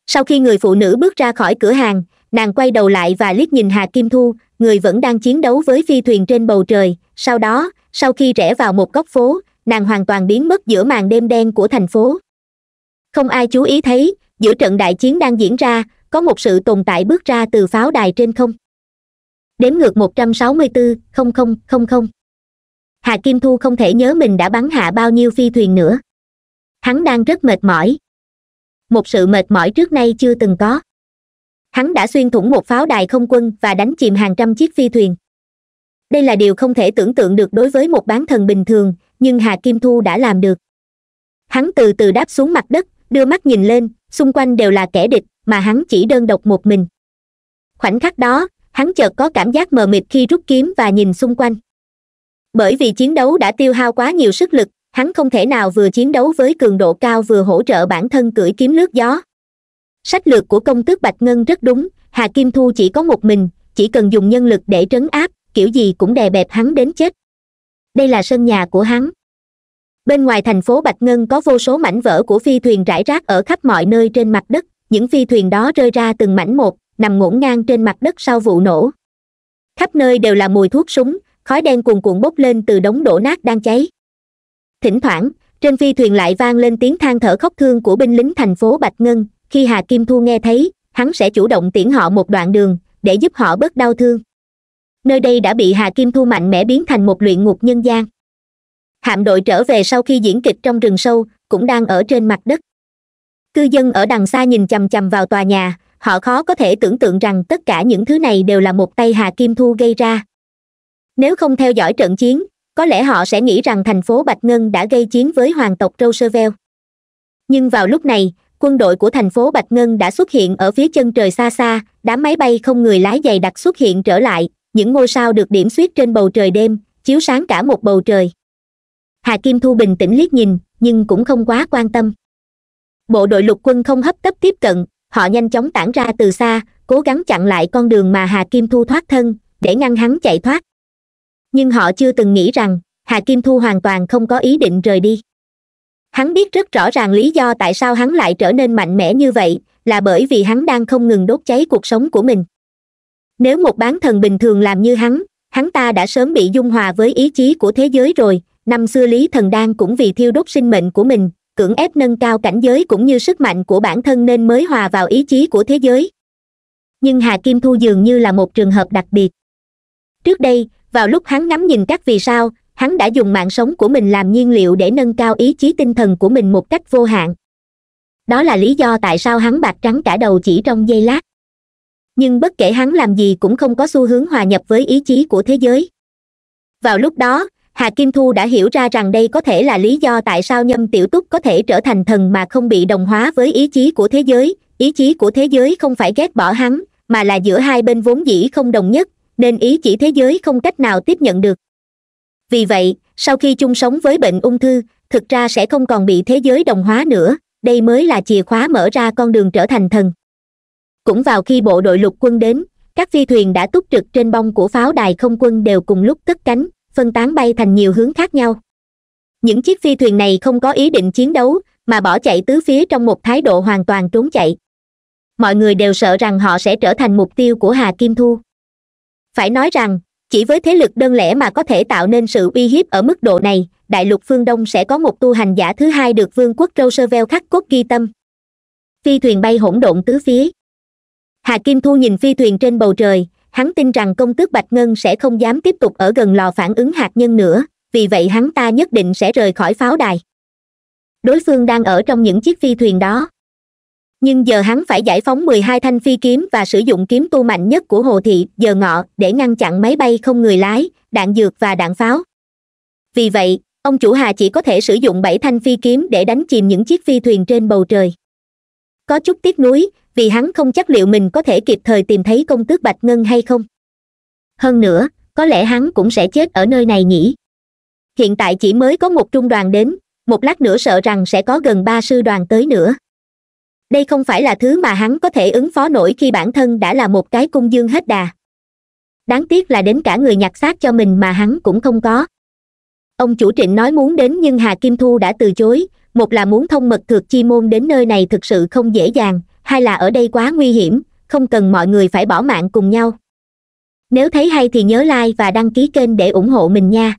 sau khi người phụ nữ bước ra khỏi cửa hàng nàng quay đầu lại và liếc nhìn hà kim thu người vẫn đang chiến đấu với phi thuyền trên bầu trời sau đó sau khi rẽ vào một góc phố nàng hoàn toàn biến mất giữa màn đêm đen của thành phố không ai chú ý thấy giữa trận đại chiến đang diễn ra có một sự tồn tại bước ra từ pháo đài trên không đếm ngược một trăm sáu mươi bốn không không không không hà kim thu không thể nhớ mình đã bắn hạ bao nhiêu phi thuyền nữa hắn đang rất mệt mỏi một sự mệt mỏi trước nay chưa từng có hắn đã xuyên thủng một pháo đài không quân và đánh chìm hàng trăm chiếc phi thuyền đây là điều không thể tưởng tượng được đối với một bán thần bình thường nhưng hà kim thu đã làm được hắn từ từ đáp xuống mặt đất đưa mắt nhìn lên xung quanh đều là kẻ địch mà hắn chỉ đơn độc một mình khoảnh khắc đó hắn chợt có cảm giác mờ mịt khi rút kiếm và nhìn xung quanh bởi vì chiến đấu đã tiêu hao quá nhiều sức lực hắn không thể nào vừa chiến đấu với cường độ cao vừa hỗ trợ bản thân cưỡi kiếm lướt gió sách lược của công tước bạch ngân rất đúng hà kim thu chỉ có một mình chỉ cần dùng nhân lực để trấn áp kiểu gì cũng đè bẹp hắn đến chết đây là sân nhà của hắn bên ngoài thành phố bạch ngân có vô số mảnh vỡ của phi thuyền rải rác ở khắp mọi nơi trên mặt đất những phi thuyền đó rơi ra từng mảnh một nằm ngổn ngang trên mặt đất sau vụ nổ khắp nơi đều là mùi thuốc súng khói đen cuồn cuộn bốc lên từ đống đổ nát đang cháy thỉnh thoảng trên phi thuyền lại vang lên tiếng than thở khóc thương của binh lính thành phố bạch ngân khi hà kim thu nghe thấy hắn sẽ chủ động tiễn họ một đoạn đường để giúp họ bớt đau thương nơi đây đã bị hà kim thu mạnh mẽ biến thành một luyện ngục nhân gian hạm đội trở về sau khi diễn kịch trong rừng sâu cũng đang ở trên mặt đất cư dân ở đằng xa nhìn chằm chằm vào tòa nhà họ khó có thể tưởng tượng rằng tất cả những thứ này đều là một tay hà kim thu gây ra nếu không theo dõi trận chiến có lẽ họ sẽ nghĩ rằng thành phố bạch ngân đã gây chiến với hoàng tộc roosevelt nhưng vào lúc này quân đội của thành phố bạch ngân đã xuất hiện ở phía chân trời xa xa đám máy bay không người lái dày đặc xuất hiện trở lại những ngôi sao được điểm xuyết trên bầu trời đêm chiếu sáng cả một bầu trời hà kim thu bình tĩnh liếc nhìn nhưng cũng không quá quan tâm bộ đội lục quân không hấp tấp tiếp cận họ nhanh chóng tản ra từ xa cố gắng chặn lại con đường mà hà kim thu thoát thân để ngăn hắn chạy thoát nhưng họ chưa từng nghĩ rằng hà kim thu hoàn toàn không có ý định rời đi hắn biết rất rõ ràng lý do tại sao hắn lại trở nên mạnh mẽ như vậy là bởi vì hắn đang không ngừng đốt cháy cuộc sống của mình nếu một bán thần bình thường làm như hắn hắn ta đã sớm bị dung hòa với ý chí của thế giới rồi năm xưa lý thần đan cũng vì thiêu đốt sinh mệnh của mình cưỡng ép nâng cao cảnh giới cũng như sức mạnh của bản thân nên mới hòa vào ý chí của thế giới nhưng hà kim thu dường như là một trường hợp đặc biệt trước đây vào lúc hắn ngắm nhìn các vì sao hắn đã dùng mạng sống của mình làm nhiên liệu để nâng cao ý chí tinh thần của mình một cách vô hạn đó là lý do tại sao hắn bạc trắng cả đầu chỉ trong giây lát nhưng bất kể hắn làm gì cũng không có xu hướng hòa nhập với ý chí của thế giới vào lúc đó hà kim thu đã hiểu ra rằng đây có thể là lý do tại sao nhâm tiểu túc có thể trở thành thần mà không bị đồng hóa với ý chí của thế giới ý chí của thế giới không phải ghét bỏ hắn mà là giữa hai bên vốn dĩ không đồng nhất nên ý chỉ thế giới không cách nào tiếp nhận được vì vậy sau khi chung sống với bệnh ung thư thực ra sẽ không còn bị thế giới đồng hóa nữa đây mới là chìa khóa mở ra con đường trở thành thần cũng vào khi bộ đội lục quân đến các phi thuyền đã túc trực trên bông của pháo đài không quân đều cùng lúc cất cánh phân tán bay thành nhiều hướng khác nhau những chiếc phi thuyền này không có ý định chiến đấu mà bỏ chạy tứ phía trong một thái độ hoàn toàn trốn chạy mọi người đều sợ rằng họ sẽ trở thành mục tiêu của hà kim thu phải nói rằng chỉ với thế lực đơn lẻ mà có thể tạo nên sự uy hiếp ở mức độ này đại lục phương đông sẽ có một tu hành giả thứ hai được vương quốc roosevelt khắc cốt ghi tâm phi thuyền bay hỗn độn tứ phía hà kim thu nhìn phi thuyền trên bầu trời hắn tin rằng công tước bạch ngân sẽ không dám tiếp tục ở gần lò phản ứng hạt nhân nữa vì vậy hắn ta nhất định sẽ rời khỏi pháo đài đối phương đang ở trong những chiếc phi thuyền đó nhưng giờ hắn phải giải phóng mười hai thanh phi kiếm và sử dụng kiếm tu mạnh nhất của hồ thị giờ ngọ để ngăn chặn máy bay không người lái đạn dược và đạn pháo vì vậy ông chủ hà chỉ có thể sử dụng bảy thanh phi kiếm để đánh chìm những chiếc phi thuyền trên bầu trời có chút tiếc nuối vì hắn không chắc liệu mình có thể kịp thời tìm thấy công tước bạch ngân hay không hơn nữa có lẽ hắn cũng sẽ chết ở nơi này nhỉ hiện tại chỉ mới có một trung đoàn đến một lát nữa sợ rằng sẽ có gần ba sư đoàn tới nữa đây không phải là thứ mà hắn có thể ứng phó nổi khi bản thân đã là một cái cung dương hết đà đáng tiếc là đến cả người nhặt xác cho mình mà hắn cũng không có ông chủ trịnh nói muốn đến nhưng hà kim thu đã từ chối một là muốn thông mật thược chi môn đến nơi này thực sự không dễ dàng hai là ở đây quá nguy hiểm không cần mọi người phải bỏ mạng cùng nhau nếu thấy hay thì nhớ like và đăng ký kênh để ủng hộ mình nha